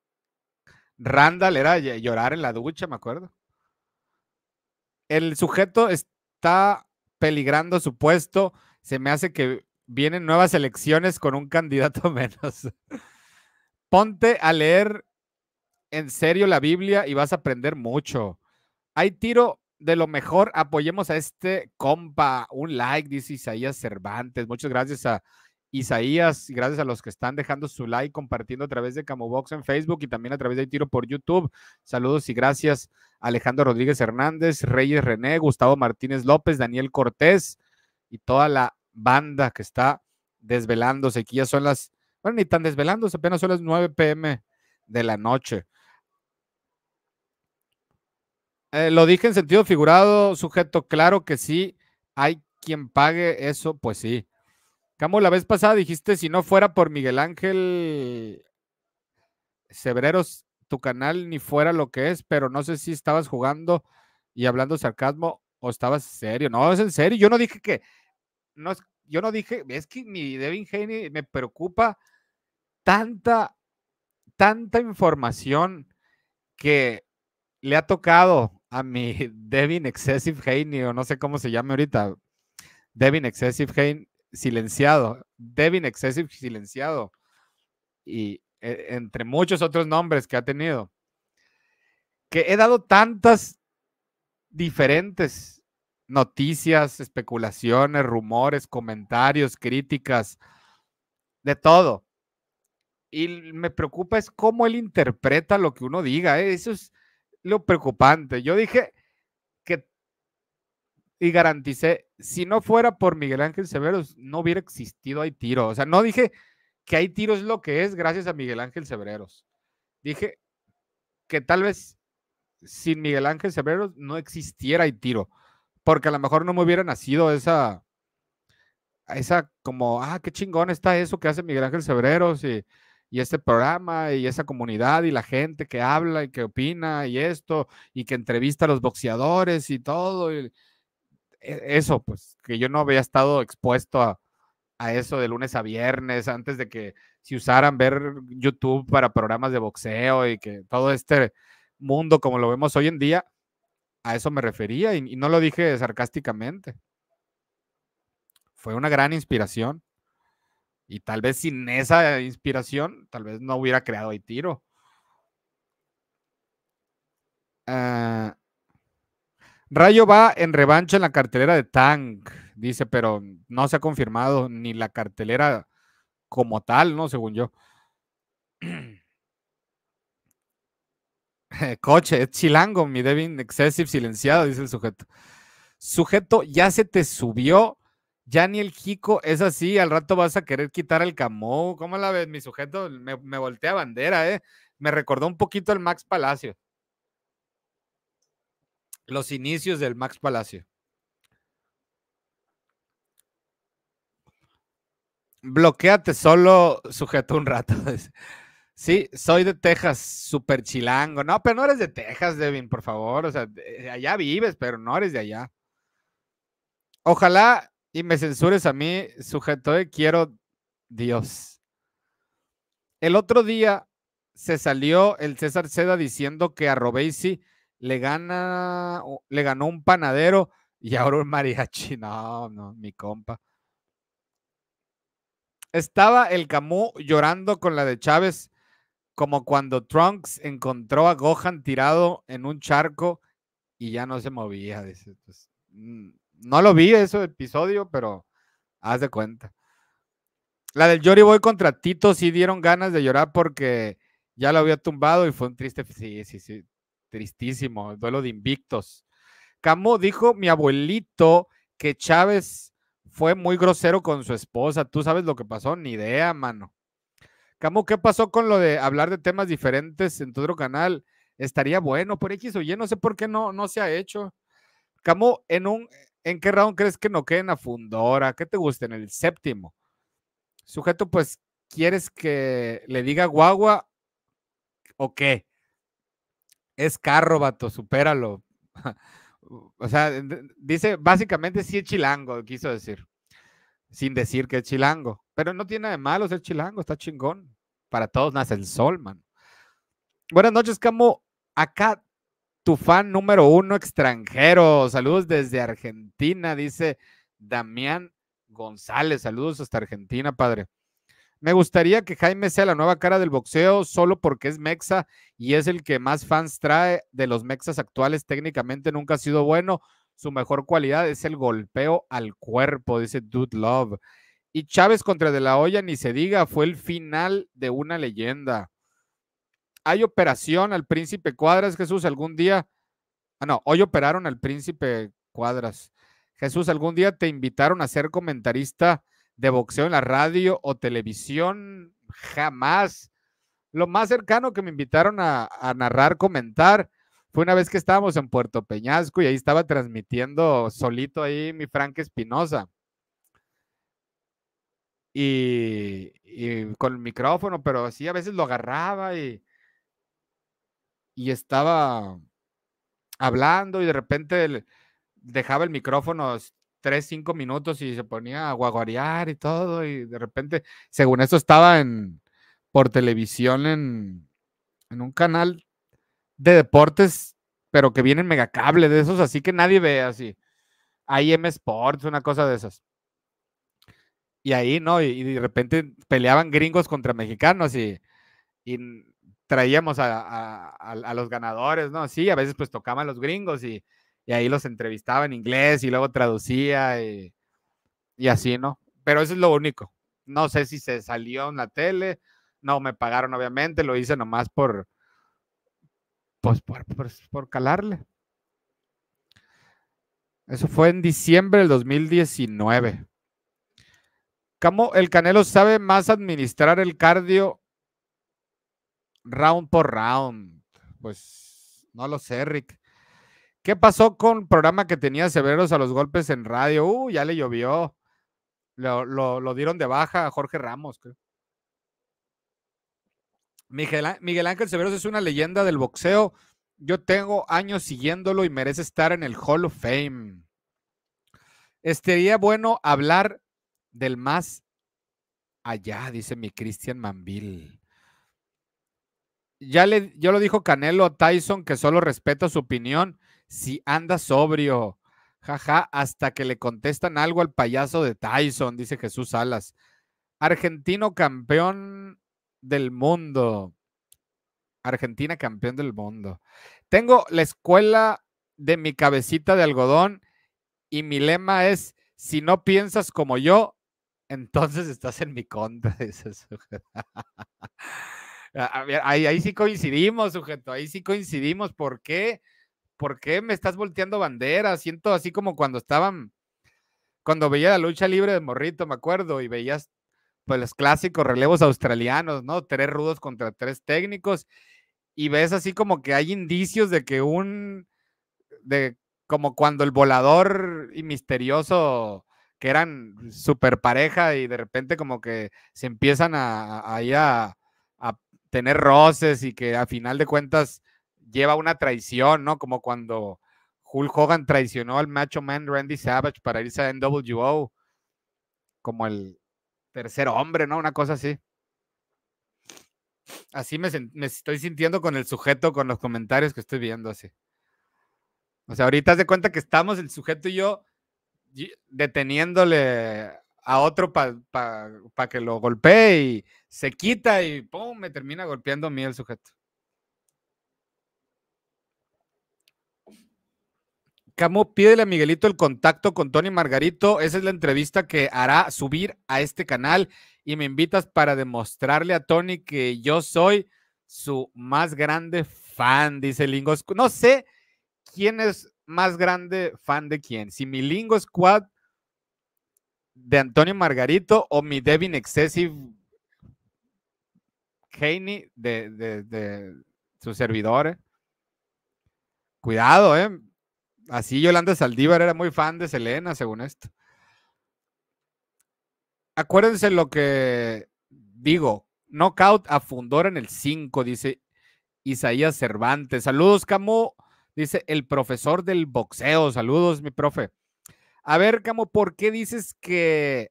Randall era llorar en la ducha, me acuerdo. El sujeto está peligrando su puesto. Se me hace que vienen nuevas elecciones con un *laughs* candidato menos. Ponte a leer en serio la Biblia y vas a aprender mucho. Hay tiro de lo mejor. Apoyemos a este compa. Un like, dice Isaías Cervantes. Muchas gracias a Isaías, gracias a los que están dejando su like, compartiendo a través de Camobox en Facebook y también a través de Tiro por YouTube. Saludos y gracias Alejandro Rodríguez Hernández, Reyes René, Gustavo Martínez López, Daniel Cortés y toda la banda que está desvelándose. Aquí ya son las, bueno, ni tan desvelándose, apenas son las 9 pm de la noche. Eh, lo dije en sentido figurado, sujeto, claro que sí. Hay quien pague eso, pues sí. Camo, la vez pasada dijiste, si no fuera por Miguel Ángel Cebreros, tu canal ni fuera lo que es, pero no sé si estabas jugando y hablando sarcasmo o estabas serio. No, es en serio. Yo no dije que. No, yo no dije. Es que mi Devin Haney me preocupa tanta, tanta información que le ha tocado a mi *laughs* Devin Excessive Haney, o no sé cómo se llame ahorita. Devin Excessive Haney, silenciado, Devin Excessive silenciado, y e, entre muchos otros nombres que ha tenido, que he dado tantas diferentes noticias, especulaciones, rumores, comentarios, críticas, de todo. Y me preocupa es cómo él interpreta lo que uno diga. Eh, eso es lo preocupante. Yo dije, y garanticé, si no fuera por Miguel Ángel Severos, no hubiera existido Hay Tiro. O sea, no dije que Hay Tiro es lo que es gracias a Miguel Ángel Severos. Dije que tal vez sin Miguel Ángel Severos no existiera Hay Tiro, porque a lo mejor no me hubiera nacido esa, esa como, ah, qué chingón está eso que hace Miguel Ángel Severos y, y este programa y esa comunidad y la gente que habla y que opina y esto y que entrevista a los boxeadores y todo. Y, e-, eso, pues, que yo no había estado expuesto a, eso de lunes a viernes, antes de que si usaran ver YouTube para programas de boxeo y que todo este mundo como lo vemos hoy en día, a eso me refería y, no lo dije sarcásticamente. Fue una gran inspiración y tal vez sin esa inspiración, tal vez no hubiera creado ahí tiro. Ah, Rayo va en revancha en la cartelera de Tank, dice, pero no se ha confirmado ni la cartelera como tal, ¿no? Según yo. *clears throat* Coche, es chilango, mi Devin excessive, silenciado, dice el sujeto. Sujeto, ya se te subió, ya ni el Jico es así, al rato vas a querer quitar el camo. ¿Cómo la ves, mi sujeto? Me, me voltea bandera, ¿eh? Me recordó un poquito el Max Palacio. Los inicios del Max Palacio. Bloqueate solo, sujeto un rato. *laughs* Sí, soy de Texas, super chilango. No, pero no eres de Texas, Devin, por favor. O sea, eh, allá vives, pero no eres de allá. Ojalá y me censures a mí, sujeto de quiero Dios. El otro día se salió el César Seda diciendo que a Robesi le gana, le ganó un panadero y ahora un mariachi. *laughs* No, no, mi compa. Estaba el Camus llorando con la de Chávez, como cuando Trunks encontró a Gohan tirado en un charco y ya no se movía. Pues, mm, no lo vi ese episodio, pero haz de cuenta. La del Jory Boy contra Tito sí dieron ganas de llorar porque ya lo había tumbado y fue un triste. Sí, sí, sí tristísimo, el duelo de invictos. Camo dijo mi abuelito que Chávez fue muy grosero con su esposa. ¿Tú sabes lo que pasó? Ni idea, mano. Camo, ¿qué pasó con lo de hablar de temas diferentes en tu otro canal? Estaría bueno, por X o Y, no sé por qué no, no se ha hecho. Camo, ¿en, un, ¿en qué round crees que no queden a Fundora? ¿Qué te gusta? En el séptimo. Sujeto, pues, ¿quieres que le diga guagua o qué? es carro, vato, supéralo. *laughs* o sea, dice, básicamente sí es chilango, quiso decir. Sin decir que es chilango. Pero no tiene de malo ser chilango, está chingón. Para todos nace el sol, man. Buenas noches, Camo. Acá tu fan número uno extranjero. Saludos desde Argentina, dice Damián González. Saludos hasta Argentina, padre. Me gustaría que Jaime sea la nueva cara del boxeo solo porque es mexa y es el que más fans trae de los mexas actuales. Técnicamente nunca ha sido bueno. Su mejor cualidad es el golpeo al cuerpo, dice Dude Love. Y Chávez contra De La Hoya, ni se diga, fue el final de una leyenda. Hay operación al príncipe Cuadras, Jesús, algún día. Ah, no, hoy operaron al príncipe Cuadras. Jesús, algún día te invitaron a ser comentarista de boxeo en la radio o televisión, jamás. Lo más cercano que me invitaron a, narrar, comentar, fue una vez que estábamos en Puerto Peñasco y ahí estaba transmitiendo solito ahí mi Frank Espinosa. Y, con el micrófono, pero sí a veces lo agarraba y, y estaba hablando y de repente dejaba el micrófono tres, cinco minutos y se ponía a guaguarear y todo, y de repente, según esto estaba en, por televisión en, en un canal de deportes, pero que vienen megacable, de esos así que nadie ve así. IM Sports, una cosa de esas. Y ahí, ¿no? Y, de repente peleaban gringos contra mexicanos y, traíamos a, a, los ganadores, ¿no? Sí, a veces pues tocaban los gringos y y ahí los entrevistaba en inglés y luego traducía y, así, ¿no? Pero eso es lo único. No sé si se salió en la tele, no me pagaron obviamente, lo hice nomás por, pues por, por, calarle. Eso fue en diciembre del 2019. ¿Cómo el Canelo sabe más administrar el cardio round por round? Pues no lo sé, Rick. ¿Qué pasó con el programa que tenía Severos a los golpes en radio? Uh, ya le llovió. Lo, dieron de baja a Jorge Ramos. Miguel, Ángel Severos es una leyenda del boxeo. Yo tengo años siguiéndolo y merece estar en el Hall of Fame. Estaría bueno hablar del más allá, dice mi Cristian Manville. Ya, le, lo dijo Canelo Tyson que solo respeto su opinión si anda sobrio. Jaja, hasta que le contestan algo al payaso de Tyson, dice Jesús Salas. Argentino campeón del mundo. Argentina campeón del mundo. Tengo la escuela de mi cabecita de algodón y mi lema es, si no piensas como yo, entonces estás en mi contra, *laughs* ahí, sí coincidimos, sujeto, ahí sí coincidimos. ¿Por qué? ¿por qué me estás volteando bandera? Siento así como cuando estaban, cuando veía la lucha libre de Morrito, me acuerdo, y veías pues los clásicos relevos australianos, ¿no? Tres rudos contra tres técnicos, y ves así como que hay indicios de que un, de como cuando el volador y misterioso que eran super pareja y de repente como que se empiezan a, a, a tener roces y que a final de cuentas lleva una traición, ¿no? Como cuando Hulk Hogan traicionó al Macho Man Randy Savage para irse a NWO como el tercer hombre, ¿no? Una cosa así. Así me, estoy sintiendo con el sujeto, con los comentarios que estoy viendo así. O sea, ahorita de cuenta que estamos el sujeto y yo deteniéndole a otro para que lo golpee y se quita y ¡pum! me termina golpeando a mí el sujeto. Camo, pídele a Miguelito el contacto con Tony Margarito. Esa es la entrevista que hará subir a este canal y me invitas para demostrarle a Tony que yo soy su más grande fan, dice Lingo. No sé quién es más grande fan de quién. Si mi Lingo Squad de Antonio Margarito o mi Devin Excessive Haney de, su servidor. Eh. Cuidado, ¿eh? Así Yolanda Saldívar era muy fan de Selena, según esto. Acuérdense lo que digo. Knockout a Fundora en el 5, dice Isaías Cervantes. Saludos, Camo. Dice el profesor del boxeo. Saludos, mi profe. A ver, Camo, ¿por qué dices que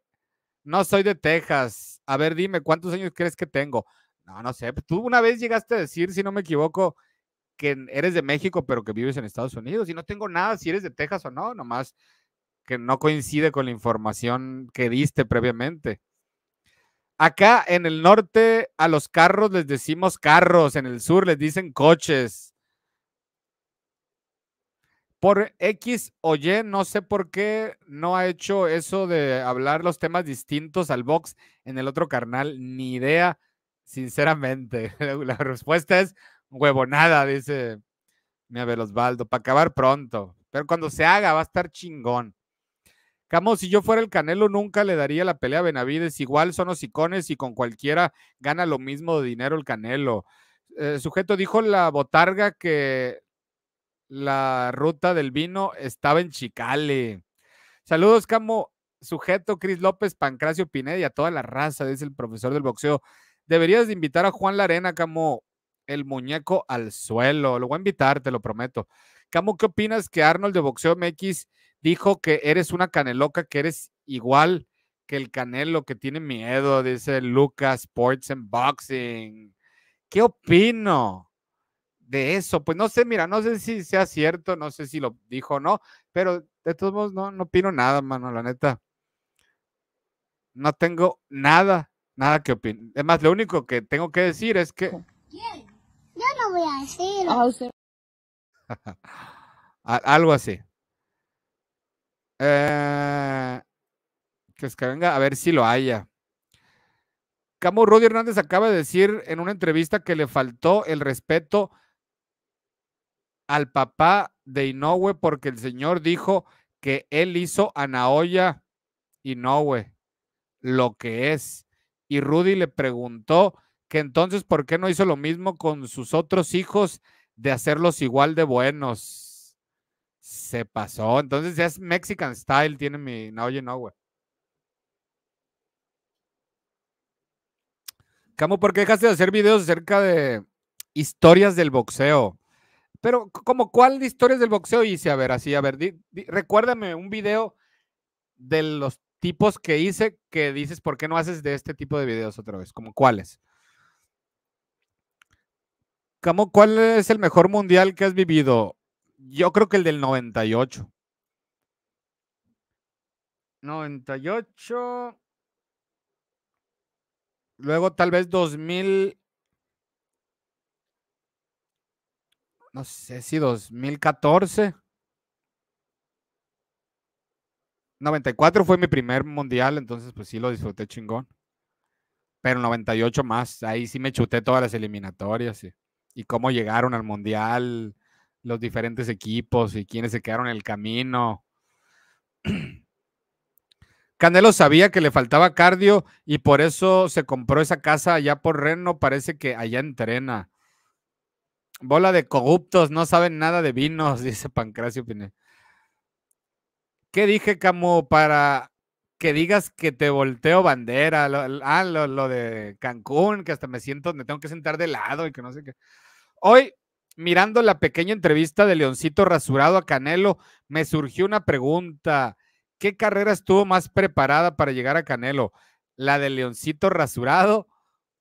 no soy de Texas? A ver, dime, ¿cuántos años crees que tengo? No, no sé. Tú una vez llegaste a decir, si no me equivoco, que eres de México, pero que vives en Estados Unidos. Y no tengo nada si eres de Texas o no, nomás que no coincide con la información que diste previamente. Acá en el norte a los carros les decimos carros, en el sur les dicen coches. Por X o Y, no sé por qué no ha hecho eso de hablar los temas distintos al box en el otro carnal, ni idea, sinceramente. *laughs* La respuesta es huevonada, dice mi Abel Osvaldo, para acabar pronto. Pero cuando se haga va a estar chingón. Camo, si yo fuera el Canelo, nunca le daría la pelea a Benavides. Igual son los icones y con cualquiera gana lo mismo de dinero el Canelo. Eh, sujeto dijo la botarga que la ruta del vino estaba en Chicale. Saludos, Camo. Sujeto Cris López, Pancracio Pineda y a toda la raza, dice el profesor del boxeo. Deberías de invitar a Juan Larena, Camo el muñeco al suelo. Lo voy a invitar, te lo prometo. ¿Cómo ¿qué opinas que Arnold de Boxeo MX dijo que eres una caneloca, que eres igual que el canelo, que tiene miedo? Dice Lucas Sports and Boxing. ¿Qué opino de eso? Pues no sé, mira, no sé si sea cierto, no sé si lo dijo o no, pero de todos modos no, opino nada, mano, la neta. No tengo nada, nada que opinar. Es más, lo único que tengo que decir es que... Ah, *laughs* algo así. Eh, es que venga a ver si lo haya. Camo Rudy Hernández acaba de decir en una entrevista que le faltó el respeto al papá de Inoue porque el señor dijo que él hizo a Naoya Inoue lo que es. Y Rudy le preguntó entonces, ¿por qué no hizo lo mismo con sus otros hijos de hacerlos igual de buenos? Se pasó. Entonces ya es Mexican style, tiene mi. No, oye, no, güey. cómo ¿por qué dejaste de hacer videos acerca de historias del boxeo? Pero, ¿como cuál de historias del boxeo hice? A ver, así, a ver, recuérdame un video de los tipos que hice que dices, ¿por qué no haces de este tipo de videos otra vez? cómo cuáles? ¿Cuál es el mejor mundial que has vivido? Yo creo que el del 98. 98. Luego tal vez 2000. No sé si 2014. 94 fue mi primer mundial, entonces pues sí lo disfruté chingón. Pero 98 más, ahí sí me chuté todas las eliminatorias. Sí y cómo llegaron al Mundial, los diferentes equipos y quiénes se quedaron en el camino. *clears throat* Canelo sabía que le faltaba cardio y por eso se compró esa casa allá por Reno, parece que allá entrena. Bola de corruptos, no saben nada de vinos, *laughs* dice Pancracio pine ¿Qué dije, Camo, para que digas que te volteo bandera? ah, lo, de Cancún, que hasta me siento, me tengo que sentar de lado y que no sé qué. Hoy, mirando la pequeña entrevista de Leoncito Rasurado a Canelo, me surgió una pregunta. ¿Qué carrera estuvo más preparada para llegar a Canelo? ¿La de Leoncito Rasurado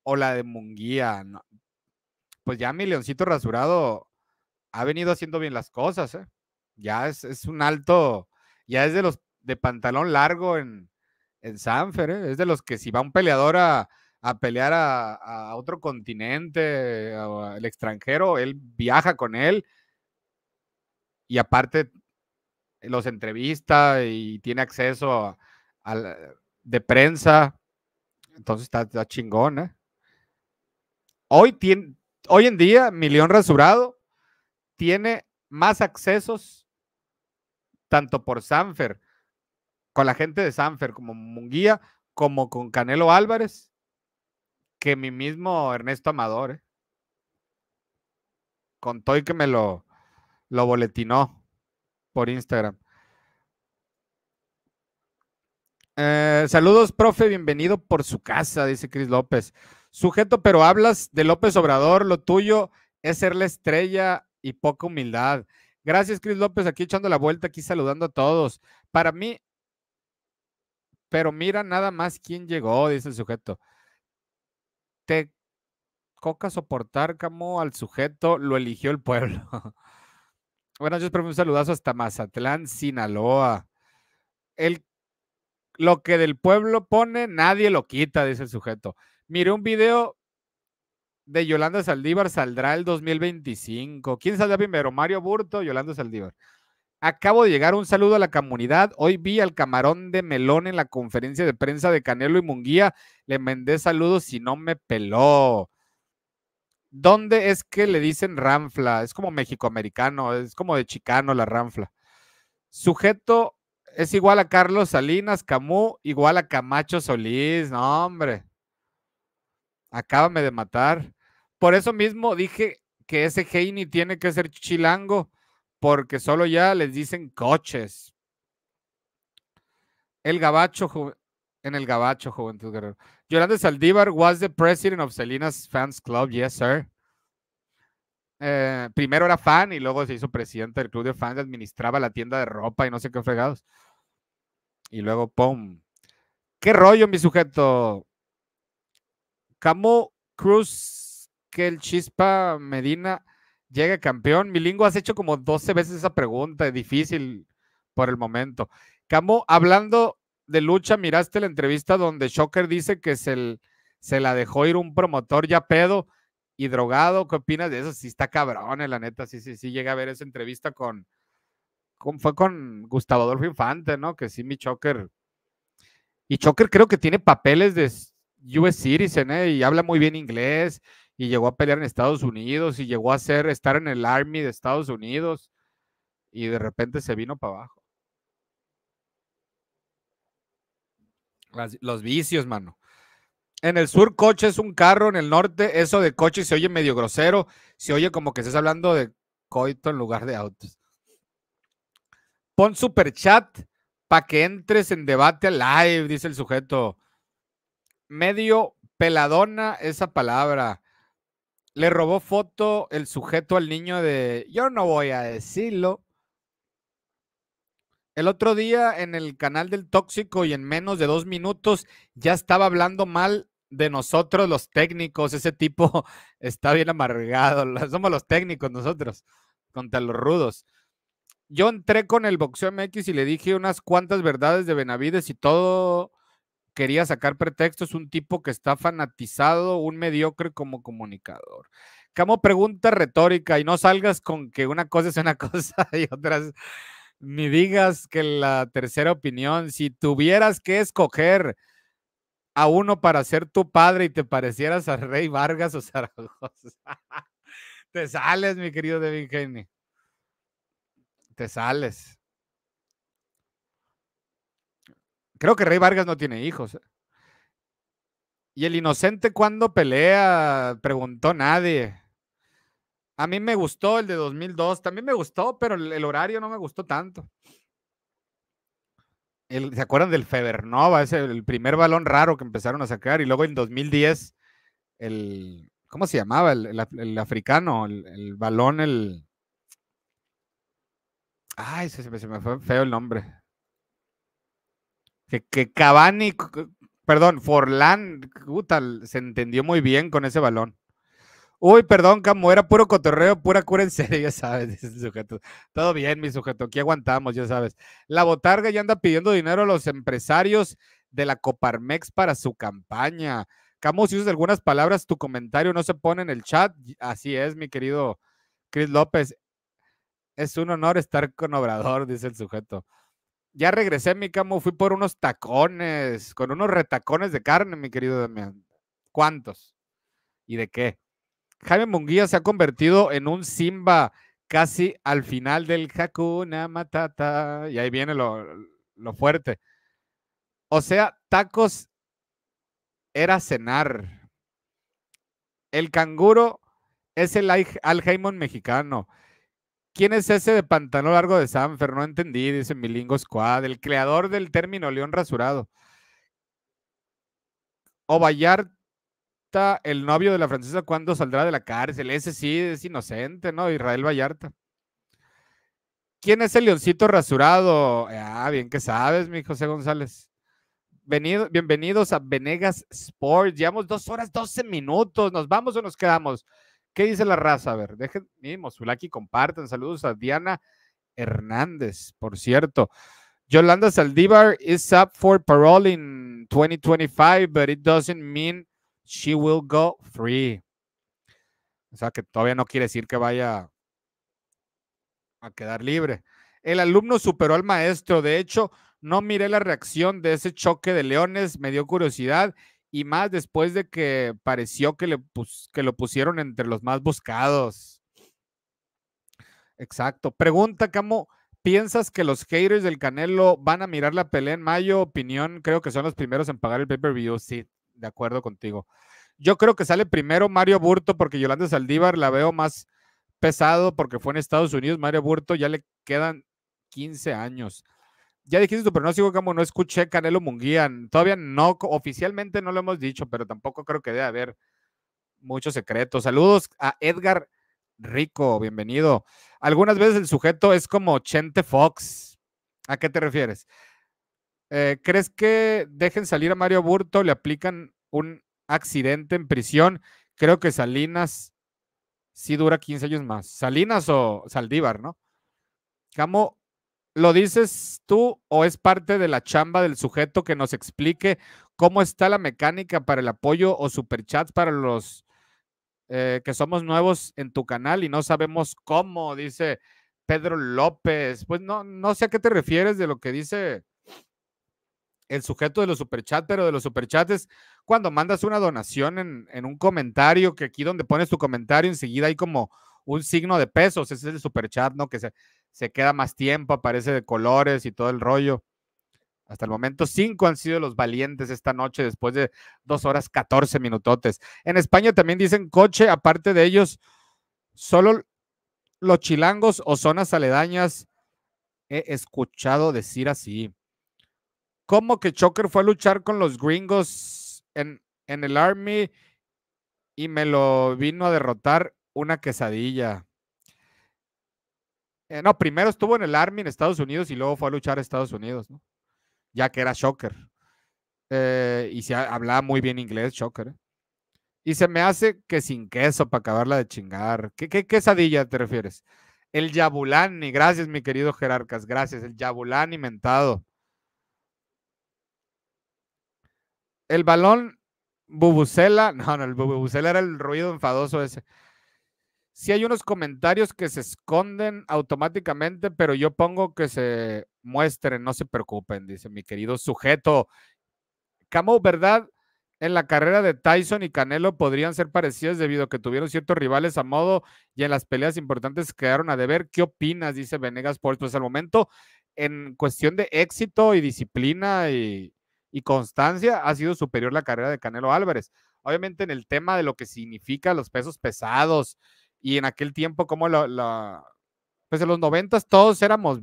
o la de Munguía? Pues ya mi Leoncito Rasurado ha venido haciendo bien las cosas. ¿eh? Ya es, un alto, ya es de los de pantalón largo en, Sanfer. ¿eh? Es de los que si va un peleador a a pelear a, otro continente, al extranjero, él viaja con él y aparte los entrevista y tiene acceso a, de prensa. Entonces está, chingón, ¿eh? Hoy, tiene, hoy en día, Millón Rasurado tiene más accesos tanto por Sanfer, con la gente de Sanfer como Munguía, como con Canelo Álvarez, que mi mismo Ernesto Amador. ¿eh? contó y que me lo, lo boletinó por Instagram. Eh, saludos, profe, bienvenido por su casa, dice Cris López. Sujeto, pero hablas de López Obrador, lo tuyo es ser la estrella y poca humildad. Gracias, Cris López, aquí echando la vuelta, aquí saludando a todos. Para mí, pero mira nada más quién llegó, dice el sujeto te coca soportar, Camo, al sujeto, lo eligió el pueblo. *laughs* Buenas noches, profe. Un saludazo hasta Mazatlán, Sinaloa. El, lo que del pueblo pone, nadie lo quita, dice el sujeto. Mire un video de Yolanda Saldívar, saldrá el 2025. ¿Quién saldrá primero, Mario Burto Yolanda Saldívar? Acabo de llegar, un saludo a la comunidad. Hoy vi al camarón de melón en la conferencia de prensa de Canelo y Munguía. Le mandé saludos y no me peló. ¿Dónde es que le dicen ranfla? Es como mexicoamericano, es como de chicano la ranfla. Sujeto es igual a Carlos Salinas, Camus, igual a Camacho Solís. No, hombre. Acábame de matar. Por eso mismo dije que ese Heini tiene que ser chilango porque solo ya les dicen coches. El gabacho, en el gabacho, Juventud Guerrero. Yolanda Saldívar was the president of Selena's Fans Club, yes, sir. Eh, primero era fan y luego se hizo presidente del club de fans, administraba la tienda de ropa y no sé qué fregados. Y luego, ¡pum! ¿Qué rollo, mi sujeto? Camo Cruz, que el Chispa Medina Llega campeón? Milingo, has hecho como 12 veces esa pregunta, difícil por el momento. Camo, hablando de lucha, miraste la entrevista donde Shocker dice que se, la dejó ir un promotor ya pedo y drogado. ¿Qué opinas de eso? Sí, está cabrón, eh, la neta. Sí, sí, sí, llega a ver esa entrevista con, con, fue con Gustavo Adolfo Infante, ¿no? Que sí, mi Choker. Y Choker creo que tiene papeles de US Citizen, eh, Y habla muy bien inglés y llegó a pelear en Estados Unidos y llegó a ser, estar en el Army de Estados Unidos y de repente se vino para abajo. los vicios, mano. En el sur coche es un carro, en el norte eso de coche se oye medio grosero, se oye como que estás hablando de coito en lugar de autos. Pon super chat para que entres en debate live, dice el sujeto. Medio peladona esa palabra. Le robó foto el sujeto al niño de yo no voy a decirlo. El otro día en el canal del tóxico y en menos de dos minutos ya estaba hablando mal de nosotros los técnicos. Ese tipo *laughs* está bien amargado. *laughs* Somos los técnicos nosotros contra los rudos. Yo entré con el boxeo MX y le dije unas cuantas verdades de Benavides y todo quería sacar pretextos, un tipo que está fanatizado, un mediocre como comunicador. Camo pregunta retórica y no salgas con que una cosa es una *laughs* cosa y otras ni digas que la tercera opinión, si tuvieras que escoger a uno para ser tu padre y te parecieras a Rey Vargas o Zaragoza, *laughs* te sales, mi querido Devin Haney. Te sales. Creo que Rey Vargas no tiene hijos. ¿Y el inocente cuando pelea? Preguntó nadie. A mí me gustó el de 2002, también me gustó, pero el, horario no me gustó tanto. ¿Se acuerdan del Febernova? Es el primer balón raro que empezaron a sacar. Y luego en 2010, el. ¿Cómo se llamaba? El, africano, el, balón, el. Ay, se me fue feo el nombre. Que, que Cavani, perdón, Forlán, se entendió muy bien con ese balón. Uy, perdón, Camo, era puro cotorreo, pura cura en serie, *laughs* ya sabes, dice el sujeto. Todo bien, mi sujeto, aquí aguantamos, ya sabes. La botarga ya anda pidiendo dinero a los empresarios de la Coparmex para su campaña. Camo, si usas algunas palabras, tu comentario no se pone en el chat. Así es, mi querido Chris López. Es un honor estar con Obrador, dice el sujeto. Ya regresé, mi camo, fui por unos tacones, con unos retacones de carne, mi querido Damián. ¿Cuántos? ¿Y de qué? Jaime Munguía se ha convertido en un Simba casi al final del Hakuna Matata. Y ahí viene lo, fuerte. O sea, tacos era cenar. El canguro es el Jaimon mexicano. ¿Quién es ese de Pantano largo de Sanfer? No entendí, dice Milingo Squad, el creador del término león rasurado. O Vallarta, el novio de la francesa, ¿cuándo saldrá de la cárcel? Ese sí es inocente, ¿no? Israel Vallarta. ¿Quién es el leoncito rasurado? Ah, bien que sabes, mi José González. bienvenidos a Venegas Sports. Llevamos dos horas, doce minutos. ¿Nos vamos o nos quedamos? ¿Qué dice la raza? A ver, dejen mismo, y compartan. Saludos a Diana Hernández, por cierto. Yolanda Saldívar is up for parole in 2025, but it doesn't mean she will go free. O sea, que todavía no quiere decir que vaya a quedar libre. El alumno superó al maestro. De hecho, no miré la reacción de ese choque de leones. Me dio curiosidad y más después de que pareció que, le lo pusieron entre los más buscados. Exacto. Pregunta, Camo, ¿piensas que los haters del Canelo van a mirar la pelea en mayo? Opinión, creo que son los primeros en pagar el pay-per-view. Sí, de acuerdo contigo. Yo creo que sale primero Mario Burto porque Yolanda Saldívar la veo más pesado porque fue en Estados Unidos. Mario Burto ya le quedan 15 años ya dijiste tu pronóstico, Camo no escuché Canelo Munguía. Todavía no, oficialmente no lo hemos dicho, pero tampoco creo que debe haber muchos secretos. Saludos a Edgar Rico, bienvenido. Algunas veces el sujeto es como Chente Fox. ¿A qué te refieres? Eh, ¿Crees que dejen salir a Mario Burto? ¿Le aplican un accidente en prisión? Creo que Salinas sí dura 15 años más. Salinas o Saldívar, ¿no? Camo ¿Lo dices tú o es parte de la chamba del sujeto que nos explique cómo está la mecánica para el apoyo o superchats para los eh, que somos nuevos en tu canal y no sabemos cómo? Dice Pedro López. Pues no, no sé a qué te refieres de lo que dice el sujeto de los superchats, pero de los superchats es cuando mandas una donación en, un comentario, que aquí donde pones tu comentario, enseguida hay como un signo de pesos, ese es el superchat, ¿no? Que se, se queda más tiempo, aparece de colores y todo el rollo. Hasta el momento, cinco han sido los valientes esta noche después de dos horas 14 minutotes. En España también dicen coche, aparte de ellos, solo los chilangos o zonas aledañas he escuchado decir así. ¿Cómo que Choker fue a luchar con los gringos en, en el Army y me lo vino a derrotar una quesadilla? Eh, no, primero estuvo en el Army en Estados Unidos y luego fue a luchar en Estados Unidos, ¿no? ya que era Shocker. Eh, y se hablaba muy bien inglés, Shocker. ¿eh? Y se me hace que sin queso para acabarla de chingar. ¿Qué, quesadilla te refieres? El Yabulani, gracias mi querido Jerarcas, gracias. El Yabulani mentado. El balón Bubucela, *laughs* no, no, el Bubucela era el ruido enfadoso ese si hay unos comentarios que se esconden automáticamente, pero yo pongo que se muestren, no se preocupen, dice mi querido sujeto. Camo, ¿verdad? En la carrera de Tyson y Canelo podrían ser parecidas debido a que tuvieron ciertos rivales a modo y en las peleas importantes quedaron a deber. ¿Qué opinas? Dice Venegas Sports. Pues al momento, en cuestión de éxito y disciplina y, y constancia, ha sido superior la carrera de Canelo Álvarez. Obviamente en el tema de lo que significa los pesos pesados, y en aquel tiempo, como la, pues en los noventas todos éramos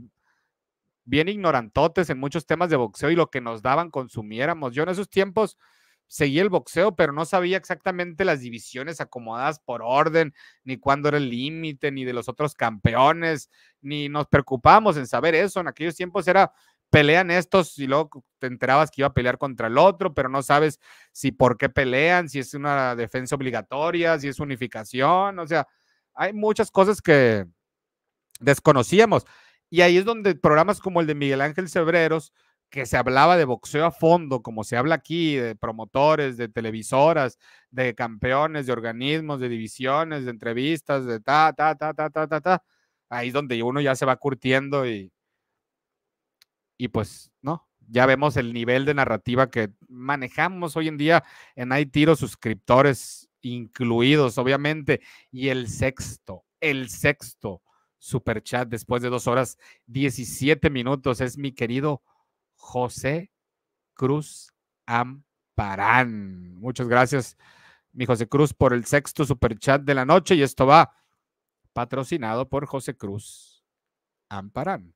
bien ignorantotes en muchos temas de boxeo y lo que nos daban consumiéramos. Yo en esos tiempos seguía el boxeo, pero no sabía exactamente las divisiones acomodadas por orden, ni cuándo era el límite, ni de los otros campeones, ni nos preocupábamos en saber eso. En aquellos tiempos era pelean estos y luego te enterabas que iba a pelear contra el otro, pero no sabes si por qué pelean, si es una defensa obligatoria, si es unificación, o sea, hay muchas cosas que desconocíamos. Y ahí es donde programas como el de Miguel Ángel Cebreros, que se hablaba de boxeo a fondo, como se habla aquí, de promotores, de televisoras, de campeones, de organismos, de divisiones, de entrevistas, de ta, ta, ta, ta, ta, ta, ta. Ahí es donde uno ya se va curtiendo y, y pues, ¿no? Ya vemos el nivel de narrativa que manejamos hoy en día en Hay Tiro, suscriptores incluidos, obviamente. Y el sexto, el sexto super chat después de dos horas 17 minutos es mi querido José Cruz Amparán. Muchas gracias, mi José Cruz, por el sexto super chat de la noche. Y esto va patrocinado por José Cruz Amparán.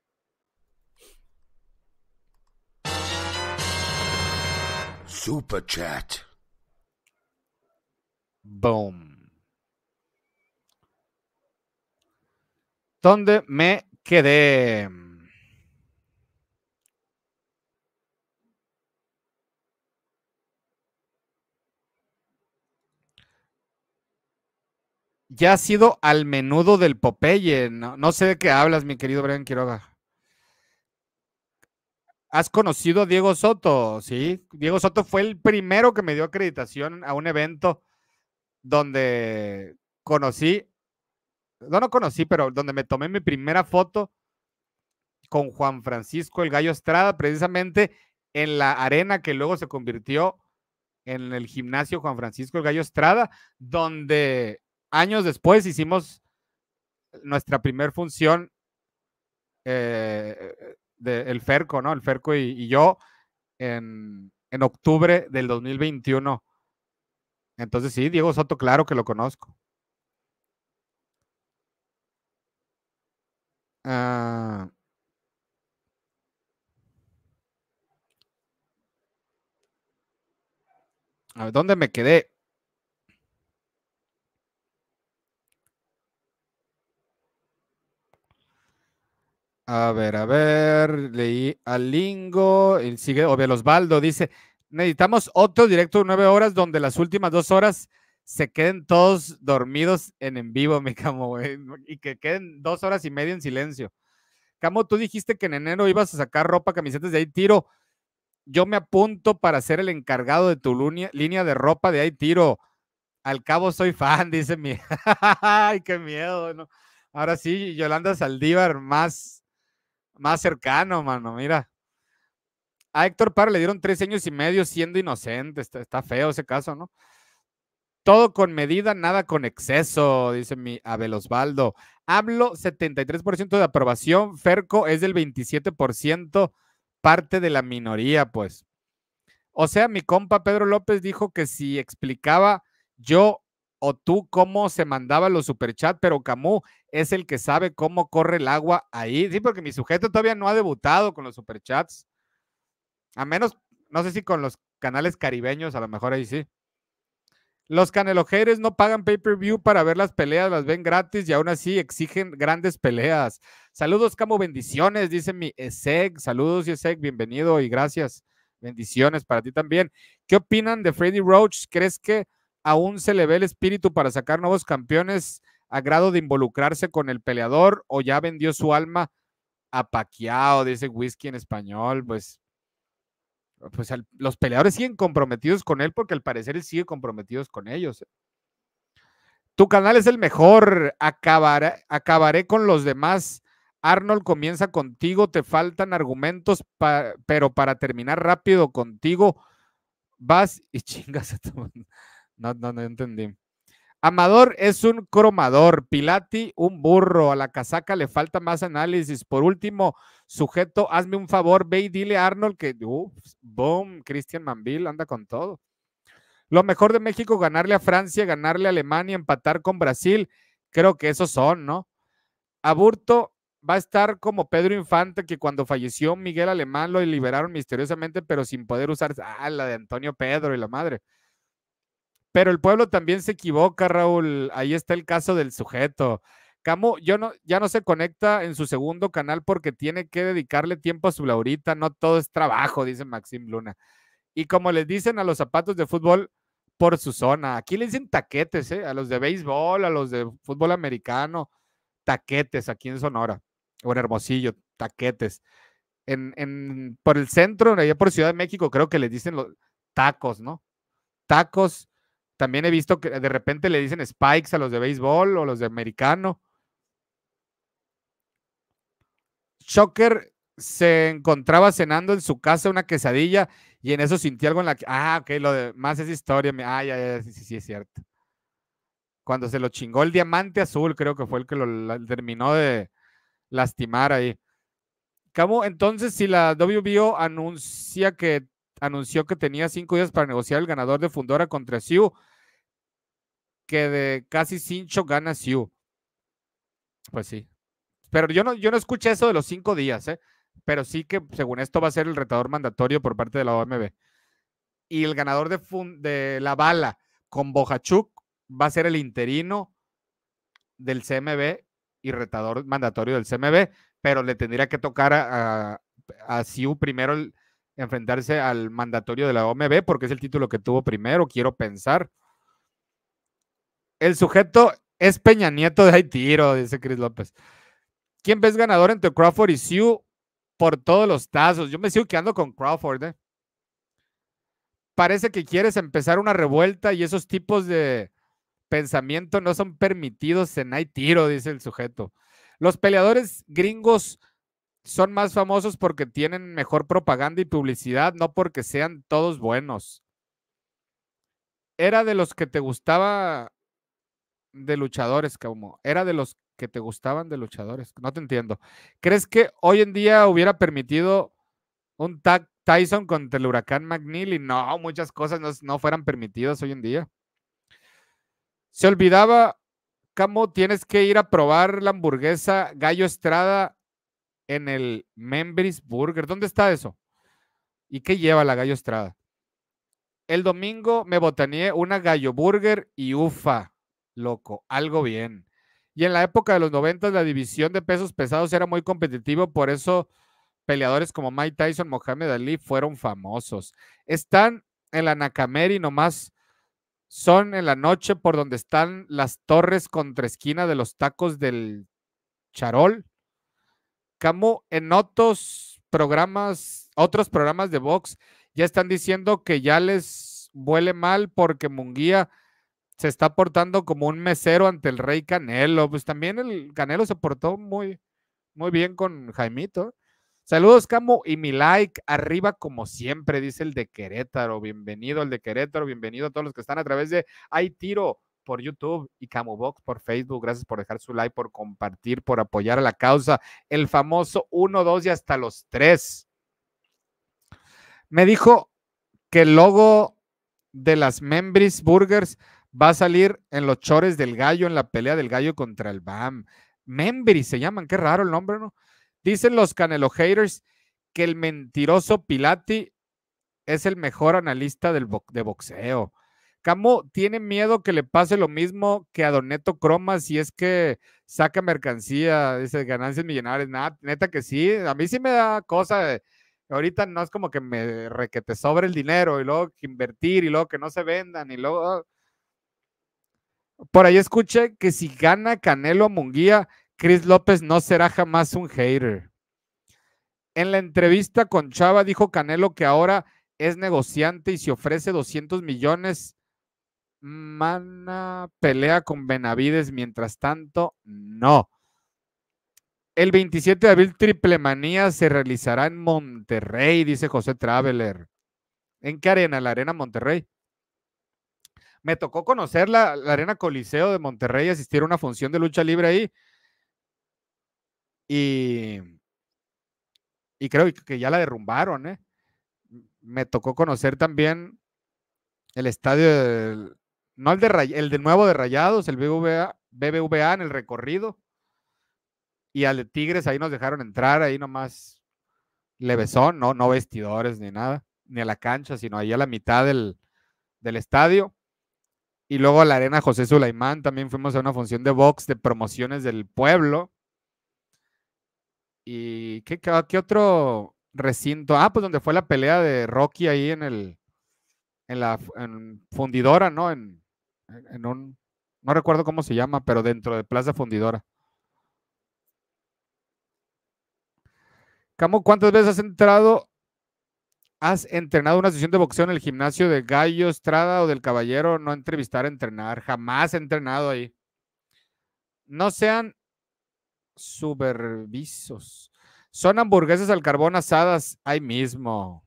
Super Chat. Boom. ¿Dónde me quedé? Ya ha sido al menudo del Popeye. No, no sé de qué hablas, mi querido Brian Quiroga. ¿Has conocido a Diego Soto? Sí, Diego Soto fue el primero que me dio acreditación a un evento donde conocí, no, no conocí, pero donde me tomé mi primera foto con Juan Francisco el Gallo Estrada, precisamente en la arena que luego se convirtió en el gimnasio Juan Francisco el Gallo Estrada, donde años después hicimos nuestra primera función eh, el Ferco, ¿no? El Ferco y, yo en, en octubre del 2021 entonces sí, Diego Soto, claro que lo conozco. Ah. A ¿dónde me quedé? A ver, a ver, leí a Lingo, y sigue obviamente Osvaldo, dice, necesitamos otro directo de nueve horas donde las últimas dos horas se queden todos dormidos en en vivo, *laughs* mi camo, güey, y que queden dos horas y media en silencio. Camo, tú dijiste que en enero ibas a sacar ropa, camisetas de ahí tiro. Yo me apunto para ser el encargado de tu línea de ropa de ahí tiro. Al cabo soy fan, *laughs* dice mi. *laughs* Ay, qué miedo. Ahora sí, Yolanda Saldívar, más, más cercano, mano. Mira, a Héctor Parra le dieron tres años y medio siendo inocente. Está, feo ese caso, ¿no? Todo con medida, nada con exceso, dice mi Abel Osvaldo. Hablo 73% de aprobación, Ferco es del 27%, parte de la minoría, pues. O sea, mi compa Pedro López dijo que si explicaba yo o tú cómo se mandaba los superchats, pero Camus es el que sabe cómo corre el agua ahí. Sí, porque mi sujeto todavía no ha debutado con los superchats. A menos, no sé si con los canales caribeños, a lo mejor ahí sí. Los canelojeres no pagan pay-per-view para ver las peleas, las ven gratis y aún así exigen grandes peleas. Saludos, Camo, bendiciones, dice mi ESEG. Saludos, ESEG, bienvenido y gracias. Bendiciones para ti también. ¿Qué opinan de Freddy Roach? ¿Crees que aún se le ve el espíritu para sacar nuevos campeones a grado de involucrarse con el peleador o ya vendió su alma a Paquiao? Dice Whisky en español. Pues pues, los peleadores siguen comprometidos con él porque al parecer él sigue comprometidos con ellos. Tu canal es el mejor, acabaré, acabaré con los demás. Arnold comienza contigo, te faltan argumentos, pero para terminar rápido contigo, vas y *laughs* chingas a tu... No, no, no entendí. Amador es un cromador, Pilati un burro, a la casaca le falta más análisis. Por último, Sujeto, hazme un favor, ve y dile a Arnold que, ¡Uf! boom, Christian Manville anda con todo. Lo mejor de México, ganarle a Francia, ganarle a Alemania, empatar con Brasil. Creo que esos son, ¿no? Aburto va a estar como Pedro Infante, que cuando falleció Miguel Alemán lo liberaron misteriosamente, pero sin poder usar a ah, la de Antonio Pedro y la madre. Pero el pueblo también se equivoca, Raúl. Ahí está el caso del sujeto. Camo yo no, ya no se conecta en su segundo canal porque tiene que dedicarle tiempo a su Laurita, no todo es trabajo, dice Maxim Luna. Y como les dicen a los zapatos de fútbol, por su zona. Aquí le dicen taquetes, ¿eh? a los de béisbol, a los de fútbol americano, taquetes aquí en Sonora, o en Hermosillo, taquetes. En, por el centro, allá por Ciudad de México, creo que le dicen tacos, ¿no? Tacos. También he visto que de repente le dicen spikes a los de béisbol o los de americano. Shocker se encontraba cenando en su casa una quesadilla y en eso sintió algo en la que. Ah, ok, lo de más es historia. Ah, ya, ya, sí, sí, es cierto. Cuando se lo chingó el diamante azul, creo que fue el que lo terminó de lastimar ahí. ¿Cómo? entonces, si la WBO anuncia que anunció que tenía cinco días para negociar el ganador de Fundora contra Siu, que de casi cincho gana Siu. Pues sí, pero yo no, yo no escuché eso de los cinco días, ¿eh? pero sí que según esto va a ser el retador mandatorio por parte de la OMB. Y el ganador de, la bala con Bojachuk va a ser el interino del CMB y retador mandatorio del CMB, pero le tendría que tocar a, a, Siu primero enfrentarse al mandatorio de la OMB porque es el título que tuvo primero, quiero pensar. El sujeto es Peña Nieto de Haitíro, dice Cris López. ¿Quién ves ganador entre Crawford y Sue por todos los tazos? Yo me sigo quedando con Crawford. ¿eh? Parece que quieres empezar una revuelta y esos tipos de pensamiento no son permitidos en Hay Tiro, dice el sujeto. Los peleadores gringos son más famosos porque tienen mejor propaganda y publicidad, no porque sean todos buenos. Era de los que te gustaba de luchadores, como era de los que te gustaban de luchadores. No te entiendo. ¿Crees que hoy en día hubiera permitido un tag Tyson contra el huracán McNeil? Y no, muchas cosas no, no fueran permitidas hoy en día. Se olvidaba, Camo, tienes que ir a probar la hamburguesa Gallo Estrada en el Membris Burger. ¿Dónde está eso? ¿Y qué lleva la Gallo Estrada? El domingo me botané una gallo burger y ufa, loco, algo bien. Y en la época de los 90 la división de pesos pesados era muy competitivo, por eso peleadores como Mike Tyson, Mohamed Ali fueron famosos. Están en la Nakameri nomás, son en la noche por donde están las torres contra esquina de los tacos del Charol. Camo, en otros programas, otros programas de box, ya están diciendo que ya les huele mal porque Munguía se está portando como un mesero ante el rey Canelo. Pues también el Canelo se portó muy, muy bien con Jaimito. Saludos, Camo, y mi like arriba como siempre, dice el de Querétaro. Bienvenido el de Querétaro, bienvenido a todos los que están a través de Hay Tiro por YouTube y Box por Facebook. Gracias por dejar su like, por compartir, por apoyar a la causa. El famoso 1, 2 y hasta los 3. Me dijo que el logo de las Membris Burgers va a salir en los chores del gallo, en la pelea del gallo contra el BAM. Membri se llaman, qué raro el nombre, ¿no? Dicen los Canelo haters que el mentiroso Pilati es el mejor analista del de boxeo. Camo tiene miedo que le pase lo mismo que a Neto Cromas si es que saca mercancía, dice ganancias millonarias. Nada, neta que sí, a mí sí me da cosa Ahorita no es como que me requete sobre el dinero y luego invertir y luego que no se vendan y luego por ahí escuché que si gana Canelo Munguía, Chris López no será jamás un hater. En la entrevista con Chava dijo Canelo que ahora es negociante y si ofrece 200 millones, Mana pelea con Benavides. Mientras tanto, no. El 27 de abril, Triple Manía se realizará en Monterrey, dice José Traveler. ¿En qué arena? ¿La arena Monterrey? Me tocó conocer la, Arena Coliseo de Monterrey, asistir a una función de lucha libre ahí. Y, y creo que ya la derrumbaron, ¿eh? Me tocó conocer también el estadio, del, no el de, el de nuevo de Rayados, el BBVA, BBVA en el recorrido. Y al Tigres ahí nos dejaron entrar, ahí nomás levesón, no, no vestidores ni nada, ni a la cancha, sino ahí a la mitad del estadio. Y luego a la Arena José Sulaimán, también fuimos a una función de box de promociones del pueblo. ¿Y qué, otro recinto? Ah, pues donde fue la pelea de Rocky ahí en el en la fundidora, ¿no? En, un, no recuerdo cómo se llama, pero dentro de Plaza Fundidora. Camo, ¿cuántas veces has entrado ¿Has entrenado una sesión de boxeo en el gimnasio de Gallo Estrada o del Caballero? No entrevistar, entrenar. Jamás he entrenado ahí. No sean supervisos. Son hamburguesas al carbón asadas ahí mismo.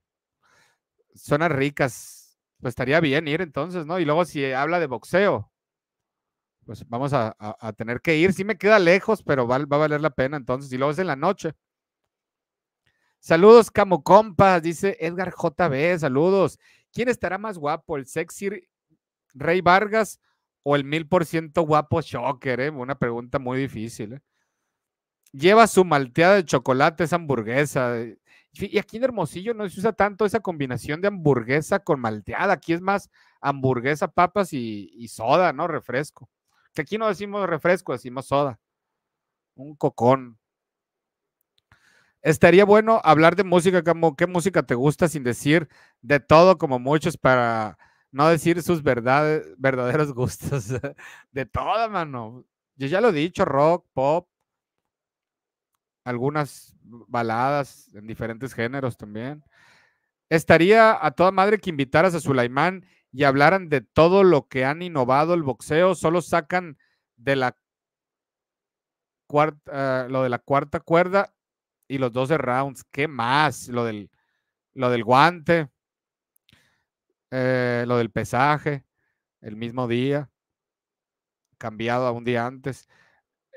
¿Son ricas. Pues estaría bien ir entonces, ¿no? Y luego si habla de boxeo, pues vamos a, tener que ir. Sí me queda lejos, pero va a valer la pena entonces. Y luego es en la noche. Saludos, Camo Compas, dice Edgar JB, saludos. ¿Quién estará más guapo, el sexy Rey Vargas o el mil por ciento guapo Shocker? Eh? Una pregunta muy difícil. Eh. Lleva su malteada de chocolate, esa hamburguesa. Eh. Y aquí en Hermosillo no se usa tanto esa combinación de hamburguesa con malteada. Aquí es más hamburguesa, papas y, y soda, ¿no? Refresco. Que aquí no decimos refresco, decimos soda. Un cocón estaría bueno hablar de música, como qué música te gusta sin decir de todo como muchos para no decir sus verdaderos gustos. *laughs* De toda mano. Yo ya lo he dicho, rock, pop, algunas baladas en diferentes géneros también. Estaría a toda madre que invitaras a Sulaimán y hablaran de todo lo que han innovado el boxeo, solo sacan de la eh, lo de la cuarta cuerda y los 12 rounds. ¿Qué más? Lo del, lo del guante, eh, lo del pesaje, el mismo día, cambiado a un día antes.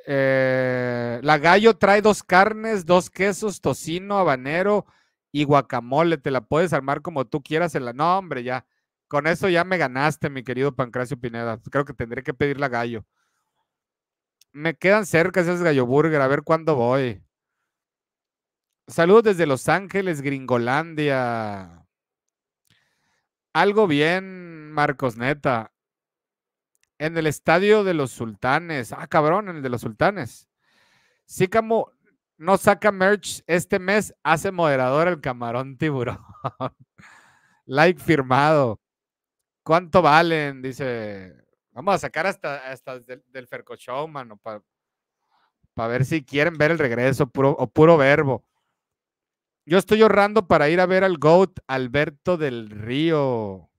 Eh, la gallo trae dos carnes, dos quesos, tocino, habanero y guacamole. Te la puedes armar como tú quieras. En la... No, hombre, ya. Con eso ya me ganaste, mi querido Pancracio Pineda. Creo que tendré que pedir la gallo. Me quedan cerca esas gallo burger. A ver cuándo voy. Saludos desde Los Ángeles, Gringolandia. Algo bien, Marcos Neta. En el estadio de los sultanes. Ah, cabrón, en el de los sultanes. Sí, como no saca merch este mes, hace moderador el camarón tiburón. *laughs* like firmado. ¿Cuánto valen? Dice. Vamos a sacar hasta, del, Ferco Show, mano, para ver si quieren ver el regreso o puro verbo. Yo estoy ahorrando para ir a ver al GOAT Alberto del Río.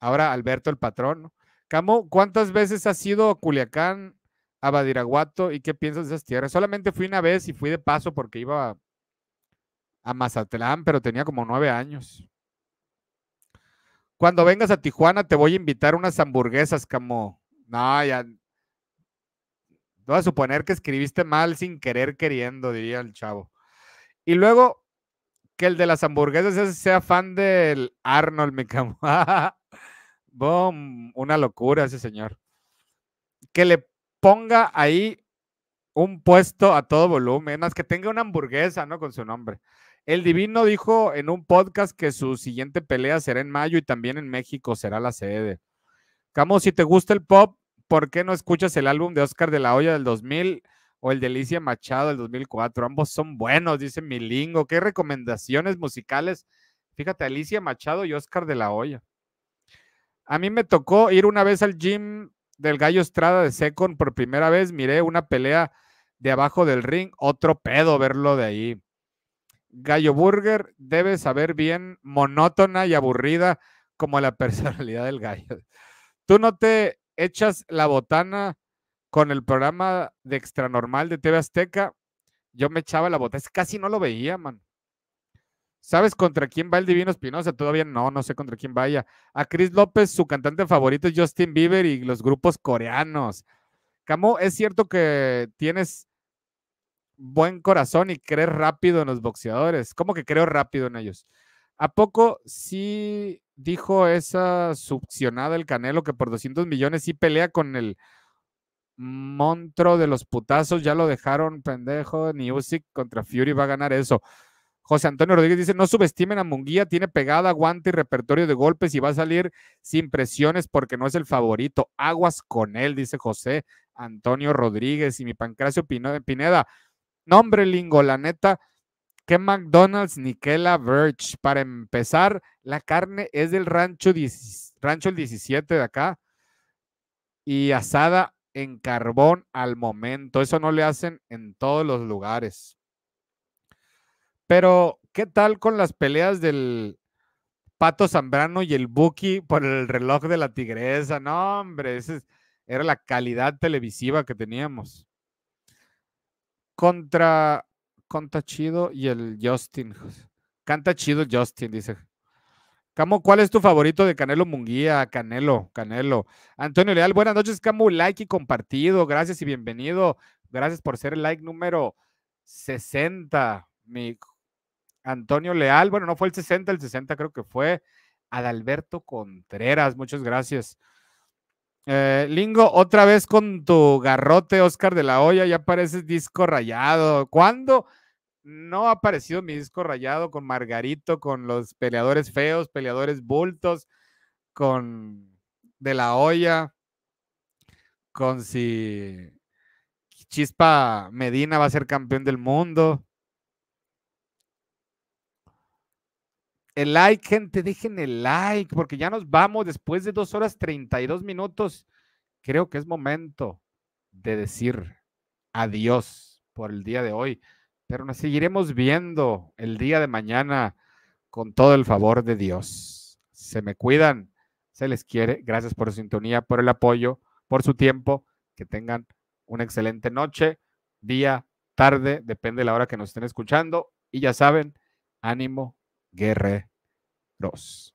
Ahora Alberto el patrón. Camo, ¿cuántas veces has ido a Culiacán, a Badiraguato y qué piensas de esas tierras? Solamente fui una vez y fui de paso porque iba a, Mazatlán, pero tenía como nueve años. Cuando vengas a Tijuana te voy a invitar unas hamburguesas, Camo. No, ya. Voy a suponer que escribiste mal sin querer queriendo, diría el chavo. Y luego que el de las hamburguesas sea fan del Arnold, me camo. *laughs* Boom, una locura ese señor. Que le ponga ahí un puesto a todo volumen, más que tenga una hamburguesa, ¿no? Con su nombre. El Divino dijo en un podcast que su siguiente pelea será en mayo y también en México será la sede. Camo, si te gusta el pop, ¿por qué no escuchas el álbum de Oscar de la Hoya del 2000? o el de Alicia Machado del 2004. Ambos son buenos, dice lingo. ¿Qué recomendaciones musicales? Fíjate, Alicia Machado y Oscar de la Hoya. A mí me tocó ir una vez al gym del Gallo Estrada de Secon por primera vez. Miré una pelea de abajo del ring. Otro pedo verlo de ahí. Gallo Burger debe saber bien, monótona y aburrida como la *laughs* personalidad del gallo. Tú no te echas la botana con el programa de Extra Normal de TV Azteca, yo me echaba la bota. Es casi no lo veía, man. ¿Sabes contra quién va el Divino Espinosa? Todavía no, no sé contra quién vaya. A Chris López, su cantante favorito es Justin Bieber y los grupos coreanos. Camo, es cierto que tienes buen corazón y crees rápido en los boxeadores. ¿Cómo que creo rápido en ellos? ¿A poco sí dijo esa succionada el Canelo que por 200 millones sí pelea con el montro de los putazos, ya lo dejaron pendejo, Music contra Fury va a ganar eso. José Antonio Rodríguez dice, no subestimen a Munguía, tiene pegada, guante y repertorio de golpes y va a salir sin presiones porque no es el favorito. Aguas con él, dice José Antonio Rodríguez y mi Pancracio Pineda. Nombre lingo, la neta, que McDonald's ni Birch. Para empezar, la carne es del rancho, rancho el 17 de acá y asada en carbón al momento. Eso no le hacen en todos los lugares. Pero, ¿qué tal con las peleas del Pato Zambrano y el Buki por el reloj de la tigresa? No, hombre, esa era la calidad televisiva que teníamos. Contra, contra Chido y el Justin. Canta Chido Justin, dice Camo, ¿cuál es tu favorito de Canelo Munguía? Canelo, Canelo. Antonio Leal, buenas noches, Camo. Like y compartido. Gracias y bienvenido. Gracias por ser el like número 60, mi Antonio Leal. Bueno, no fue el 60, el 60 creo que fue Adalberto Contreras. Muchas gracias. Eh, Lingo, otra vez con tu garrote, Oscar de la Hoya. Ya pareces disco rayado. ¿Cuándo? no ha aparecido mi disco rayado con Margarito, con los peleadores feos, peleadores bultos, con De la olla, con si Chispa Medina va a ser campeón del mundo. El like, gente, dejen el like, porque ya nos vamos después de dos horas treinta y dos minutos. Creo que es momento de decir adiós por el día de hoy pero nos seguiremos viendo el día de mañana con todo el favor de Dios. Se me cuidan, se les quiere. Gracias por su sintonía, por el apoyo, por su tiempo. Que tengan una excelente noche, día, tarde, depende de la hora que nos estén escuchando. Y ya saben, ánimo, guerreros.